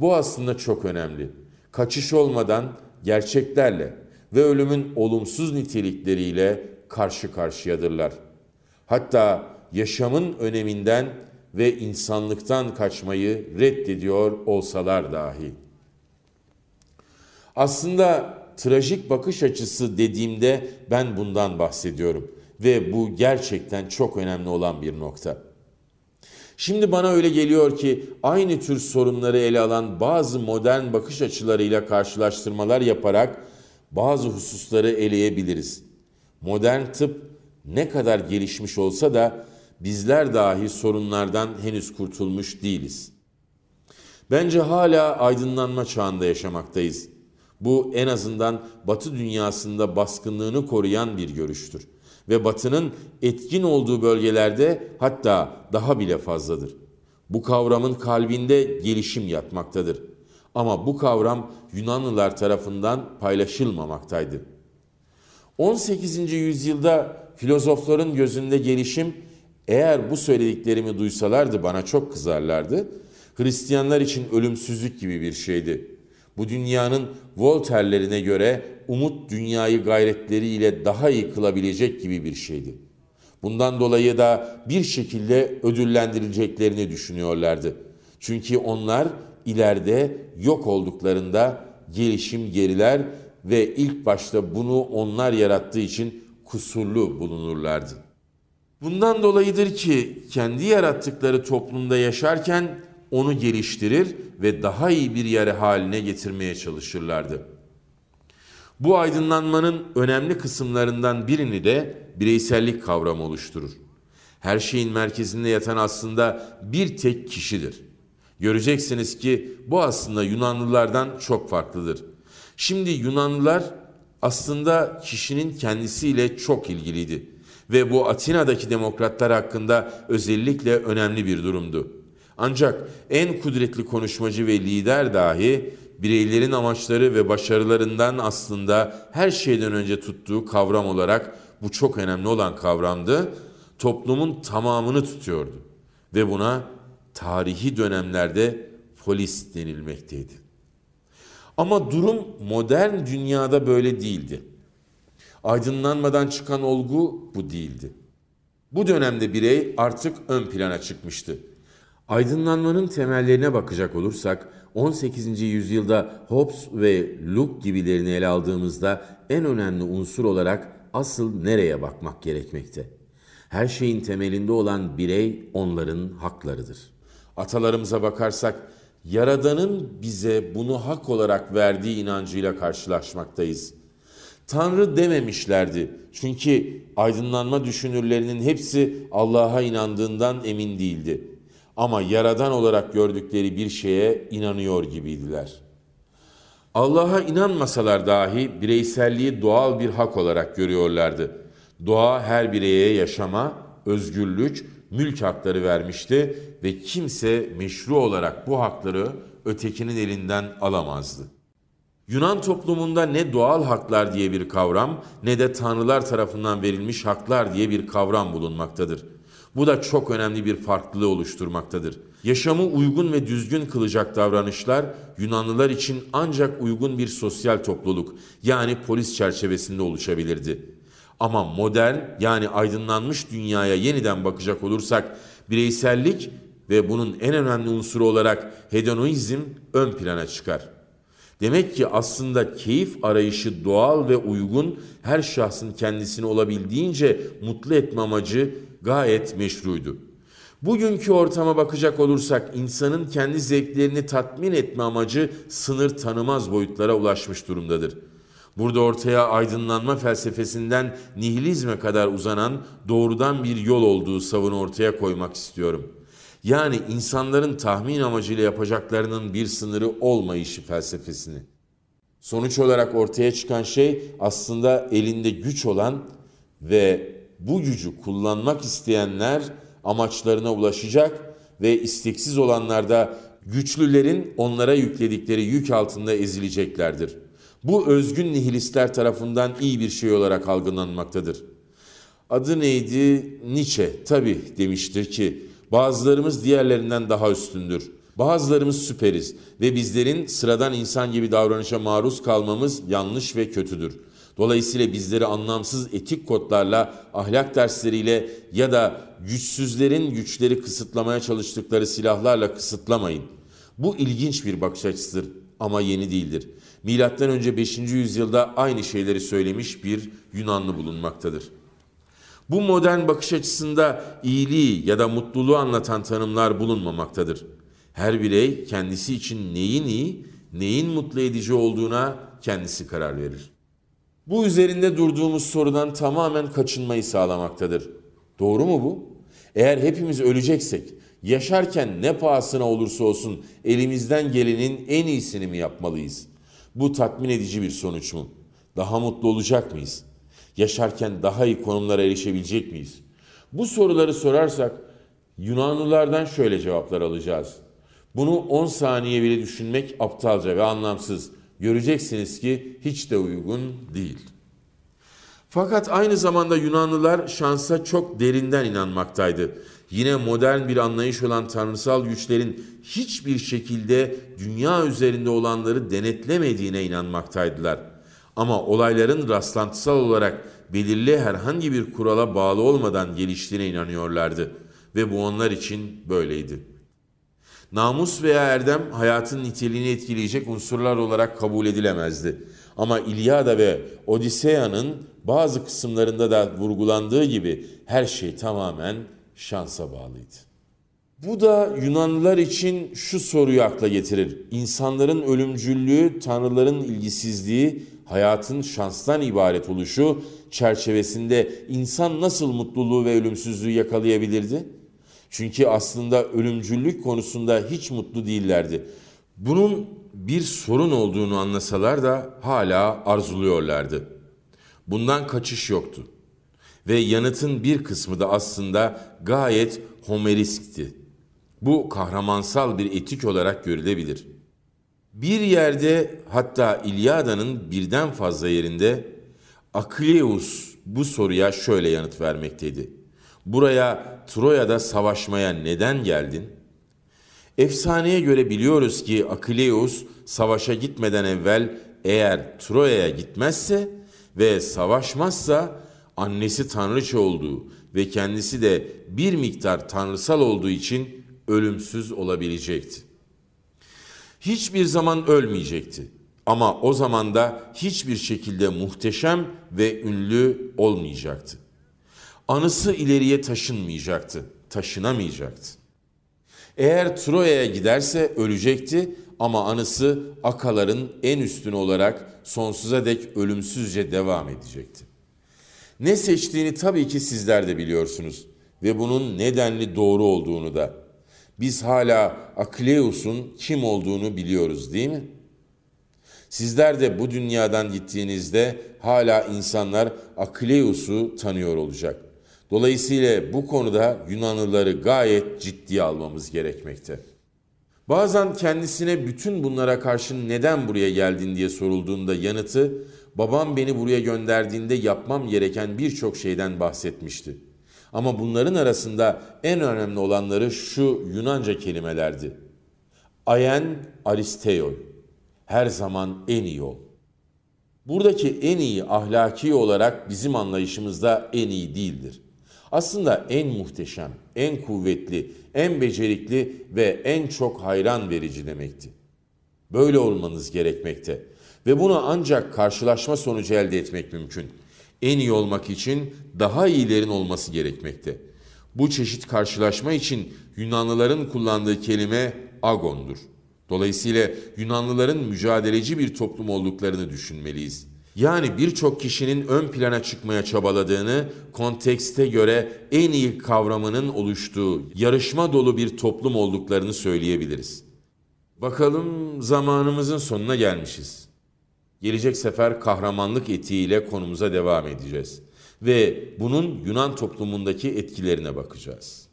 Bu aslında çok önemli. Kaçış olmadan gerçeklerle ve ölümün olumsuz nitelikleriyle karşı karşıyadırlar. Hatta yaşamın öneminden ve insanlıktan kaçmayı reddediyor olsalar dahi. Aslında trajik bakış açısı dediğimde ben bundan bahsediyorum ve bu gerçekten çok önemli olan bir nokta. Şimdi bana öyle geliyor ki aynı tür sorunları ele alan bazı modern bakış açılarıyla karşılaştırmalar yaparak bazı hususları eleyebiliriz. Modern tıp ne kadar gelişmiş olsa da bizler dahi sorunlardan henüz kurtulmuş değiliz. Bence hala aydınlanma çağında yaşamaktayız. Bu en azından Batı dünyasında baskınlığını koruyan bir görüştür ve Batı'nın etkin olduğu bölgelerde hatta daha bile fazladır. Bu kavramın kalbinde gelişim yatmaktadır. Ama bu kavram Yunanlılar tarafından paylaşılmamaktaydı. 18. yüzyılda filozofların gözünde gelişim eğer bu söylediklerimi duysalardı bana çok kızarlardı. Hristiyanlar için ölümsüzlük gibi bir şeydi. Bu dünyanın Voltaire'lerine göre umut dünyayı gayretleriyle daha iyi kılabilecek gibi bir şeydi. Bundan dolayı da bir şekilde ödüllendirileceklerini düşünüyorlardı. Çünkü onlar ileride yok olduklarında gelişim geriler ve ilk başta bunu onlar yarattığı için kusurlu bulunurlardı. Bundan dolayıdır ki kendi yarattıkları toplumda yaşarken onu geliştirir ve daha iyi bir yere haline getirmeye çalışırlardı. Bu aydınlanmanın önemli kısımlarından birini de bireysellik kavramı oluşturur. Her şeyin merkezinde yatan aslında bir tek kişidir. Göreceksiniz ki bu aslında Yunanlılardan çok farklıdır. Şimdi Yunanlılar aslında kişinin kendisiyle çok ilgiliydi ve bu Atina'daki demokratlar hakkında özellikle önemli bir durumdu. Ancak en kudretli konuşmacı ve lider dahi bireylerin amaçları ve başarılarından aslında her şeyden önce tuttuğu kavram olarak bu çok önemli olan kavramdı. Toplumun tamamını tutuyordu ve buna tarihi dönemlerde polis denilmekteydi. Ama durum modern dünyada böyle değildi. Aydınlanmadan çıkan olgu bu değildi. Bu dönemde birey artık ön plana çıkmıştı. Aydınlanmanın temellerine bakacak olursak 18. yüzyılda Hobbes ve Locke gibilerini ele aldığımızda en önemli unsur olarak asıl nereye bakmak gerekmekte. Her şeyin temelinde olan birey onların haklarıdır. Atalarımıza bakarsak Yaradan'ın bize bunu hak olarak verdiği inancıyla karşılaşmaktayız. Tanrı dememişlerdi. Çünkü aydınlanma düşünürlerinin hepsi Allah'a inandığından emin değildi. Ama yaradan olarak gördükleri bir şeye inanıyor gibiydiler. Allah'a inanmasalar dahi bireyselliği doğal bir hak olarak görüyorlardı. Doğa her bireye yaşama, özgürlük, mülk hakları vermişti ve kimse meşru olarak bu hakları ötekinin elinden alamazdı. Yunan toplumunda ne doğal haklar diye bir kavram ne de tanrılar tarafından verilmiş haklar diye bir kavram bulunmaktadır. Bu da çok önemli bir farklılığı oluşturmaktadır. Yaşamı uygun ve düzgün kılacak davranışlar Yunanlılar için ancak uygun bir sosyal topluluk yani polis çerçevesinde oluşabilirdi. Ama modern yani aydınlanmış dünyaya yeniden bakacak olursak bireysellik ve bunun en önemli unsuru olarak hedonizm ön plana çıkar. Demek ki aslında keyif arayışı doğal ve uygun her şahsın kendisini olabildiğince mutlu etme amacı gayet meşruydu. Bugünkü ortama bakacak olursak insanın kendi zevklerini tatmin etme amacı sınır tanımaz boyutlara ulaşmış durumdadır. Burada ortaya aydınlanma felsefesinden nihilizme kadar uzanan doğrudan bir yol olduğu savını ortaya koymak istiyorum.'' Yani insanların tahmin amacıyla yapacaklarının bir sınırı olmayışı felsefesini. Sonuç olarak ortaya çıkan şey aslında elinde güç olan ve bu gücü kullanmak isteyenler amaçlarına ulaşacak ve isteksiz olanlar da güçlülerin onlara yükledikleri yük altında ezileceklerdir. Bu özgün nihilistler tarafından iyi bir şey olarak algılanmaktadır. Adı neydi? Nietzsche tabi demiştir ki Bazılarımız diğerlerinden daha üstündür. Bazılarımız süperiz ve bizlerin sıradan insan gibi davranışa maruz kalmamız yanlış ve kötüdür. Dolayısıyla bizleri anlamsız etik kodlarla, ahlak dersleriyle ya da güçsüzlerin güçleri kısıtlamaya çalıştıkları silahlarla kısıtlamayın. Bu ilginç bir bakış açısıdır ama yeni değildir. Milattan önce 5. yüzyılda aynı şeyleri söylemiş bir Yunanlı bulunmaktadır. Bu modern bakış açısında iyiliği ya da mutluluğu anlatan tanımlar bulunmamaktadır. Her birey kendisi için neyin iyi, neyin mutlu edici olduğuna kendisi karar verir. Bu üzerinde durduğumuz sorudan tamamen kaçınmayı sağlamaktadır. Doğru mu bu? Eğer hepimiz öleceksek, yaşarken ne pahasına olursa olsun elimizden gelenin en iyisini mi yapmalıyız? Bu tatmin edici bir sonuç mu? Daha mutlu olacak mıyız?'' Yaşarken daha iyi konumlara erişebilecek miyiz? Bu soruları sorarsak Yunanlılardan şöyle cevaplar alacağız. Bunu 10 saniye bile düşünmek aptalca ve anlamsız. Göreceksiniz ki hiç de uygun değil. Fakat aynı zamanda Yunanlılar şansa çok derinden inanmaktaydı. Yine modern bir anlayış olan tanrısal güçlerin hiçbir şekilde dünya üzerinde olanları denetlemediğine inanmaktaydılar.'' Ama olayların rastlantısal olarak belirli herhangi bir kurala bağlı olmadan geliştiğine inanıyorlardı ve bu onlar için böyleydi. Namus veya erdem hayatın niteliğini etkileyecek unsurlar olarak kabul edilemezdi. Ama İlyada ve Odiseya'nın bazı kısımlarında da vurgulandığı gibi her şey tamamen şansa bağlıydı. Bu da Yunanlılar için şu soruyu akla getirir. İnsanların ölümcüllüğü, tanrıların ilgisizliği hayatın şanstan ibaret oluşu çerçevesinde insan nasıl mutluluğu ve ölümsüzlüğü yakalayabilirdi? Çünkü aslında ölümcüllük konusunda hiç mutlu değillerdi. Bunun bir sorun olduğunu anlasalar da hala arzuluyorlardı. Bundan kaçış yoktu. Ve yanıtın bir kısmı da aslında gayet homeriskti. Bu kahramansal bir etik olarak görülebilir.'' Bir yerde hatta İlyada'nın birden fazla yerinde Akleus bu soruya şöyle yanıt vermekteydi. Buraya Troya'da savaşmaya neden geldin? Efsaneye göre biliyoruz ki Akileus savaşa gitmeden evvel eğer Troya'ya gitmezse ve savaşmazsa annesi tanrıça olduğu ve kendisi de bir miktar tanrısal olduğu için ölümsüz olabilecekti hiçbir zaman ölmeyecekti. Ama o zaman da hiçbir şekilde muhteşem ve ünlü olmayacaktı. Anısı ileriye taşınmayacaktı, taşınamayacaktı. Eğer Troya'ya giderse ölecekti ama anısı akaların en üstünü olarak sonsuza dek ölümsüzce devam edecekti. Ne seçtiğini tabii ki sizler de biliyorsunuz ve bunun nedenli doğru olduğunu da biz hala Akleus'un kim olduğunu biliyoruz değil mi? Sizler de bu dünyadan gittiğinizde hala insanlar Akleus'u tanıyor olacak. Dolayısıyla bu konuda Yunanlıları gayet ciddiye almamız gerekmekte. Bazen kendisine bütün bunlara karşı neden buraya geldin diye sorulduğunda yanıtı, babam beni buraya gönderdiğinde yapmam gereken birçok şeyden bahsetmişti.'' Ama bunların arasında en önemli olanları şu Yunanca kelimelerdi. Ayen aristeion, her zaman en iyi ol. Buradaki en iyi ahlaki olarak bizim anlayışımızda en iyi değildir. Aslında en muhteşem, en kuvvetli, en becerikli ve en çok hayran verici demekti. Böyle olmanız gerekmekte ve bunu ancak karşılaşma sonucu elde etmek mümkün.'' En iyi olmak için daha iyilerin olması gerekmekte. Bu çeşit karşılaşma için Yunanlıların kullandığı kelime agondur. Dolayısıyla Yunanlıların mücadeleci bir toplum olduklarını düşünmeliyiz. Yani birçok kişinin ön plana çıkmaya çabaladığını, kontekste göre en iyi kavramının oluştuğu yarışma dolu bir toplum olduklarını söyleyebiliriz. Bakalım zamanımızın sonuna gelmişiz. Gelecek sefer kahramanlık etiğiyle konumuza devam edeceğiz ve bunun Yunan toplumundaki etkilerine bakacağız.